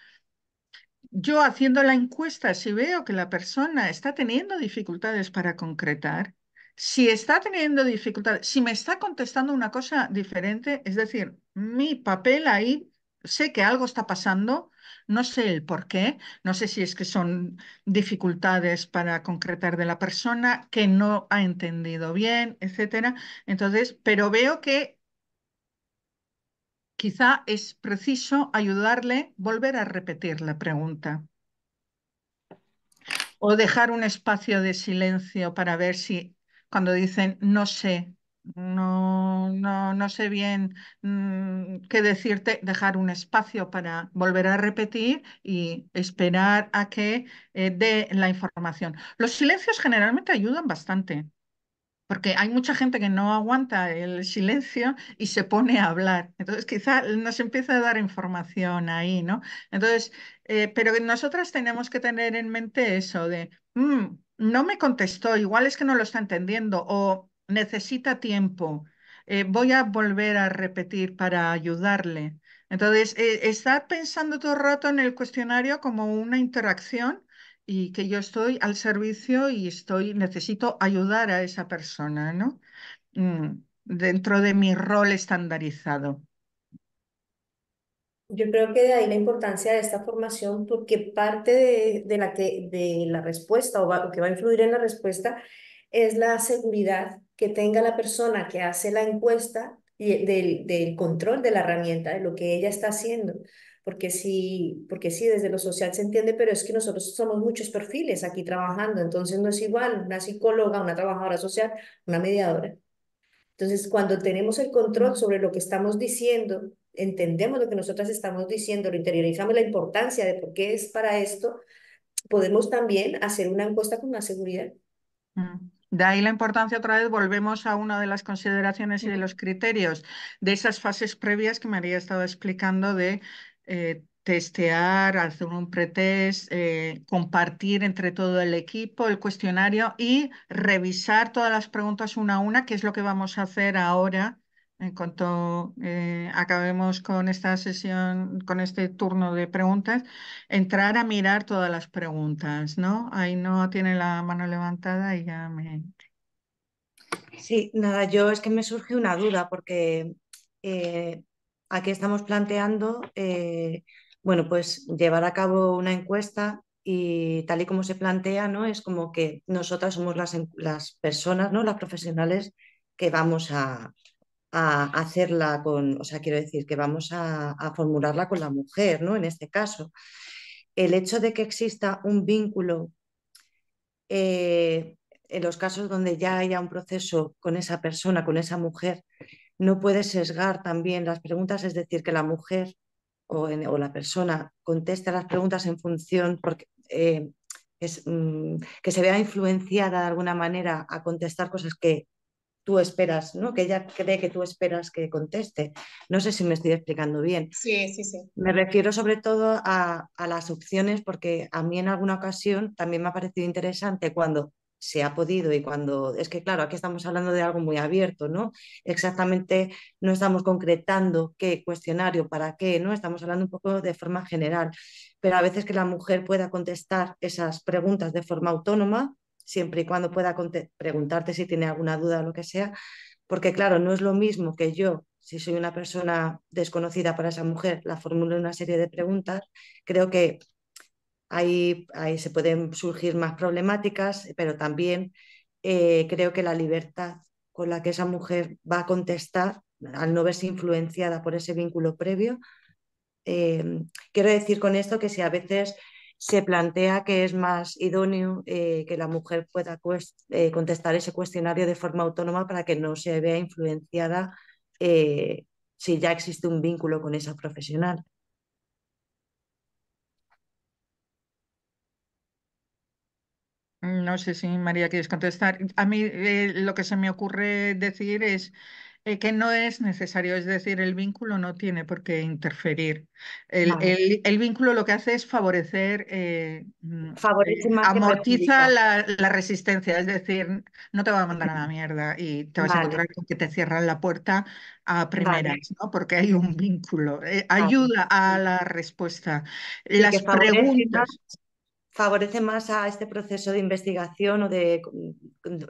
Yo haciendo la encuesta, si veo que la persona está teniendo dificultades para concretar, si está teniendo dificultades, si me está contestando una cosa diferente, es decir, mi papel ahí, sé que algo está pasando, no sé el por qué, no sé si es que son dificultades para concretar de la persona, que no ha entendido bien, etcétera. Entonces, pero veo que quizá es preciso ayudarle volver a repetir la pregunta o dejar un espacio de silencio para ver si cuando dicen no sé, no, no, sé bien mm, qué decirte, dejar un espacio para volver a repetir y esperar a que eh, dé la información. Los silencios generalmente ayudan bastante, porque hay mucha gente que no aguanta el silencio y se pone a hablar. Entonces quizá nos empieza a dar información ahí, ¿no? Entonces, eh, pero nosotras tenemos que tener en mente eso de, mm, no me contestó, igual es que no lo está entendiendo o necesita tiempo, eh, voy a volver a repetir para ayudarle. Entonces, eh, estar pensando todo el rato en el cuestionario como una interacción y que yo estoy al servicio y estoy, necesito ayudar a esa persona, ¿no? Mm, dentro de mi rol estandarizado. Yo creo que de ahí la importancia de esta formación, porque parte de, la, de la respuesta o, o que va a influir en la respuesta es la seguridad que tenga la persona que hace la encuesta y del, del control de la herramienta, de lo que ella está haciendo porque sí, porque sí, desde lo social se entiende, pero es que nosotros somos muchos perfiles aquí trabajando, entonces no es igual una psicóloga, una trabajadora social, una mediadora. Entonces, cuando tenemos el control sobre lo que estamos diciendo, entendemos lo que nosotras estamos diciendo, lo interiorizamos, la importancia de por qué es para esto, podemos también hacer una encuesta con más seguridad. Mm. De ahí la importancia, otra vez, volvemos a una de las consideraciones y de los criterios de esas fases previas que María estaba explicando de eh, testear, hacer un pretest, eh, compartir entre todo el equipo el cuestionario y revisar todas las preguntas una a una, que es lo que vamos a hacer ahora en cuanto eh, acabemos con esta sesión, con este turno de preguntas, entrar a mirar todas las preguntas, ¿no? Ahí no tiene la mano levantada y ya me... Sí, nada, yo es que me surge una duda porque eh, aquí estamos planteando, eh, bueno, pues llevar a cabo una encuesta y tal y como se plantea, ¿no? Es como que nosotras somos las, las personas, ¿no? Las profesionales que vamos a, a hacerla con, o sea, quiero decir que vamos a, formularla con la mujer, ¿no? En este caso, el hecho de que exista un vínculo eh, en los casos donde ya haya un proceso con esa persona, con esa mujer, no puede sesgar también las preguntas, es decir, que la mujer o, la persona conteste las preguntas en función, porque, eh, es, mm, que se vea influenciada de alguna manera a contestar cosas que tú esperas, ¿no? Que ella cree que tú esperas que conteste. No sé si me estoy explicando bien. Sí, sí, sí. Me refiero sobre todo a, a las opciones porque a mí en alguna ocasión también me ha parecido interesante cuando se ha podido y cuando es que claro, aquí estamos hablando de algo muy abierto, ¿no? Exactamente no estamos concretando qué cuestionario, para qué, ¿no? Estamos hablando un poco de forma general, pero a veces que la mujer pueda contestar esas preguntas de forma autónoma siempre y cuando pueda preguntarte si tiene alguna duda o lo que sea, porque claro, no es lo mismo que yo, si soy una persona desconocida para esa mujer, la formule una serie de preguntas, creo que ahí, ahí se pueden surgir más problemáticas, pero también eh, creo que la libertad con la que esa mujer va a contestar, al no verse influenciada por ese vínculo previo, eh, quiero decir con esto que si a veces se plantea que es más idóneo eh, que la mujer pueda eh, contestar ese cuestionario de forma autónoma para que no se vea influenciada eh, si ya existe un vínculo con esa profesional. Mm, no sé si María quieres contestar. A mí lo que se me ocurre decir es eh, que no es necesario, es decir, el vínculo no tiene por qué interferir. El, vínculo lo que hace es favorecer, eh, mm, amortiza la, resistencia, es decir, no te va a mandar a la (laughs) mierda y te vas a encontrar con que te cierran la puerta a primeras, ¿no? porque hay un vínculo. Eh, ayuda a la respuesta. Las preguntas favorece más a este proceso de investigación o de mm,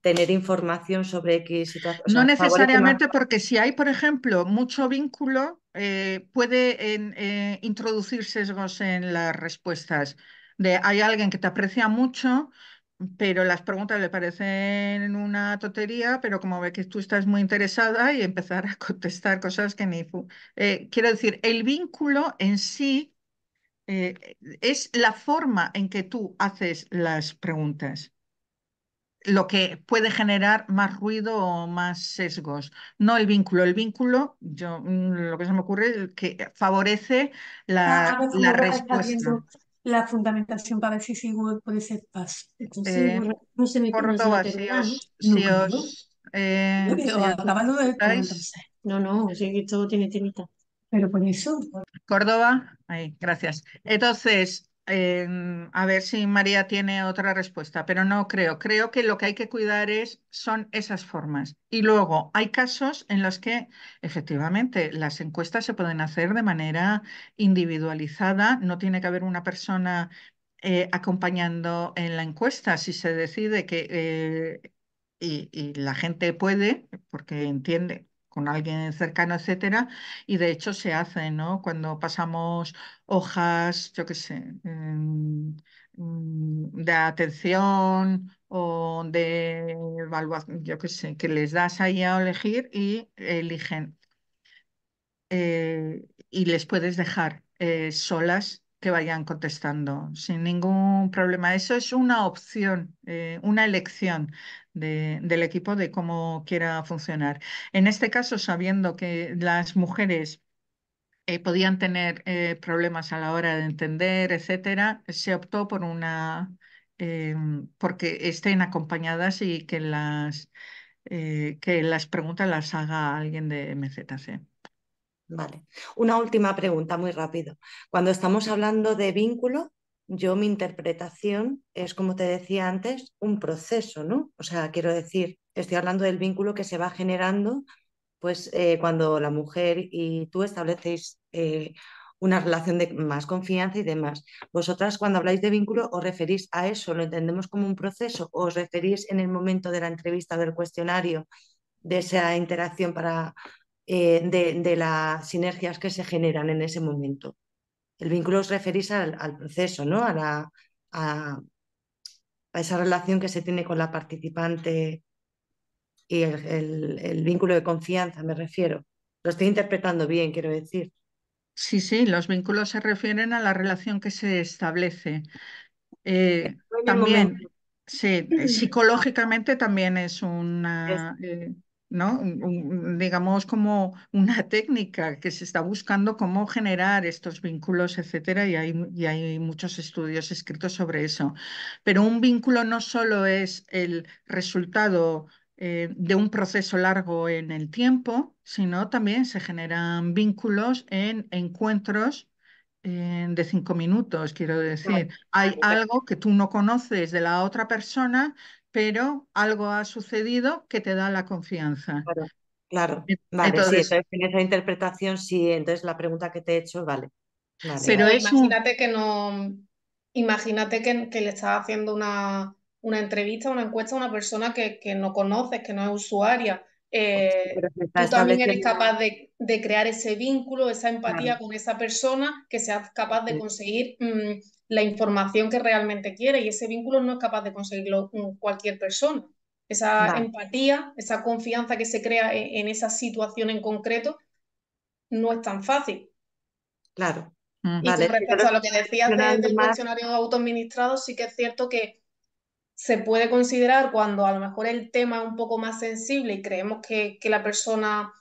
tener información sobre X situación. no necesariamente porque si hay, por ejemplo, mucho vínculo, eh, puede eh, introducir sesgos en las respuestas. De hay alguien que te aprecia mucho, pero las preguntas le parecen una totería, pero como ve que tú estás muy interesada y empezar a (laughs) contestar cosas que ni... Eh, quiero decir, el vínculo en sí es la forma en que tú haces las preguntas lo que puede generar más ruido o más sesgos. No el vínculo. El vínculo, yo mm, lo que se me ocurre es que favorece la, respuesta. La fundamentación para decir si puede ser paz. Entonces, eh, no eh, se me no, no, sí, todo tiene tinta. Pero por eso. Córdoba, ahí, gracias. Entonces, Em, a ver si María tiene otra respuesta, pero no creo. Creo que lo que hay que cuidar es, son esas formas. Y luego hay casos en los que efectivamente las encuestas se pueden hacer de manera individualizada. No tiene que haber una persona eh, acompañando en la encuesta. Si se decide que eh, y, la gente puede, porque entiende, con alguien cercano, etcétera, y de hecho se hace, ¿no? Cuando pasamos hojas, yo qué sé, em, mm, de atención o de evaluación, yo qué sé, que les das ahí a elegir y eligen. Eh, y les puedes dejar eh, solas que vayan contestando sin ningún problema. Eso es una opción, eh, una elección del equipo de cómo quiera funcionar. En este caso, sabiendo que las mujeres eh, podían tener eh, problemas a la hora de entender, etcétera, se optó por una eh, porque estén acompañadas y que las que las preguntas las haga alguien de MZC. Vale. Una última pregunta muy rápido. Cuando estamos hablando de vínculo, yo mi interpretación es, como te decía antes, un proceso, ¿no? O sea, quiero decir, estoy hablando del vínculo que se va generando, pues eh, cuando la mujer y tú establecéis eh, una relación de más confianza y demás. Vosotras cuando habláis de vínculo os referís a eso, lo entendemos como un proceso, o os referís en el momento de la entrevista del cuestionario, de esa interacción para, eh, de las sinergias que se generan en ese momento. El vínculo os referís al, proceso, ¿no? A, esa relación que se tiene con la participante y el, vínculo de confianza, me refiero. Lo estoy interpretando bien, quiero decir. Sí, sí, los vínculos se refieren a la relación que se establece. Eh, también, sí, eh, psicológicamente también es una, eh, digamos como una técnica que se está buscando cómo generar estos vínculos, etcétera, y hay, muchos estudios escritos sobre eso. Pero un vínculo no solo es el resultado eh, de un proceso largo en el tiempo, sino también se generan vínculos en encuentros eh, de cinco minutos, quiero decir. Hay algo que tú no conoces de la otra persona pero algo ha sucedido que te da la confianza. Claro, Vale, sí, en esa interpretación sí, entonces la pregunta que te he hecho, vale. vale. Pero imagínate que no, imagínate que, le estás haciendo una, entrevista, una encuesta a una persona que no conoces, que no es usuaria eh, pues tú también eres capaz de, crear ese vínculo, esa empatía con esa persona, que sea capaz de conseguir mm, la información que realmente quiere y ese vínculo no es capaz de conseguirlo mm, cualquier persona. Esa empatía, esa confianza que se crea e, en, esa situación en concreto, no es tan fácil. Claro. Mm, y con respecto a lo que decías del funcionario auto sí que es cierto que se puede considerar cuando a lo mejor el tema es un poco más sensible y creemos que, la persona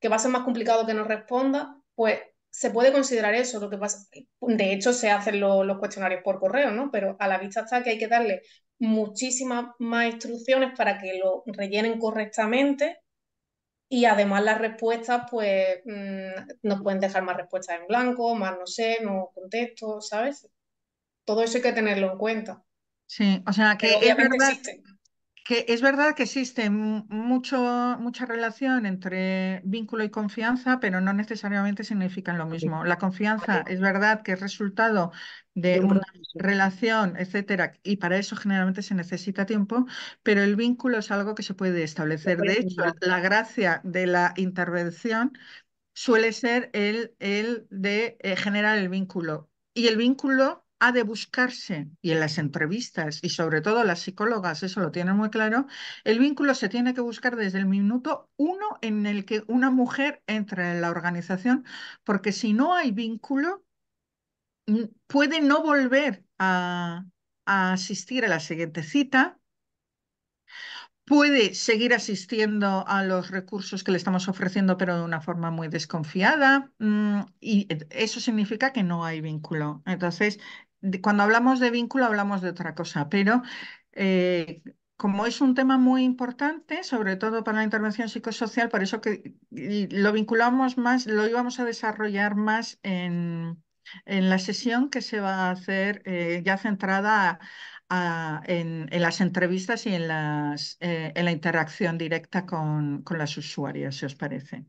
que va a ser más complicado que nos responda, pues se puede considerar eso. Lo que pasa, de hecho, se hacen los cuestionarios por correo, ¿no? Pero a la vista está que hay que darle muchísimas más instrucciones para que lo rellenen correctamente y además las respuestas, pues, mm, nos pueden dejar más respuestas en blanco, más no sé, no contesto, ¿sabes? Todo eso hay que tenerlo en cuenta. Sí, o sea que es verdad que es verdad que existe mucho, mucha relación entre vínculo y confianza, pero no necesariamente significan lo mismo. La confianza es verdad que es resultado de una relación, etcétera, y para eso generalmente se necesita tiempo, pero el vínculo es algo que se puede establecer. De hecho, la gracia de la intervención suele ser el, el de eh, generar el vínculo. Y el vínculo ha de buscarse, y en las entrevistas, y sobre todo las psicólogas, eso lo tienen muy claro, el vínculo se tiene que buscar desde el minuto uno en el que una mujer entra en la organización, porque si no hay vínculo, puede no volver a, asistir a la siguiente cita, puede seguir asistiendo a los recursos que le estamos ofreciendo, pero de una forma muy desconfiada. Mm, y eso significa que no hay vínculo. Entonces, cuando hablamos de vínculo, hablamos de otra cosa, pero eh, como es un tema muy importante, sobre todo para la intervención psicosocial, por eso que lo vinculamos más, lo íbamos a desarrollar más en, la sesión que se va a hacer eh, ya centrada a en, las entrevistas y en, eh, la interacción directa con, las usuarias, si os parece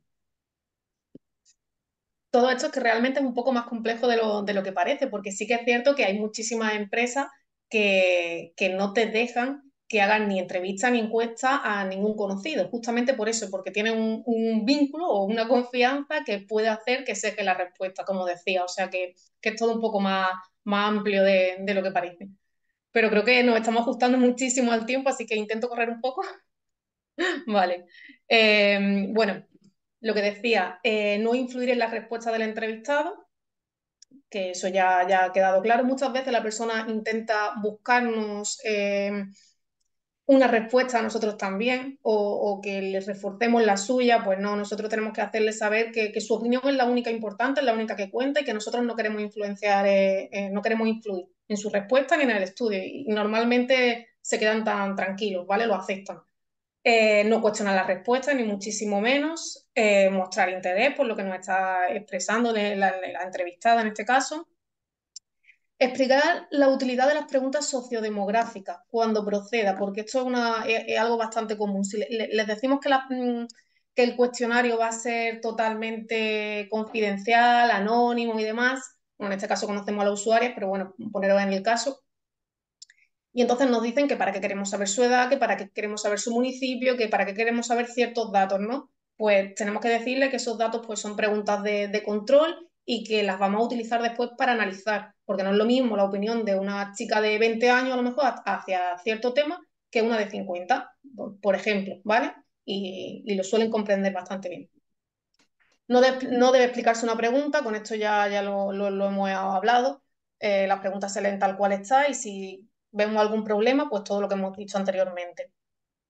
todo esto es que realmente es un poco más complejo de lo, que parece, porque sí que es cierto que hay muchísimas empresas que, no te dejan que hagan ni entrevista ni encuesta a ningún conocido, justamente por eso, porque tienen un, vínculo o una confianza que puede hacer que seque la respuesta, como decía, o sea que, es todo un poco más, más amplio de lo que parece pero creo que nos estamos ajustando muchísimo al tiempo, así que intento correr un poco. (laughs) vale. Em, bueno, lo que decía, eh, no influir en la respuesta del entrevistado, que eso ya, ya ha quedado claro. Muchas veces la persona intenta buscarnos em, una respuesta a nosotros también o, que les reforcemos la suya, pues no, nosotros tenemos que hacerle saber que, su opinión es la única importante, es la única que cuenta y que nosotros no queremos influenciar, eh, eh, no queremos influir en su respuesta ni en el estudio. Y normalmente se quedan tan tranquilos, ¿vale? Lo aceptan. Eh, no cuestionan la respuesta, ni muchísimo menos, mostrar interés por lo que nos está expresando la entrevistada en este caso Explicar la utilidad de las preguntas sociodemográficas cuando proceda, porque esto es, algo bastante común. Si les decimos que, mm, que el cuestionario va a ser totalmente confidencial, anónimo y demás, en este caso conocemos a los usuarios, pero bueno, ponerlo en el caso. Y entonces nos dicen que para qué queremos saber su edad, que para qué queremos saber su municipio, que para qué queremos saber ciertos datos, ¿no? Pues tenemos que decirle que esos datos pues, son preguntas de, de control y que las vamos a utilizar después para analizar, porque no es lo mismo la opinión de una chica de 20 años a lo mejor hacia cierto tema que una de 50, por, ejemplo, ¿vale? Y, lo suelen comprender bastante bien. No, debe explicarse una pregunta, con esto ya, ya lo, hemos hablado, eh, las preguntas se leen tal cual está y si vemos algún problema, pues todo lo que hemos dicho anteriormente.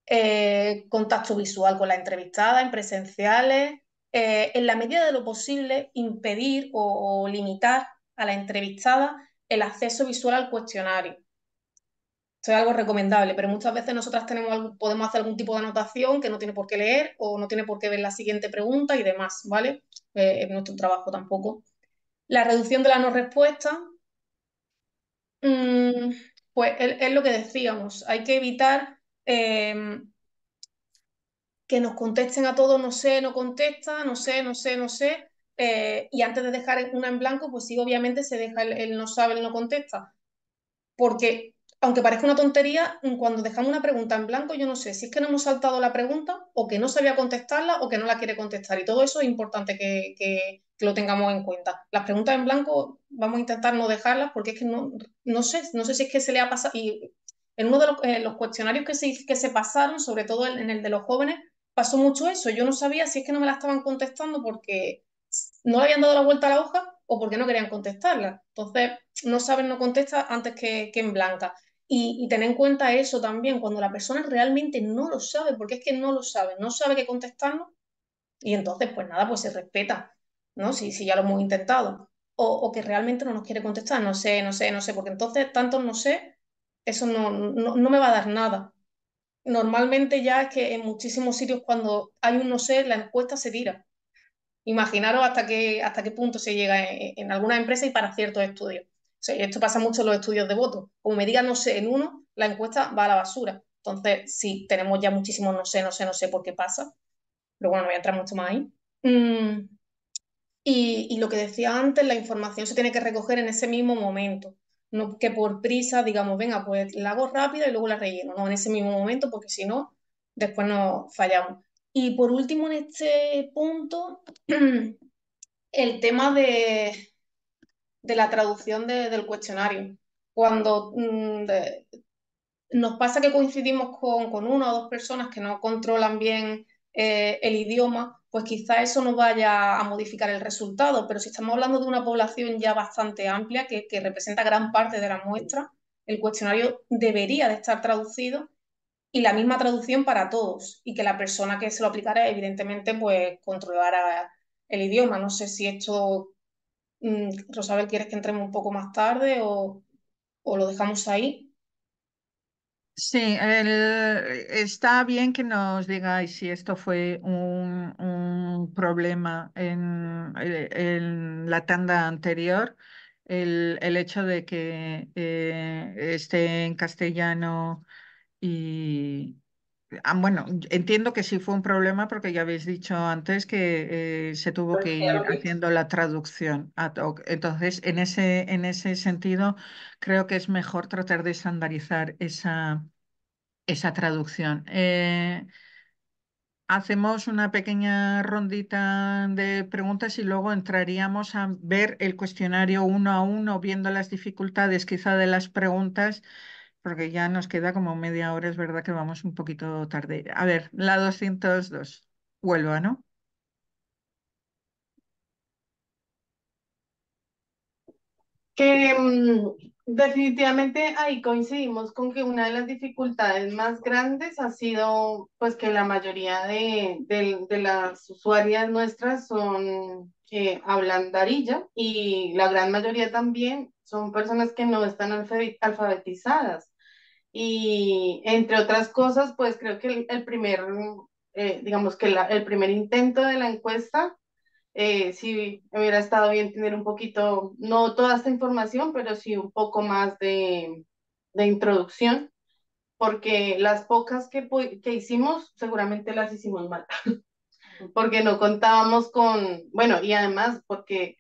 Eh, contacto visual con la entrevistada en presenciales, eh, en la medida de lo posible, impedir o, limitar a la entrevistada el acceso visual al cuestionario. Esto es algo recomendable, pero muchas veces nosotras tenemos podemos hacer algún tipo de anotación que no tiene por qué leer o no tiene por qué ver la siguiente pregunta y demás, ¿vale? Eh, es nuestro trabajo tampoco. La reducción de la no respuesta, mm, pues es, lo que decíamos, hay que evitar... Eh, que nos contesten a todos, no sé, no contesta, no sé, no sé, no sé. Eh, y antes de dejar una en blanco, pues sí, obviamente se deja el, no sabe, el no contesta. Porque, aunque parezca una tontería, cuando dejamos una pregunta en blanco, yo no sé si es que no hemos saltado la pregunta, o que no sabía contestarla, o que no la quiere contestar. Y todo eso es importante que, lo tengamos en cuenta. Las preguntas en blanco vamos a intentar no dejarlas porque es que no, no sé, no sé si es que se le ha pasado. Y en uno de los, eh, cuestionarios que se, que se pasaron, sobre todo en el de los jóvenes, pasó mucho eso. Yo no sabía si es que no me la estaban contestando porque no le habían dado la vuelta a la hoja o porque no querían contestarla. Entonces, no saben, no contesta antes que, en blanca. Y, tener en cuenta eso también, cuando la persona realmente no lo sabe, porque es que no lo sabe, no sabe qué contestarnos, y entonces, pues nada, pues se respeta, ¿no? Si, si ya lo hemos intentado. O, que realmente no nos quiere contestar, no sé, no sé, no sé, porque entonces tanto no sé, eso no, no me va a dar nada normalmente ya es que en muchísimos sitios cuando hay un no sé, la encuesta se tira. Imaginaros hasta qué, hasta qué punto se llega en, alguna empresa y para ciertos estudios. esto pasa mucho en los estudios de voto. Como me diga no sé en uno, la encuesta va a la basura. Entonces, si tenemos ya muchísimo no sé, no sé, no sé por qué pasa. Pero bueno, no voy a entrar mucho más ahí. Mm, y, lo que decía antes, la información se tiene que recoger en ese mismo momento. No que por prisa digamos, venga, pues la hago rápida y luego la relleno, no, en ese mismo momento, porque si no, después nos fallamos. Y por último, en este punto, (clears throat) el tema de, la traducción del cuestionario. Cuando mm, nos pasa que coincidimos con, una o dos personas que no controlan bien eh, el idioma, pues quizá eso no vaya a modificar el resultado, pero si estamos hablando de una población ya bastante amplia que, representa gran parte de la muestra, el cuestionario debería de estar traducido y la misma traducción para todos y que la persona que se lo aplicara evidentemente pues controlara el idioma. No sé si esto, mm, Rosabel, quieres que entremos un poco más tarde o lo dejamos ahí. Sí, está bien que nos digáis si esto fue un, problema en, eh, en, la tanda anterior, el, hecho de que eh, esté en castellano y, Ah, bueno, entiendo que sí fue un problema porque ya habéis dicho antes que eh, se tuvo que ir haciendo la traducción. Entonces, en ese, en ese sentido, creo que es mejor tratar de estandarizar esa, traducción. Eh, hacemos una pequeña rondita de preguntas y luego entraríamos a ver el cuestionario uno a uno, viendo las dificultades quizá de las preguntas porque ya nos queda como media hora, es verdad que vamos un poquito tarde. A ver, la 202, vuelvo, ¿no? Que mm, definitivamente ahí coincidimos con que una de las dificultades más grandes ha sido pues que la mayoría de, de las usuarias nuestras son que eh, hablan darilla y la gran mayoría también son personas que no están alfabetizadas. Y entre otras cosas, pues creo que el, primer, eh, digamos que el primer intento de la encuesta, eh, sí hubiera estado bien tener un poquito, no toda esta información, pero sí un poco más de, de introducción, porque las pocas que, que hicimos, seguramente las hicimos mal, (laughs) porque no contábamos con, bueno, y además porque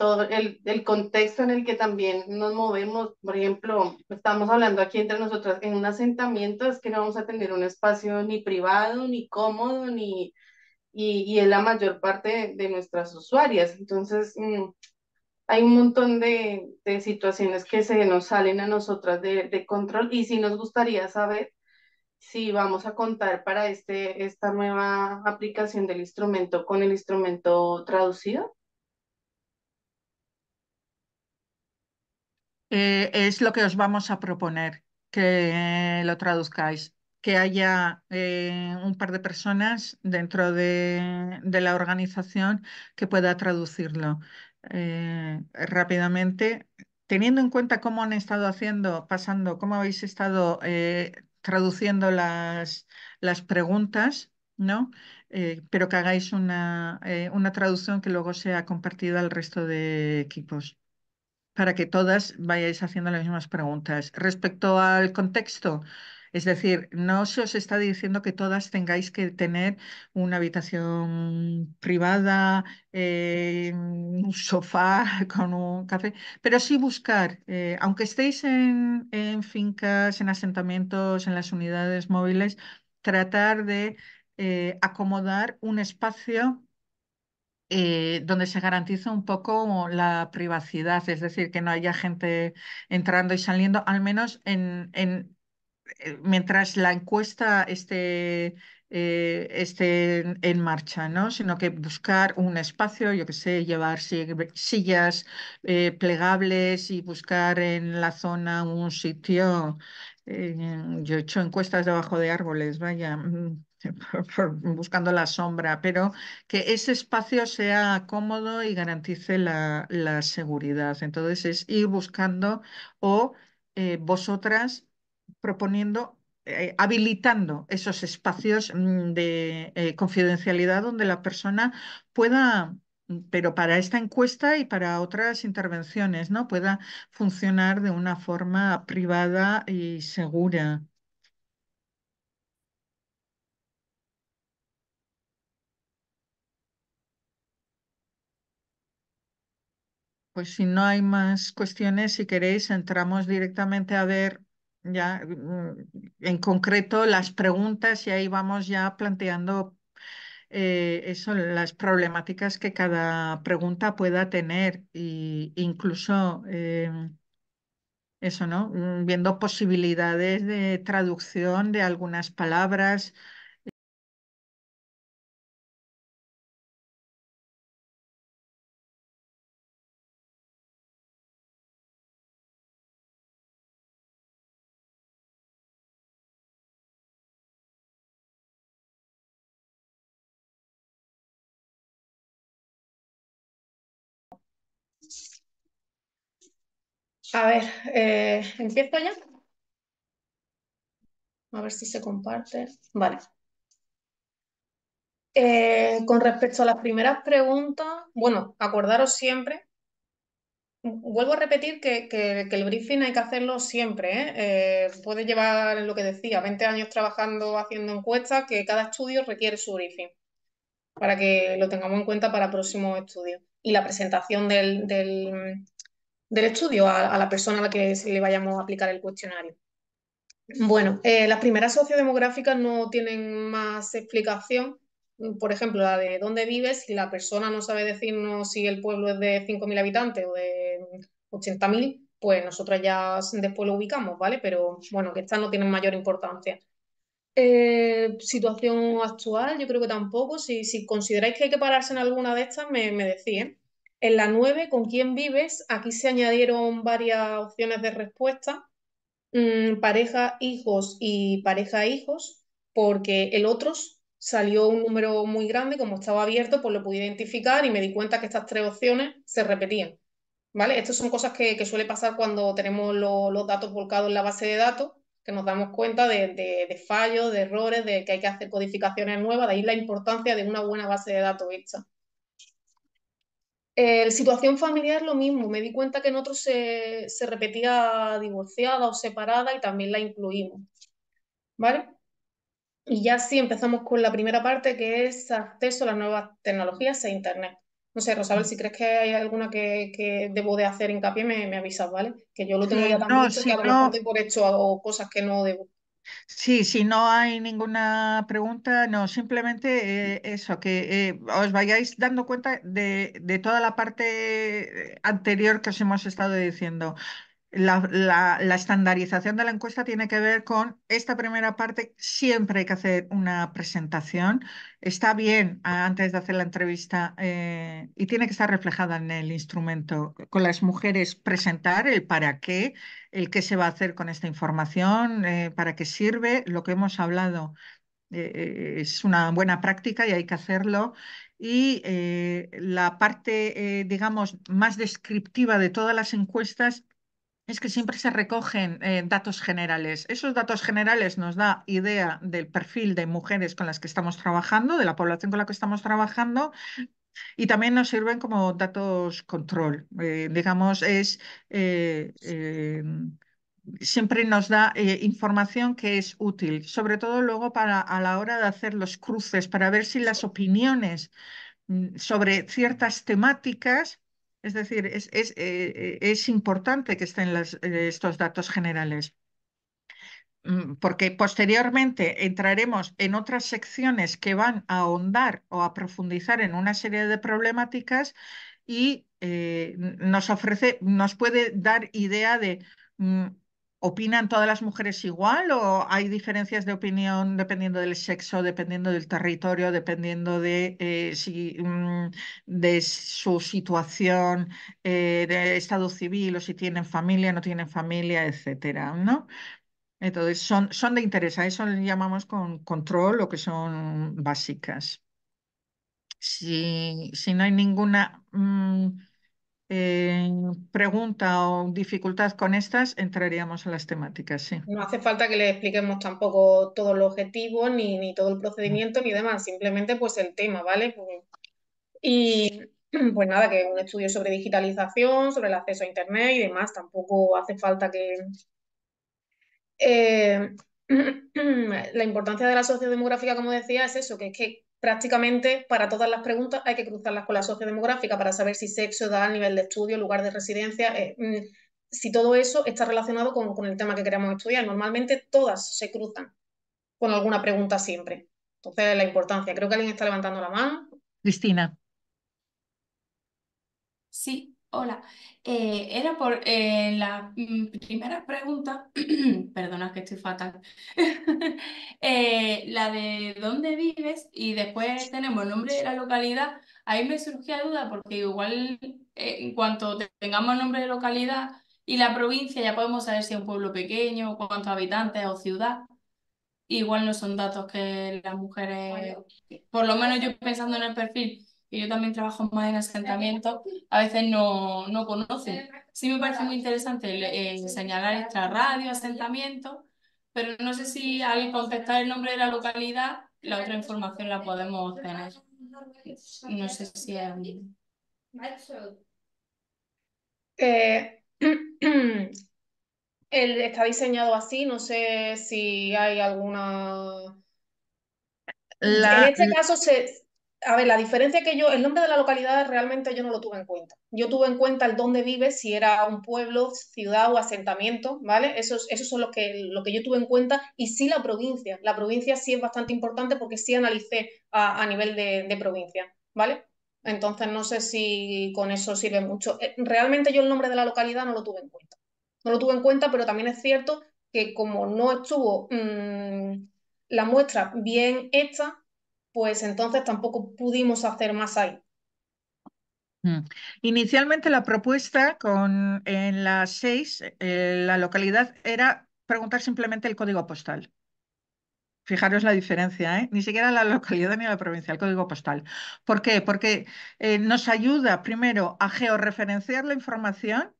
todo el, contexto en el que también nos movemos, por ejemplo, estamos hablando aquí entre nosotras, en un asentamiento es que no vamos a tener un espacio ni privado, ni cómodo, ni, y, y es la mayor parte de, nuestras usuarias. Entonces, mm, hay un montón de, situaciones que se nos salen a nosotras de, control y si nos gustaría saber si vamos a contar para este, esta nueva aplicación del instrumento con el instrumento traducido. Eh, es lo que os vamos a proponer, que eh, lo traduzcáis, que haya eh, un par de personas dentro de, la organización que pueda traducirlo rápidamente, teniendo en cuenta cómo han estado haciendo, pasando, cómo habéis estado traduciendo las, preguntas, ¿no? pero que hagáis una traducción que luego sea compartida al resto de equipos para que todas vayáis haciendo las mismas preguntas. Respecto al contexto, es decir, no se os está diciendo que todas tengáis que tener una habitación privada, eh, un sofá (laughs) con un café, pero sí buscar, eh, aunque estéis en, fincas, en asentamientos, en las unidades móviles, tratar de eh, acomodar un espacio eh, donde se garantiza un poco la privacidad, es decir, que no haya gente entrando y saliendo, al menos en, eh, mientras la encuesta esté, eh, en, marcha, ¿no? Sino que buscar un espacio, yo que sé, llevar sillas plegables y buscar en la zona un sitio. yo he hecho encuestas debajo de árboles, vaya. Mm, (laughs) buscando la sombra, pero que ese espacio sea cómodo y garantice la, seguridad. Entonces es ir buscando o eh, vosotras proponiendo eh, habilitando esos espacios mm, de eh, confidencialidad donde la persona pueda, mm, pero para esta encuesta y para otras intervenciones, ¿no? Pueda funcionar de una forma privada y segura. Pues, si no hay más cuestiones, si queréis, entramos directamente a ver ya mm, en concreto las preguntas y ahí vamos ya planteando eh, eso, las problemáticas que cada pregunta pueda tener e incluso eh, eso, ¿no? Mm, viendo posibilidades de traducción de algunas palabras, A ver, eh, ¿empiezo ya? A ver si se comparte. Vale. Eh, con respecto a las primeras preguntas, bueno, acordaros siempre. Vuelvo a repetir que, el briefing hay que hacerlo siempre. ¿eh? puede llevar, lo que decía, 20 años trabajando haciendo encuestas, que cada estudio requiere su briefing, para que lo tengamos en cuenta para próximos estudios. Y la presentación del, del estudio a, la persona a la que le vayamos a aplicar el cuestionario. Bueno, eh, las primeras sociodemográficas no tienen más explicación. Mm, por ejemplo, la de dónde vives, si la persona no sabe decirnos si el pueblo es de 5.000 habitantes o de 80.000, mm, pues nosotros ya después lo ubicamos, ¿vale? Pero bueno, que estas no tienen mayor importancia. Eh, situación actual, yo creo que tampoco. Si, consideráis que hay que pararse en alguna de estas, me, me decís, ¿eh? En la 9, ¿con quién vives? Aquí se añadieron varias opciones de respuesta. Mm, pareja, hijos y pareja, hijos, porque el otros salió un número muy grande, como estaba abierto, pues lo pude identificar y me di cuenta que estas tres opciones se repetían. ¿Vale? Estas son cosas que, suele pasar cuando tenemos los datos volcados en la base de datos, que nos damos cuenta de, de, fallos, de errores, de que hay que hacer codificaciones nuevas, de ahí la importancia de una buena base de datos hecha. Eh, situación familiar lo mismo, me di cuenta que en otros se, repetía divorciada o separada y también la incluimos. ¿Vale? Y ya sí empezamos con la primera parte que es acceso a las nuevas tecnologías e Internet. No sé, Rosabel, si crees que hay alguna que, debo de hacer hincapié, me, me, avisas, ¿vale? Que yo lo tengo ya tan no, que a lo por hecho o cosas que no debo. Sí, si no hay ninguna pregunta, no, simplemente eh, eso, que eh, os vayáis dando cuenta de, de toda la parte eh, anterior que os hemos estado diciendo la, estandarización de la encuesta tiene que ver con esta primera parte, siempre hay que hacer una presentación. Está bien ah, antes de hacer la entrevista eh, y tiene que estar reflejada en el instrumento. Con las mujeres presentar el para qué, el qué se va a hacer con esta información, eh, para qué sirve, lo que hemos hablado. Eh, es una buena práctica y hay que hacerlo y la parte, digamos, más descriptiva de todas las encuestas es que siempre se recogen eh, datos generales. Esos datos generales nos da idea del perfil de mujeres con las que estamos trabajando, de la población con la que estamos trabajando, y también nos sirven como datos control. Eh, digamos, es eh, siempre nos da información que es útil, sobre todo luego para a la hora de hacer los cruces, para ver si las opiniones mm, sobre ciertas temáticas es decir, eh, eh, es, importante que estén eh, estos datos generales mm, porque posteriormente entraremos en otras secciones que van a ahondar o a profundizar en una serie de problemáticas y nos ofrece, nos puede dar idea de mm, ¿Opinan todas las mujeres igual o hay diferencias de opinión dependiendo del sexo, dependiendo del territorio, dependiendo de, eh, mm, de su situación eh, de estado civil o si tienen familia, no tienen familia, etcétera, ¿no? Entonces son, son de interés, a eso le llamamos con control o que son básicas. Si, no hay ninguna... Mm, eh, pregunta o dificultad con estas, entraríamos en las temáticas, sí. No hace falta que le expliquemos tampoco todo el objetivo, ni, ni todo el procedimiento, ni demás, simplemente pues el tema, ¿vale? y (clears throat) pues nada, que un estudio sobre digitalización, sobre el acceso a Internet y demás, tampoco hace falta que... Eh, (clears throat) la importancia de la sociodemográfica, como decía, es eso, que es que prácticamente para todas las preguntas hay que cruzarlas con la sociodemográfica para saber si sexo, edad, nivel de estudio, lugar de residencia, eh, mm, si todo eso está relacionado con, con, el tema que queremos estudiar. Normalmente todas se cruzan con alguna pregunta siempre. Entonces, la importancia. Creo que alguien está levantando la mano. Cristina. Sí, Hola, eh, era por eh, la mm, primera pregunta, (clears throat) perdona que estoy fatal, (laughs) eh, la de dónde vives y después tenemos el nombre de la localidad, ahí me surgía duda porque igual en cuanto tengamos nombre de localidad y la provincia ya podemos saber si es un pueblo pequeño, cuántos habitantes o ciudad. Igual no son datos que las mujeres, por lo menos yo pensando en el perfil, que yo también trabajo más en asentamiento, a veces no, no conocen. Sí me parece muy interesante señalar esta radio, asentamiento, pero no sé si al contestar el nombre de la localidad, la otra información la podemos tener. No sé si es... Eh, (clears throat) el, está diseñado así, no sé si hay alguna... En este caso se, a ver, la diferencia que yo, el nombre de la localidad realmente yo no lo tuve en cuenta. Yo tuve en cuenta el dónde vive, si era un pueblo, ciudad o asentamiento, ¿vale? Eso eso son que, lo que yo tuve en cuenta y sí la provincia. La provincia sí es bastante importante porque sí analicé a, nivel de, provincia, ¿vale? Entonces no sé si con eso sirve mucho. Eh, realmente yo el nombre de la localidad no lo tuve en cuenta. No lo tuve en cuenta, pero también es cierto que como no estuvo mm, la muestra bien hecha, pues entonces tampoco pudimos hacer más ahí. Mm. Inicialmente la propuesta con, en las seis, eh, la localidad era preguntar simplemente el código postal. Fijaros la diferencia, ¿eh? ni siquiera la (laughs) localidad ni la provincia, el código postal. ¿Por qué? Porque eh, nos ayuda primero a georreferenciar la información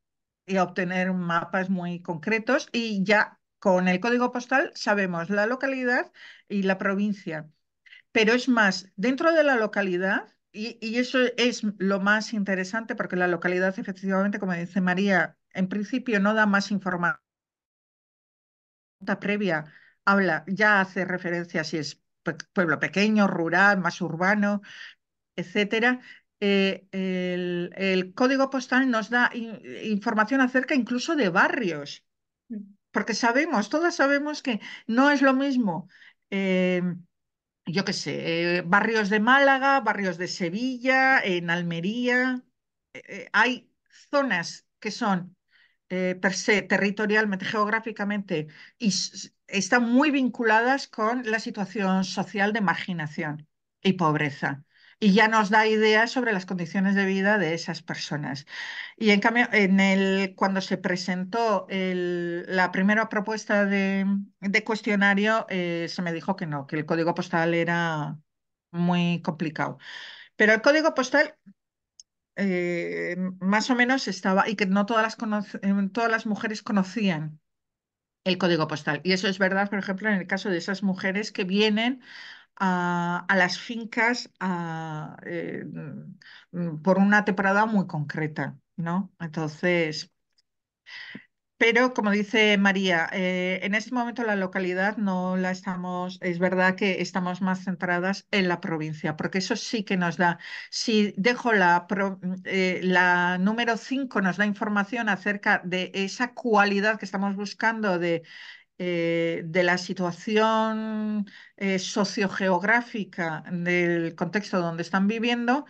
y a obtener mapas muy concretos y ya con el código postal sabemos la localidad y la provincia. Pero es más, dentro de la localidad, y, eso es lo más interesante, porque la localidad, efectivamente, como dice María, en principio no da más información. La previa habla, ya hace referencia si es pueblo pequeño, rural, más urbano, etcétera. Eh, el, código postal nos da información acerca incluso de barrios, mm. porque sabemos, todas sabemos que no es lo mismo eh, yo qué sé, eh, barrios de Málaga, barrios de Sevilla, en Almería. Eh, eh, hay zonas que son per se territorialmente, geográficamente, y están muy vinculadas con la situación social de marginación y pobreza y ya nos da ideas sobre las condiciones de vida de esas personas. Y en cambio, en el, cuando se presentó la primera propuesta de, cuestionario, eh, se me dijo que no, que el código postal era muy complicado. Pero el código postal eh, más o menos estaba, y que no todas las, eh, todas las mujeres conocían el código postal. Y eso es verdad, por ejemplo, en el caso de esas mujeres que vienen a, las fincas eh, mm, por una temporada muy concreta, ¿no? Entonces, pero como dice María, eh, en este momento la localidad no la estamos, es verdad que estamos más centradas en la provincia, porque eso sí que nos da, si dejo la, mm, eh, la número 5 nos da información acerca de esa cualidad que estamos buscando de eh, de la situación eh, sociogeográfica del contexto donde están viviendo,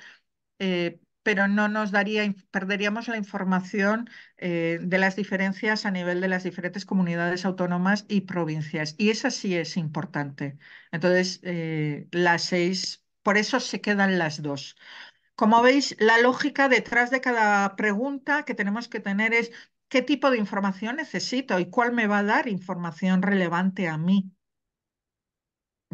eh, pero no nos daría, perderíamos la información de las diferencias a nivel de las diferentes comunidades autónomas y provincias. Y esa sí es importante. Entonces, las seis, por eso se quedan las dos. Como veis, la lógica detrás de cada pregunta que tenemos que tener es qué tipo de información necesito y cuál me va a dar información relevante a mí.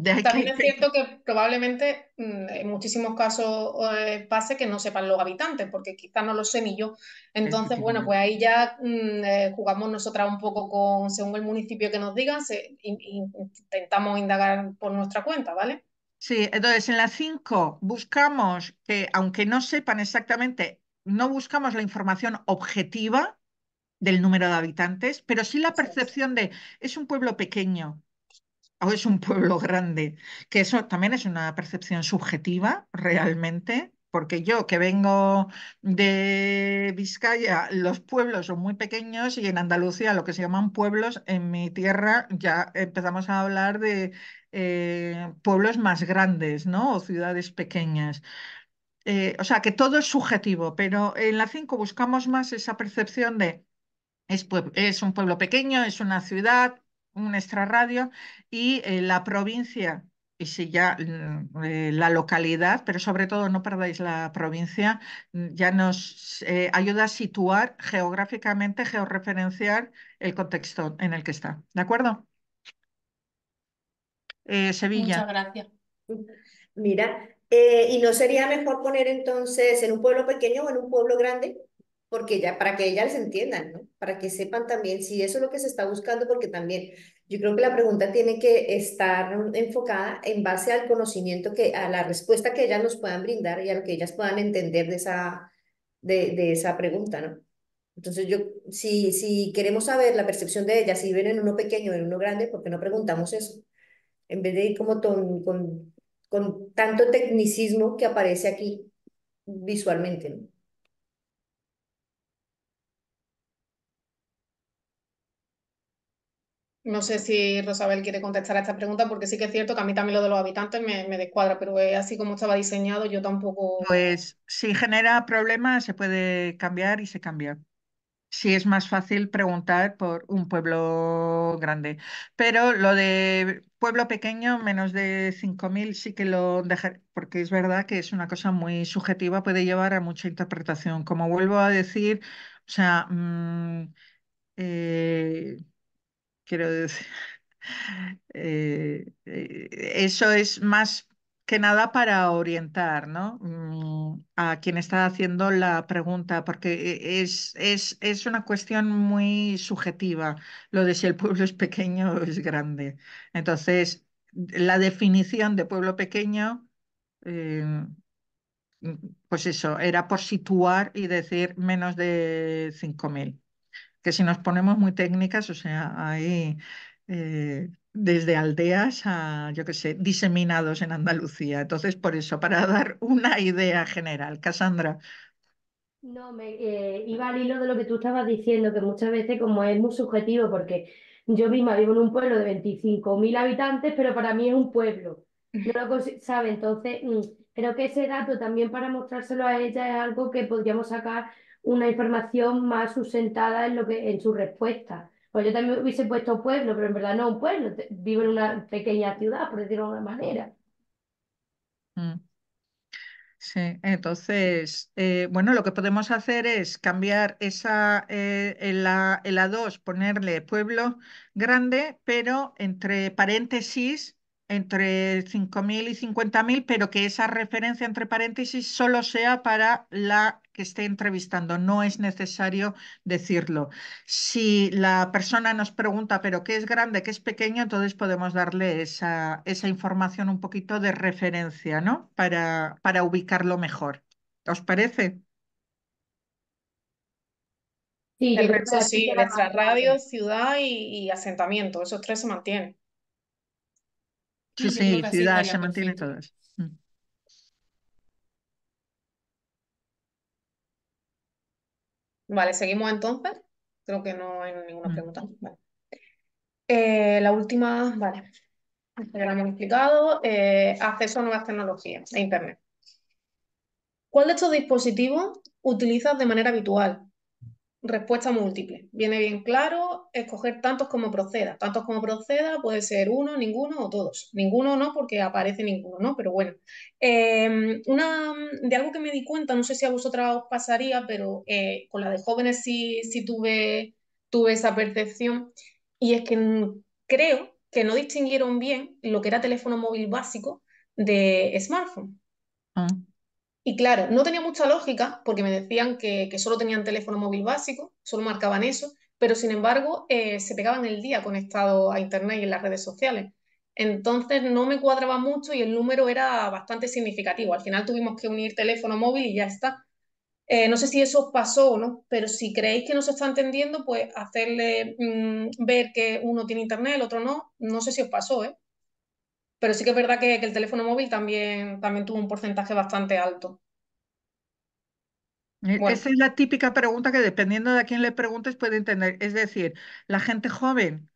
También es cierto que probablemente mm, en muchísimos casos eh, pase que no sepan los habitantes, porque quizás no lo sé ni yo. Entonces, bueno, pues ¿eh? ahí ya mm, eh, jugamos nosotras un poco con, según el municipio que nos digan, intentamos indagar por nuestra cuenta, ¿vale? Sí, entonces en la 5 buscamos que, aunque no sepan exactamente, no buscamos la información objetiva, del número de habitantes, pero sí la percepción de es un pueblo pequeño o es un pueblo grande, que eso también es una percepción subjetiva realmente, porque yo que vengo de Vizcaya, los pueblos son muy pequeños y en Andalucía lo que se llaman pueblos, en mi tierra ya empezamos a hablar de eh, pueblos más grandes, ¿no? O ciudades pequeñas. Eh, o sea, que todo es subjetivo, pero en la 5 buscamos más esa percepción de es, un pueblo pequeño, es una ciudad, un extrarradio y eh, la provincia y si ya mm, eh, la localidad, pero sobre todo no perdáis la provincia, mm, ya nos eh, ayuda a situar geográficamente, georreferenciar el contexto en el que está. ¿De acuerdo? Sevilla. Muchas gracias. Mira, ¿y no sería mejor poner entonces en un pueblo pequeño o en un pueblo grande? porque ya, para que ellas entiendan, ¿no? Para que sepan también si eso es lo que se está buscando, porque también yo creo que la pregunta tiene que estar enfocada en base al conocimiento, que, a la respuesta que ellas nos puedan brindar y a lo que ellas puedan entender de esa, de, de esa pregunta, ¿no? Entonces, yo, si, si queremos saber la percepción de ellas, si ven en uno pequeño o en uno grande, ¿por qué no preguntamos eso? En vez de ir como con, con tanto tecnicismo que aparece aquí visualmente, ¿no? No sé si Rosabel quiere contestar a esta pregunta, porque sí que es cierto que a mí también lo de los habitantes me, descuadra, pero así como estaba diseñado, yo tampoco. Pues si genera problemas, se puede cambiar y se cambia. Si es más fácil preguntar por un pueblo grande. Pero lo de pueblo pequeño, menos de 5.000, sí que lo dejaré, porque es verdad que es una cosa muy subjetiva, puede llevar a mucha interpretación. Como vuelvo a decir, o sea, mm, eh, quiero decir. (laughs) Eh, eh, eso es más que nada para orientar ¿no? Mm, a quien está haciendo la pregunta, porque eh, es, es, una cuestión muy subjetiva, lo de si el pueblo es pequeño o es grande. Entonces, la definición de pueblo pequeño, mm, pues eso, era por situar y decir menos de 5.000 si nos ponemos muy técnicas, o sea, hay eh, desde aldeas a, yo qué sé, diseminados en Andalucía. Entonces, por eso, para (laughs) dar una idea general, Casandra. No, me, eh, iba al hilo de lo que tú estabas diciendo, que muchas veces como es muy subjetivo, porque yo misma vivo en un pueblo de 25.000 habitantes, pero para mí es un pueblo. No lo ¿sabe? Entonces, mm, creo que ese dato también para mostrárselo a ella es algo que podríamos sacar una información más sustentada en, lo que, en su respuesta. Pues yo también hubiese puesto pueblo, pero en verdad no un pueblo, vivo en una pequeña ciudad, por decirlo de alguna manera. Mm. Sí, entonces, eh, bueno, lo que podemos hacer es cambiar esa, la, en la 2, ponerle pueblo grande, pero entre paréntesis entre 5.000 y 50.000, pero que esa referencia entre paréntesis solo sea para la que esté entrevistando. No es necesario decirlo. Si la persona nos pregunta, pero qué es grande, qué es pequeño, entonces podemos darle esa, información un poquito de referencia, ¿no? Para, para ubicarlo mejor. ¿Os parece? Sí, El resto sí, nuestra radio, ciudad y asentamiento, esos tres se mantienen. Sí, sí, ciudad, se mantiene todas. Mm. Vale, seguimos entonces. Creo que no hay ninguna mm. pregunta. Eh, la última, vale. Ya la hemos explicado. Eh, acceso a nuevas tecnologías e Internet. ¿Cuál de estos dispositivos utilizas de manera habitual? respuesta múltiple. Viene bien claro escoger tantos como proceda. Tantos como proceda puede ser uno, ninguno o todos. Ninguno no, porque aparece ninguno, ¿no? Pero bueno. Em, una, de algo que me di cuenta, no sé si a vosotras os pasaría, pero eh, con la de jóvenes sí, sí tuve, tuve esa percepción. Y es que creo que no distinguieron bien lo que era teléfono móvil básico de smartphone. Ah. Y claro, no tenía mucha lógica porque me decían que, solo tenían teléfono móvil básico, solo marcaban eso, pero sin embargo eh, se pegaban el día conectado a Internet y en las redes sociales. Entonces no me cuadraba mucho y el número era bastante significativo. Al final tuvimos que unir teléfono móvil y ya está. Eh, no sé si eso os pasó o no, pero si creéis que no se está entendiendo, pues hacerle mm, ver que uno tiene internet, el otro no, no sé si os pasó, ¿eh? Pero sí que es verdad que, el teléfono móvil también, también tuvo un porcentaje bastante alto. Eh, esa es la típica pregunta que dependiendo de a quién le preguntes puede entender. Es decir, la gente joven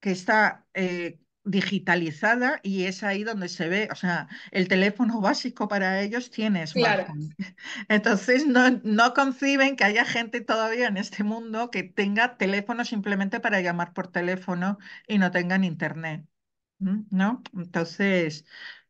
que está eh, digitalizada y es ahí donde se ve, o sea, el teléfono básico para ellos tiene claro, (laughs) Entonces no, no conciben que haya gente todavía en este mundo que tenga teléfono simplemente para llamar por teléfono y no tengan internet. Mm, ¿no? Entonces,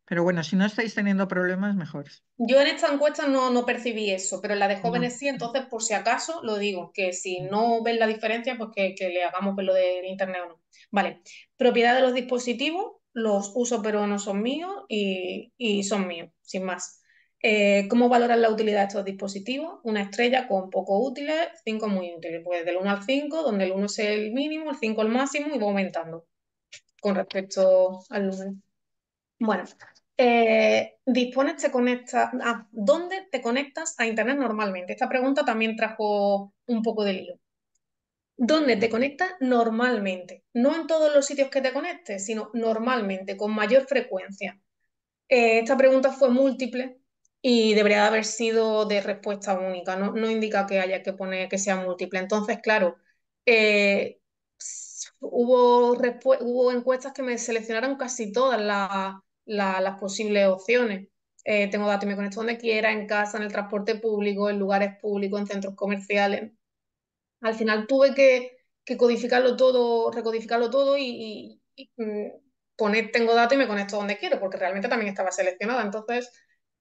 pero bueno, si no estáis teniendo problemas, mejor. Yo en esta encuesta no, no percibí eso, pero en la de jóvenes sí, entonces por si acaso lo digo, que si no ven la diferencia, pues que, le hagamos ver lo de internet o no. Vale, propiedad de los dispositivos, los uso pero no son míos y, son míos, sin más. Eh, ¿Cómo valoran la utilidad de estos dispositivos? Una estrella con poco útiles, cinco muy útiles, pues del 1 al 5, donde el 1 es el mínimo, el 5 el máximo y va aumentando con respecto al lumen. Bueno, eh, dispones, te conectas, ah, ¿dónde te conectas a Internet normalmente? Esta pregunta también trajo un poco de lío. ¿Dónde te conectas normalmente? No en todos los sitios que te conectes, sino normalmente, con mayor frecuencia. Eh, esta pregunta fue múltiple y debería haber sido de respuesta única, no, no indica que haya que poner que sea múltiple. Entonces, claro, eh, hubo, hubo encuestas que me seleccionaron casi todas las posibles opciones. Eh, tengo datos, y me conecto donde quiera, en casa, en el transporte público, en lugares públicos, en centros comerciales. Al final tuve que, codificarlo todo, recodificarlo todo y, mm, poner tengo datos y me conecto donde quiero, porque realmente también estaba seleccionada. Entonces,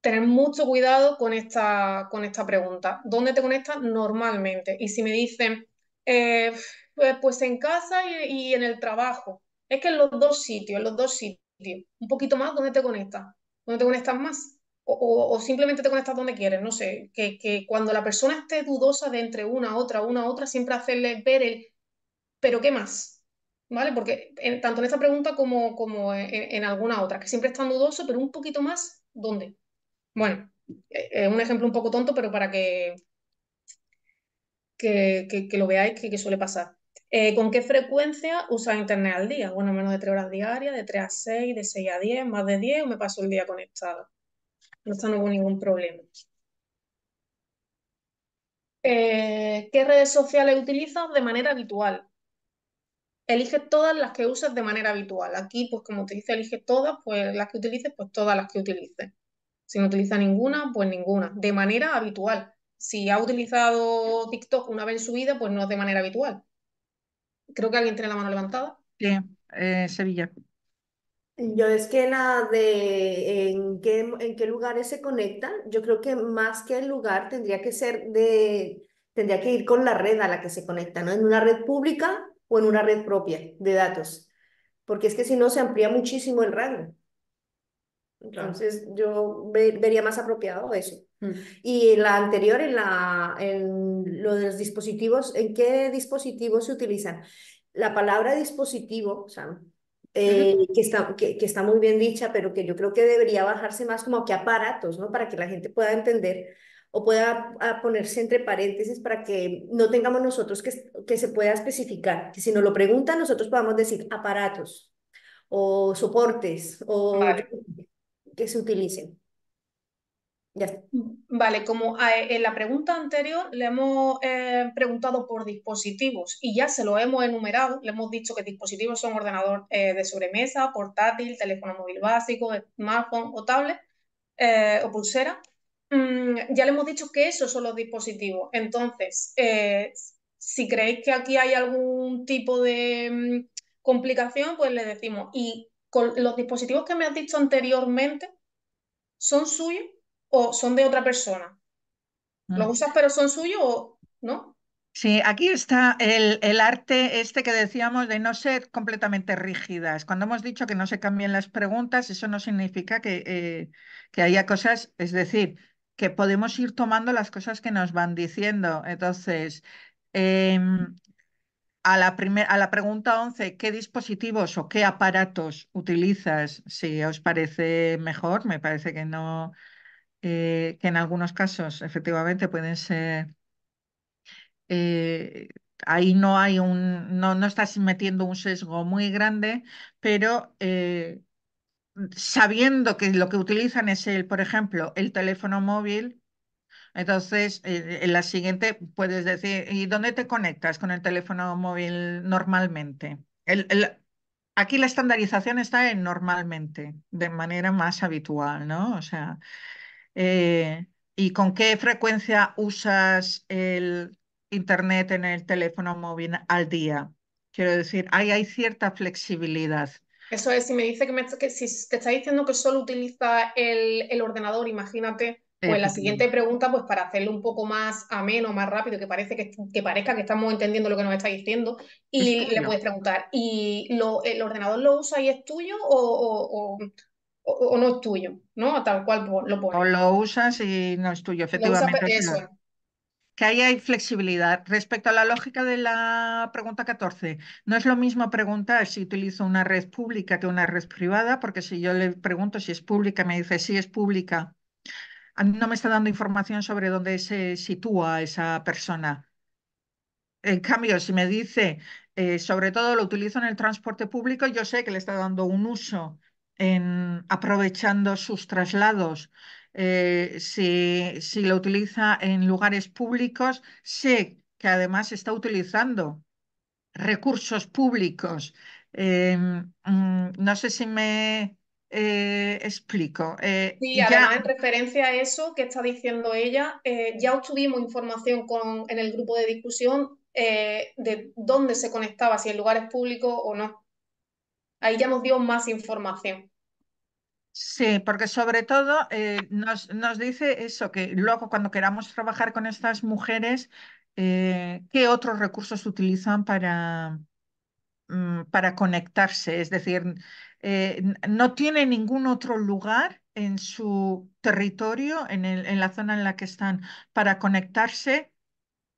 tener mucho cuidado con esta, con esta pregunta. ¿Dónde te conectas normalmente? Y si me dicen, eh, eh, pues, en casa y, en el trabajo. Es que en los dos sitios, en los dos sitios. Un poquito más, ¿dónde te conectas? ¿Dónde te conectas más? O, simplemente te conectas donde quieres, no sé. Que, cuando la persona esté dudosa de entre una, otra, una, otra, siempre hacerle ver el, pero ¿qué más? ¿Vale? Porque tanto en esta pregunta como, como en, alguna otra, que siempre están dudoso, pero un poquito más, ¿dónde? Bueno, eh, un ejemplo un poco tonto, pero para que, que, lo veáis que suele pasar. Eh, ¿Con qué frecuencia usas internet al día? Bueno, menos de 3 horas diarias, de 3 a 6, de 6 a 10, más de 10 o me paso el día conectado. No no hubo ningún problema. Eh, ¿Qué redes sociales utilizas de manera habitual? Elige todas las que uses de manera habitual. Aquí, pues como te dice, elige todas, pues las que utilices, pues todas las que utilices. Si no utiliza ninguna, pues ninguna. De manera habitual. Si ha utilizado TikTok una vez en su vida, pues no es de manera habitual Creo que alguien tiene la mano levantada. Sí, eh, Sevilla. Yo es que la de en qué, en qué lugares se conecta, yo creo que más que el lugar tendría que ser de, tendría que ir con la red a la que se conecta, ¿no? En una red pública o en una red propia de datos, porque es que si no se amplía muchísimo el rango. Entonces yo vería más apropiado eso. Mm. Y la anterior, en, la, en lo de los dispositivos, ¿en qué dispositivos se utilizan? La palabra dispositivo, eh, que, está, que, está muy bien dicha, pero que yo creo que debería bajarse más como que aparatos, ¿no? Para que la gente pueda entender o pueda ah, ponerse entre paréntesis para que no tengamos nosotros que, que se pueda especificar, que si nos lo preguntan nosotros podamos decir aparatos o soportes o que se utilicen. Vale, como ah, eh, en la pregunta anterior le hemos eh, preguntado por dispositivos y ya se lo hemos enumerado, le hemos dicho que dispositivos son ordenador eh, de sobremesa, portátil, teléfono móvil básico, smartphone o tablet o pulsera. Mm, ya le hemos dicho que esos son los dispositivos. Entonces, si creéis que aquí hay algún tipo de mm, complicación, pues le decimos, y con los dispositivos que me has dicho anteriormente, ¿son suyos? o son de otra persona. ¿Lo mm. usas pero son suyos o no? Sí, aquí está el, arte este que decíamos de no ser completamente rígidas. Cuando hemos dicho que no se cambien las preguntas, eso no significa que, eh, que haya cosas, es decir, que podemos ir tomando las cosas que nos van diciendo. Entonces, em, a, la a la pregunta 11, ¿qué dispositivos o qué aparatos utilizas? Si os parece mejor, me parece que no, eh, que en algunos casos efectivamente pueden ser... Eh, ahí no hay un, no, no estás metiendo un sesgo muy grande, pero eh, sabiendo que lo que utilizan es el, por ejemplo, el teléfono móvil, entonces en la siguiente puedes decir, ¿y dónde te conectas con el teléfono móvil normalmente? aquí la estandarización está en normalmente, de manera más habitual, ¿no? O sea, eh, ¿Y con qué frecuencia usas el Internet en el teléfono móvil al día? Quiero decir, ahí hay cierta flexibilidad. Eso es, si me dice que, me, que si te está diciendo que solo utiliza el, ordenador, imagínate, pues la siguiente pregunta, pues para hacerlo un poco más ameno, más rápido, que, parece que, parezca que estamos entendiendo lo que nos está diciendo, y le puedes preguntar, ¿y lo, el ordenador lo usa y es tuyo o, o, no es tuyo, ¿no? Tal cual lo pones. O lo usas y no es tuyo, efectivamente. que ahí hay flexibilidad. Respecto a la lógica de la pregunta 14, no es lo mismo preguntar si utilizo una red pública que una red privada, porque si yo le pregunto si es pública, me dice si es pública, a mí no me está dando información sobre dónde se sitúa esa persona. En cambio, si me dice, eh, sobre todo lo utilizo en el transporte público, yo sé que le está dando un uso aprovechando sus traslados. Eh, si, lo utiliza en lugares públicos, sé que además está utilizando recursos públicos. Eh, mm, no sé si me eh, explico. Eh, sí, además en referencia a eso que está diciendo ella, ya obtuvimos información en el grupo de discusión de dónde se conectaba, si en lugares públicos o no ahí ya nos dio más información. Sí, porque sobre todo eh, nos, dice eso, que luego cuando queramos trabajar con estas mujeres, eh, ¿qué otros recursos utilizan para, mm, para conectarse? Es decir, eh, no tiene ningún otro lugar en su territorio, en, el, en la zona en la que están, para conectarse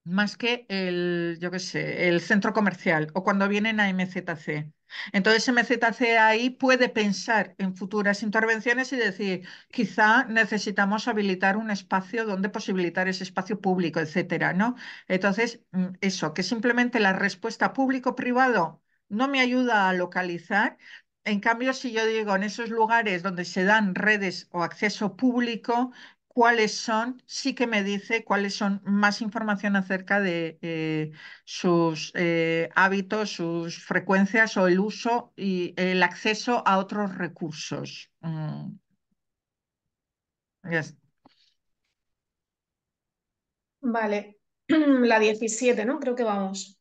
más que el, yo qué sé, el centro comercial o cuando vienen a MZC. Entonces, MZC ahí puede pensar en futuras intervenciones y decir, quizá necesitamos habilitar un espacio donde posibilitar ese espacio público, etcétera, ¿no? Entonces, mm, eso, que simplemente la respuesta público-privado no me ayuda a localizar. En cambio, si yo digo en esos lugares donde se dan redes o acceso público, cuáles son, sí que me dice cuáles son más información acerca de eh, sus eh, hábitos, sus frecuencias o el uso y el acceso a otros recursos. Mm. Vale, (clears throat) la 17, ¿no? Creo que vamos.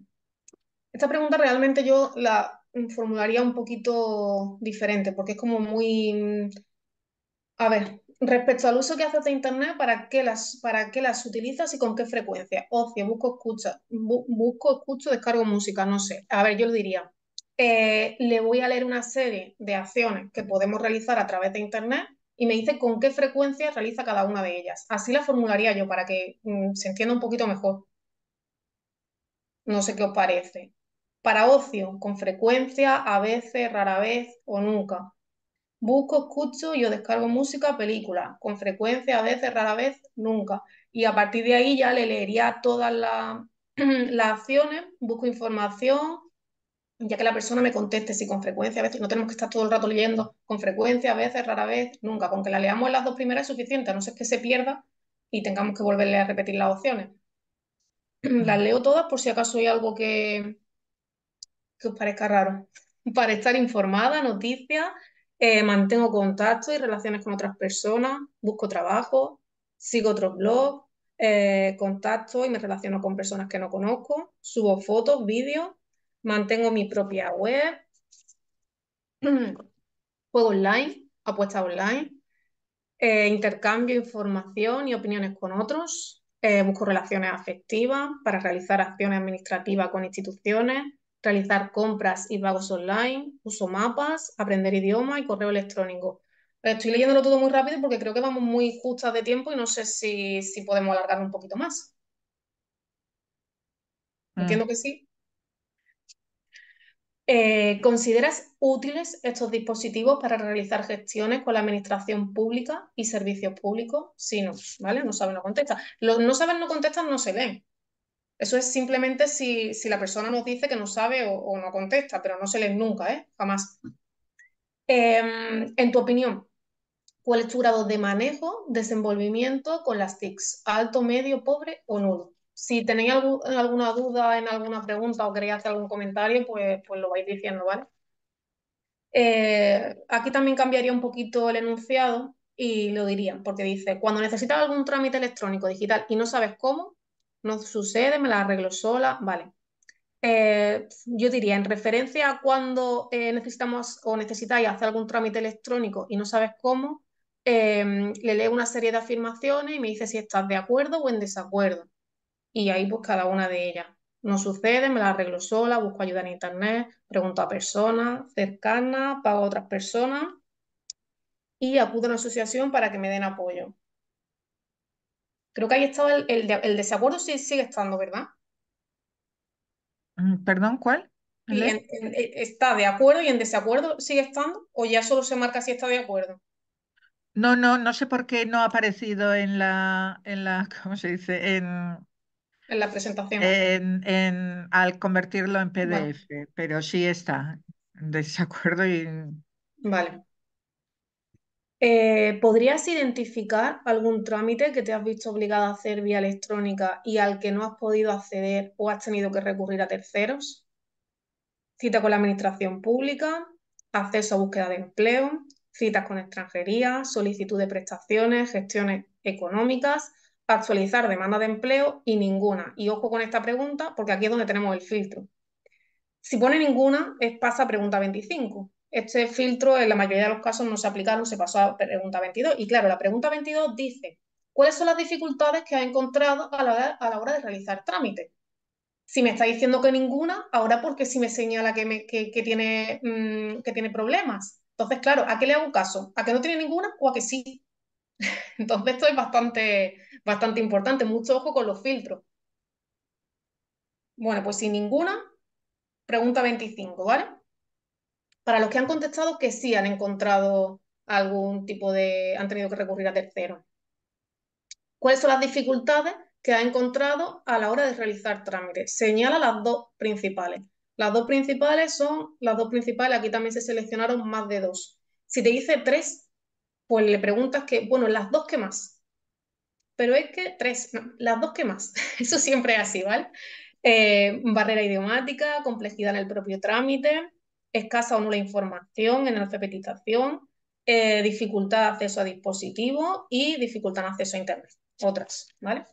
(clears throat) Esta pregunta realmente yo la formularía un poquito diferente porque es como muy... Mm, a ver, Respecto al uso que haces de Internet, ¿para qué, las, ¿para las utilizas y con qué frecuencia? Ocio, busco, escucha, busco, escucho, descargo música, no sé. A ver, yo lo diría. Eh, le voy a leer una serie de acciones que podemos realizar a través de Internet y me dice con qué frecuencia realiza cada una de ellas. Así la formularía yo para que mm, se entienda un poquito mejor. No sé qué os parece. Para ocio, con frecuencia, a veces, rara vez o nunca. Busco, escucho, yo descargo música, película. con frecuencia, a veces, rara vez, nunca. Y a partir de ahí ya le leería todas (clears throat) las acciones, busco información, ya que la persona me conteste si con frecuencia, a veces no tenemos que estar todo el rato leyendo, con frecuencia, a veces, rara vez, nunca. Con que la leamos las dos primeras es suficiente, a no ser que se pierda y tengamos que volverle a repetir las opciones. (clears throat) Las leo todas por si acaso hay algo que, que os parezca raro. (laughs) Para estar informada, noticias, eh, mantengo contacto y relaciones con otras personas, busco trabajo, sigo otros blogs, eh, contacto y me relaciono con personas que no conozco, subo fotos, vídeos, mantengo mi propia web, (clears throat) juego online, apuestas online, eh, intercambio información y opiniones con otros, busco relaciones afectivas para realizar acciones administrativas con instituciones, realizar compras y pagos online, uso mapas, aprender idioma y correo electrónico. Estoy leyéndolo todo muy rápido porque creo que vamos muy justas de tiempo y no sé si, podemos alargarlo un poquito más. Mm. Entiendo que sí. Eh, ¿Consideras útiles estos dispositivos para realizar gestiones con la administración pública y servicios públicos? sí, no, ¿vale? No saben, no contestan. Los no saben, no contestan, no se ven. Eso es simplemente si, la persona nos dice que no sabe o, no contesta, pero no se lee nunca, ¿eh? Jamás. Em, en tu opinión, ¿cuál es tu grado de manejo, desenvolvimiento con las TICs? ¿Alto, medio, pobre o nulo? Si tenéis alguna duda en alguna pregunta o queréis hacer algún comentario, pues, pues lo vais diciendo, ¿vale? Eh, aquí también cambiaría un poquito el enunciado y lo dirían, porque dice, cuando necesitas algún trámite electrónico digital y no sabes cómo, no sucede, me la arreglo sola, vale. Eh, yo diría, en referencia a cuando eh, necesitamos o necesitáis hacer algún trámite electrónico y no sabes cómo, em, le leo una serie de afirmaciones y me dice si estás de acuerdo o en desacuerdo. Y ahí pues cada una de ellas. No sucede, me la arreglo sola, busco ayuda en internet, pregunto a personas cercanas, pago a otras personas y acudo a una asociación para que me den apoyo. Creo que ahí estaba el, desacuerdo, sí, sigue estando, ¿verdad? Mm, perdón, ¿cuál? Eh, ¿Está de acuerdo y en desacuerdo sigue estando? ¿O ya solo se marca si está de acuerdo? No, no, no sé por qué no ha aparecido en la, en la, (laughs) ¿cómo se dice? En, la presentación. En, al convertirlo en PDF, pero sí está, desacuerdo y... Vale. Eh, ¿Podrías identificar algún trámite que te has visto obligado a hacer vía electrónica y al que no has podido acceder o has tenido que recurrir a terceros? Cita con la administración pública, acceso a búsqueda de empleo, citas con extranjería, solicitud de prestaciones, gestiones económicas, actualizar demanda de empleo y ninguna. Y ojo con esta pregunta porque aquí es donde tenemos el filtro. Si pone ninguna, es pasa a pregunta 25 este filtro en la mayoría de los casos no se aplicaron, se pasó a pregunta 22. Y claro, la pregunta 22 dice, ¿cuáles son las dificultades que ha encontrado a la, hora, de realizar trámites? Si me está diciendo que ninguna, ahora porque si me señala que, que, tiene, mm, que tiene problemas. Entonces, claro, ¿a qué le hago caso? ¿A que no tiene ninguna o a que sí? (laughs) Entonces, esto es bastante, bastante importante. Mucho ojo con los filtros. Bueno, pues sin ninguna, pregunta 25, ¿vale? Para los que han contestado que sí han encontrado algún tipo de, han tenido que recurrir a terceros. ¿Cuáles son las dificultades que ha encontrado a la hora de realizar trámites? Señala las dos principales. Las dos principales son, las dos principales, aquí también se seleccionaron más de dos. Si te dice tres, pues le preguntas que, bueno, las dos que más. Pero es que tres, las dos que más. (laughs) Eso siempre es así, ¿vale? Eh, barrera idiomática, complejidad en el propio trámite, escasa o nula información en alfabetización, eh, dificultad de acceso a dispositivos y dificultad en acceso a Internet. Otras, ¿vale?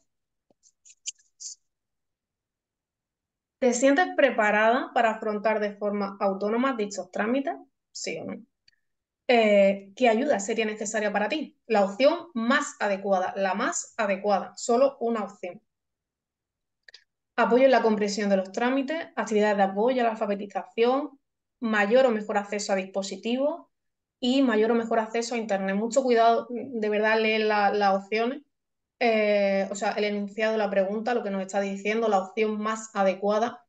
¿Te sientes preparada para afrontar de forma autónoma dichos trámites? Sí o no. Eh, ¿Qué ayuda sería necesaria para ti? La opción más adecuada, la más adecuada, solo una opción. Apoyo en la comprensión de los trámites, actividades de apoyo a la alfabetización, mayor o mejor acceso a dispositivos y mayor o mejor acceso a Internet. Mucho cuidado, de verdad, leer las opciones, eh, o sea, el enunciado, la pregunta, lo que nos está diciendo, la opción más adecuada,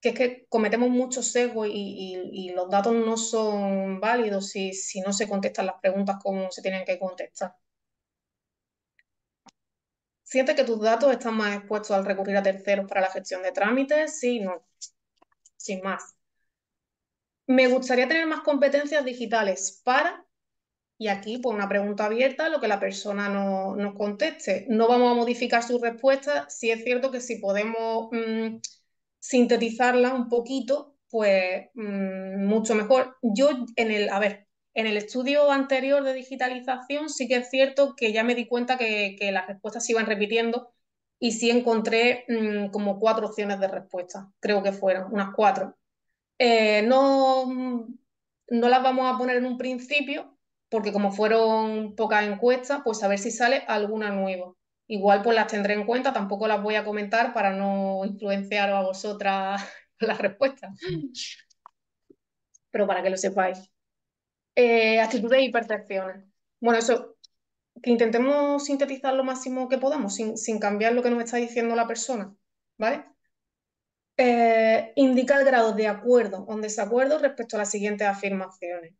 que es que cometemos mucho sesgo y, los datos no son válidos si, si no se contestan las preguntas como se tienen que contestar. ¿Sientes que tus datos están más expuestos al recurrir a terceros para la gestión de trámites? Sí, no. Sin más. Me gustaría tener más competencias digitales para, y aquí por pues, una pregunta abierta, lo que la persona nos no conteste. No vamos a modificar su respuesta, si es cierto que si podemos mm, sintetizarla un poquito, pues mm, mucho mejor. Yo en el, a ver, en el estudio anterior de digitalización sí que es cierto que ya me di cuenta que, las respuestas se iban repitiendo y sí encontré mm, como cuatro opciones de respuesta, creo que fueron, unas cuatro. Eh, no, no las vamos a poner en un principio, porque como fueron pocas encuestas, pues a ver si sale alguna nueva. Igual pues las tendré en cuenta, tampoco las voy a comentar para no influenciar a vosotras las (laughs) respuestas. Pero para que lo sepáis. Eh, actitudes y percepciones. Bueno, eso, que intentemos sintetizar lo máximo que podamos sin, sin cambiar lo que nos está diciendo la persona, ¿vale? Eh, indica el grado de acuerdo o desacuerdo respecto a las siguientes afirmaciones.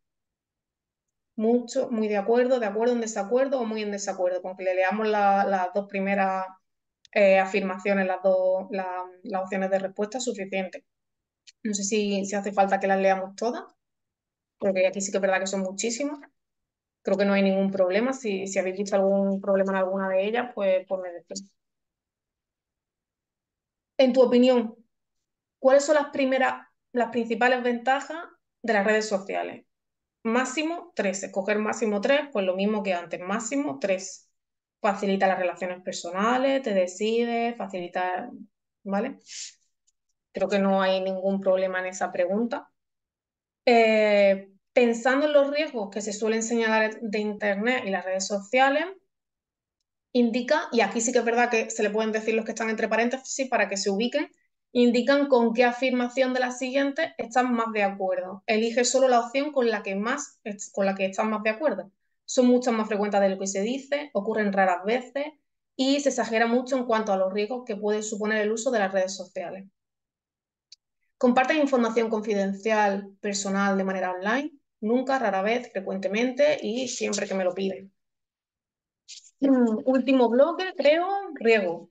Mucho, muy de acuerdo, de acuerdo en desacuerdo o muy en desacuerdo, con que le leamos las dos primeras eh, afirmaciones, las dos las opciones de respuesta suficiente No sé si, si hace falta que las leamos todas, porque aquí sí que es verdad que son muchísimas. Creo que no hay ningún problema. Si, si habéis visto algún problema en alguna de ellas, pues ponme pues después En tu opinión, ¿Cuáles son las primeras, principales ventajas de las redes sociales? Máximo tres, escoger máximo tres, pues lo mismo que antes, máximo tres. Facilita las relaciones personales, te decide, facilita, ¿vale? Creo que no hay ningún problema en esa pregunta. Eh, pensando en los riesgos que se suelen señalar de Internet y las redes sociales, indica, y aquí sí que es verdad que se le pueden decir los que están entre paréntesis para que se ubiquen, indican con qué afirmación de las siguientes están más de acuerdo. Elige solo la opción con la que más con la que están más de acuerdo. Son muchas más frecuentes de lo que se dice, ocurren raras veces y se exagera mucho en cuanto a los riesgos que puede suponer el uso de las redes sociales. Comparte información confidencial, personal de manera online, nunca, rara vez, frecuentemente y siempre que me lo piden. Mm, último bloque, creo, riego.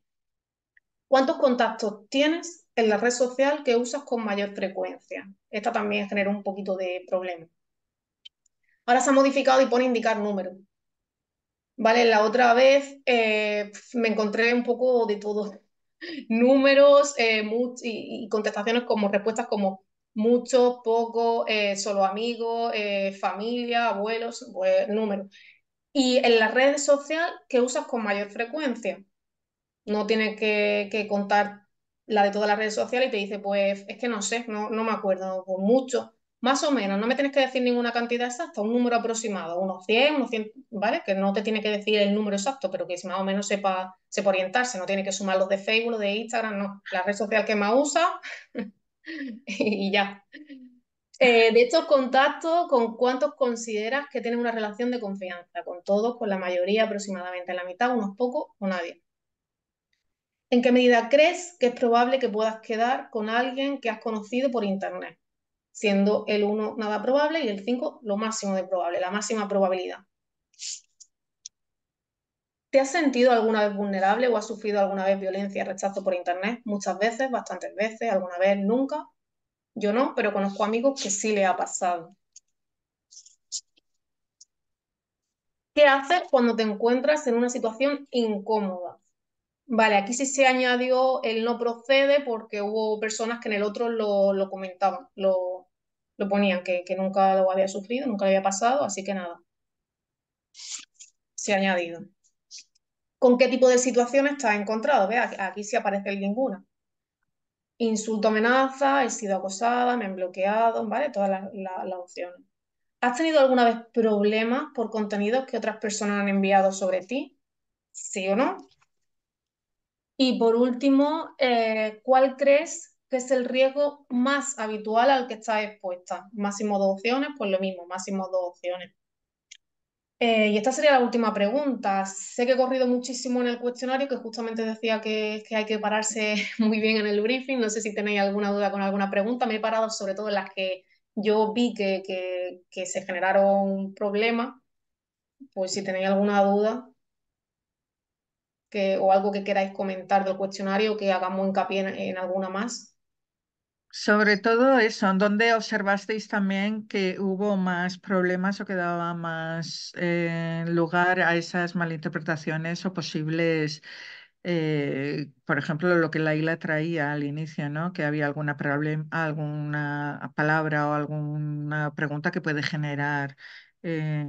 ¿Cuántos contactos tienes en la red social que usas con mayor frecuencia. Esta también genera un poquito de problema. Ahora se ha modificado y pone indicar número. Vale, la otra vez eh, me encontré un poco de todo. (laughs) Números eh, y, contestaciones como respuestas como mucho, poco, eh, solo amigos, familia, abuelos, pues, números. Y en la red social que usas con mayor frecuencia. No tienes que, que contar la de todas las redes sociales, y te dice, pues es que no sé, no, no me acuerdo, con pues, mucho, más o menos, no me tienes que decir ninguna cantidad exacta, un número aproximado, unos 100, unos 100, ¿vale? Que no te tiene que decir el número exacto, pero que más o menos sepa, orientarse, no tiene que sumar los de Facebook, los de Instagram, no, la red social que más usa (laughs) y ya. Eh, de estos contactos, ¿con cuántos consideras que tienen una relación de confianza? ¿Con todos, con la mayoría aproximadamente? ¿La mitad, unos pocos o nadie? ¿En qué medida crees que es probable que puedas quedar con alguien que has conocido por Internet? Siendo el 1 nada probable y el 5 lo máximo de probable, la máxima probabilidad. ¿Te has sentido alguna vez vulnerable o has sufrido alguna vez violencia, rechazo por Internet? Muchas veces, bastantes veces, alguna vez, nunca. Yo no, pero conozco amigos que sí le ha pasado. ¿Qué haces cuando te encuentras en una situación incómoda? Vale, aquí sí se añadió el no procede porque hubo personas que en el otro lo, comentaban, lo, ponían, que, nunca lo había sufrido, nunca le había pasado, así que nada. Se ha añadido. ¿Con qué tipo de situación está encontrado? Ve, aquí sí aparece el ninguna. Insulto, amenaza, he sido acosada, me han bloqueado, ¿vale? Todas las opciones. ¿Has tenido alguna vez problemas por contenidos que otras personas han enviado sobre ti? ¿Sí o no? Y por último, eh, ¿cuál crees que es el riesgo más habitual al que está expuesta? Máximo dos opciones, pues lo mismo, máximo dos opciones. Eh, y esta sería la última pregunta. Sé que he corrido muchísimo en el cuestionario, que justamente decía que, hay que pararse (laughs) muy bien en el briefing. No sé si tenéis alguna duda con alguna pregunta. Me he parado sobre todo en las que yo vi que, que, que se generaron problemas. Pues si tenéis alguna duda, o algo que queráis comentar del cuestionario, que hagamos hincapié en, alguna más. Sobre todo eso, ¿en dónde observasteis también que hubo más problemas o que daba más eh, lugar a esas malinterpretaciones o posibles, eh, por ejemplo, lo que la isla traía al inicio, ¿no? que había alguna, alguna palabra o alguna pregunta que puede generar eh,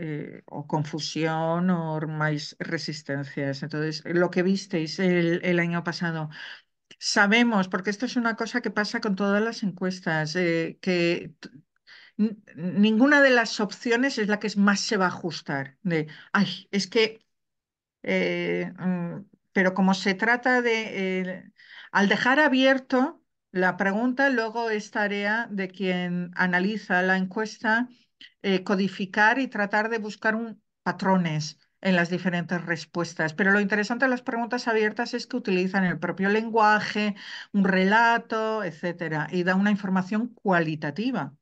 eh, o confusión o más resistencias. Entonces, lo que visteis el, año pasado, sabemos, porque esto es una cosa que pasa con todas las encuestas, eh, que ninguna de las opciones es la que más se va a ajustar. ay, es que, eh, mm, pero como se trata de, al dejar abierto la pregunta, luego es tarea de quien analiza la encuesta eh, codificar y tratar de buscar patrones en las diferentes respuestas. Pero lo interesante de las preguntas abiertas es que utilizan el propio lenguaje, un relato, etcétera, y da una información cualitativa.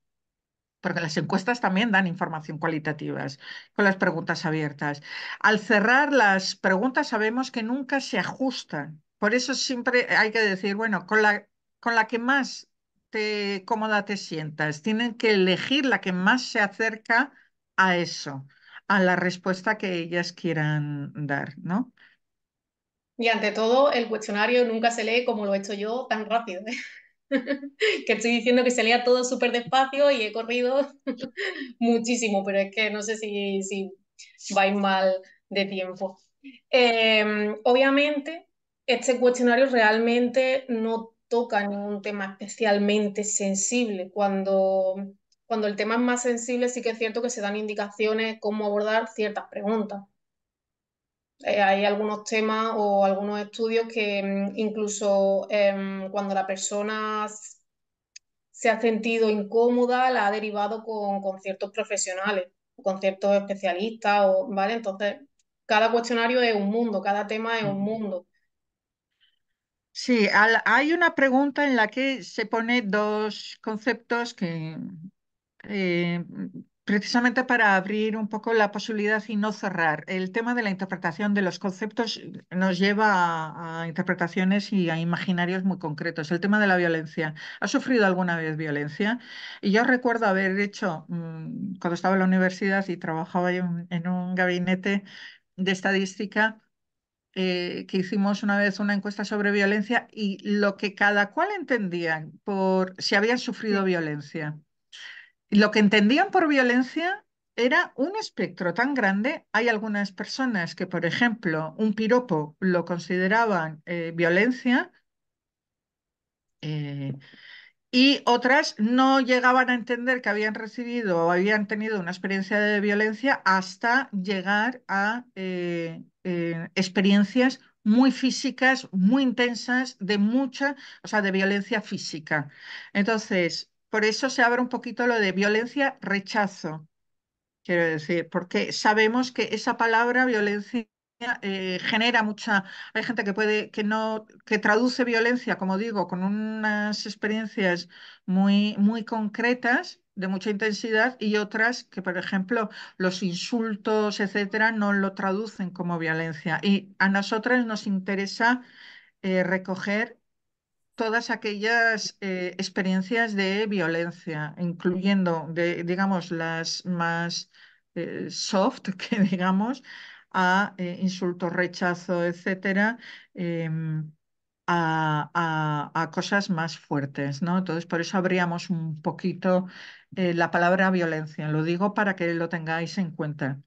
Porque las encuestas también dan información cualitativa con las preguntas abiertas. Al cerrar las preguntas sabemos que nunca se ajustan. Por eso siempre hay que decir, bueno, con la, con la que más cómoda te sientas. Tienen que elegir la que más se acerca a eso, a la respuesta que ellas quieran dar, ¿no? Y ante todo, el cuestionario nunca se lee como lo he hecho yo tan rápido. ¿eh? (laughs) que estoy diciendo que se lea todo súper despacio y he corrido (laughs) muchísimo, pero es que no sé si, si vais mal de tiempo. Em, obviamente, este cuestionario realmente no toca ningún tema especialmente sensible. Cuando, cuando el tema es más sensible, sí que es cierto que se dan indicaciones cómo abordar ciertas preguntas. Eh, hay algunos temas o algunos estudios que mm, incluso em, cuando la persona se ha sentido incómoda, la ha derivado con, ciertos profesionales, con ciertos especialistas, o, ¿vale? Entonces, cada cuestionario es un mundo, cada tema es un mundo. Sí, hay una pregunta en la que se pone dos conceptos que eh, precisamente para abrir un poco la posibilidad y no cerrar. El tema de la interpretación de los conceptos nos lleva a, interpretaciones y a imaginarios muy concretos. El tema de la violencia. ¿Ha sufrido alguna vez violencia? Y yo recuerdo haber hecho, mm, cuando estaba en la universidad y trabajaba en un gabinete de estadística, eh, que hicimos una vez una encuesta sobre violencia y lo que cada cual entendía por si habían sufrido violencia. Lo que entendían por violencia era un espectro tan grande. Hay algunas personas que, por ejemplo, un piropo lo consideraban eh, violencia. Eh, y otras no llegaban a entender que habían recibido o habían tenido una experiencia de violencia hasta llegar a eh, eh, experiencias muy físicas, muy intensas, de mucha, o sea, de violencia física. Entonces, por eso se abre un poquito lo de violencia-rechazo, quiero decir, porque sabemos que esa palabra violencia eh, genera mucha, hay gente que puede, que no, que traduce violencia, como digo, con unas experiencias muy, muy concretas de mucha intensidad y otras que, por ejemplo, los insultos, etcétera, no lo traducen como violencia. Y a nosotras nos interesa eh, recoger todas aquellas eh, experiencias de violencia, incluyendo, digamos, las más soft, (laughs) que digamos, a eh, insultos, rechazo, etcétera, em, a, cosas más fuertes, ¿no? Entonces, por eso abríamos un poquito eh, la palabra violencia. Lo digo para que lo tengáis en cuenta.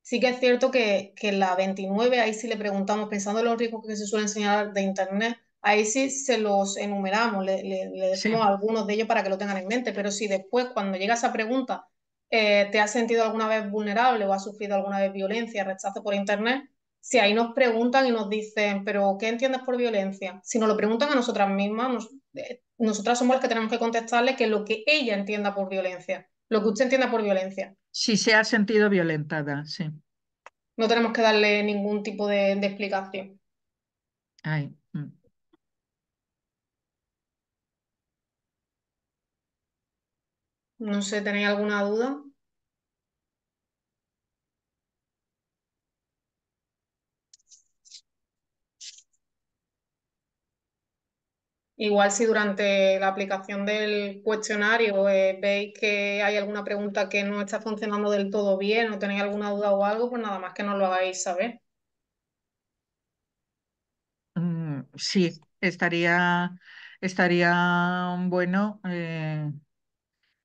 Sí que es cierto que, la 29, ahí sí le preguntamos, pensando en los riesgos que se suelen enseñar de Internet, ahí sí se los enumeramos, le, le, decimos algunos de ellos para que lo tengan en mente, pero si después, cuando llega esa pregunta, eh, te has sentido alguna vez vulnerable o has sufrido alguna vez violencia, rechazo por Internet, si ahí nos preguntan y nos dicen, pero ¿qué entiendes por violencia? Si nos lo preguntan a nosotras mismas, eh, nosotras somos las que tenemos que contestarle que lo que ella entienda por violencia, lo que usted entienda por violencia. Si se ha sentido violentada, sí. No tenemos que darle ningún tipo de, explicación. Mm. No sé, ¿tenéis alguna duda? Igual si durante la aplicación del cuestionario eh, veis que hay alguna pregunta que no está funcionando del todo bien o tenéis alguna duda o algo, pues nada más que nos lo hagáis saber. Mm, sí, estaría, estaría bueno eh,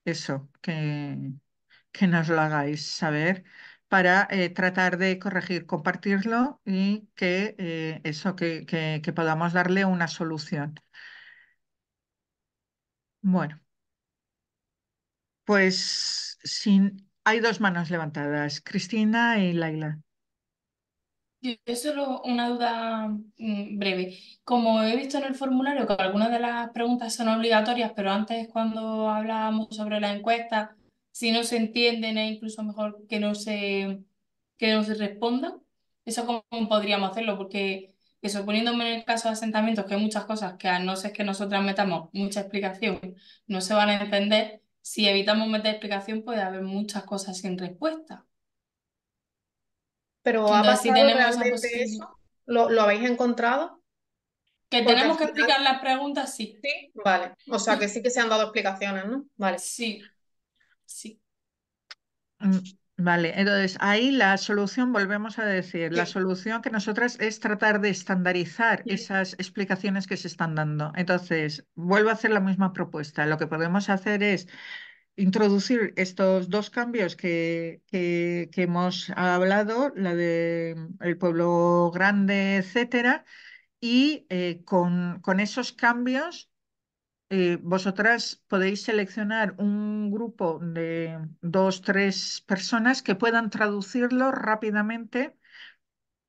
eso, que, que nos lo hagáis saber para eh, tratar de corregir, compartirlo y que eso, que podamos darle una solución. Bueno, pues sin... hay dos manos levantadas, Cristina y Laila. Yo solo una duda mm, breve. Como he visto en el formulario que algunas de las preguntas son obligatorias, pero antes cuando hablábamos sobre la encuesta, si no se entienden e incluso mejor que no se, que no se respondan. Eso cómo podríamos hacerlo, porque eso suponiéndome en el caso de asentamientos, que hay muchas cosas que a no ser que nosotras metamos mucha explicación, no se van a entender. Si evitamos meter explicación, puede haber muchas cosas sin respuesta. Pero ¿ha tenemos eso? ¿Lo, habéis encontrado? Que tenemos que explicar las preguntas, sí. Sí, vale. O sea que sí que se han dado explicaciones, ¿no? Vale. Sí. Sí. Mm. Vale, entonces ahí la solución, volvemos a decir, la solución que nosotras es tratar de estandarizar esas explicaciones que se están dando. Entonces, vuelvo a hacer la misma propuesta. Lo que podemos hacer es introducir estos dos cambios que, que, hemos hablado, la de mm, el pueblo grande, etcétera, y eh, con esos cambios eh, vosotras podéis seleccionar un grupo de dos, tres personas que puedan traducirlo rápidamente.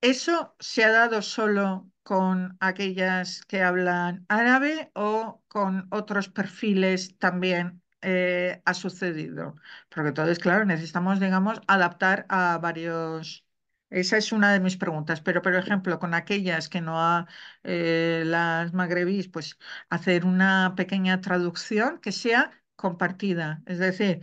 ¿Eso se ha dado solo con aquellas que hablan árabe o con otros perfiles también eh, ha sucedido? Porque entonces, claro, necesitamos, digamos, adaptar a varios esa es una de mis preguntas, pero por ejemplo, con aquellas que no eh, las magrebís, pues hacer una pequeña traducción que sea compartida, es decir,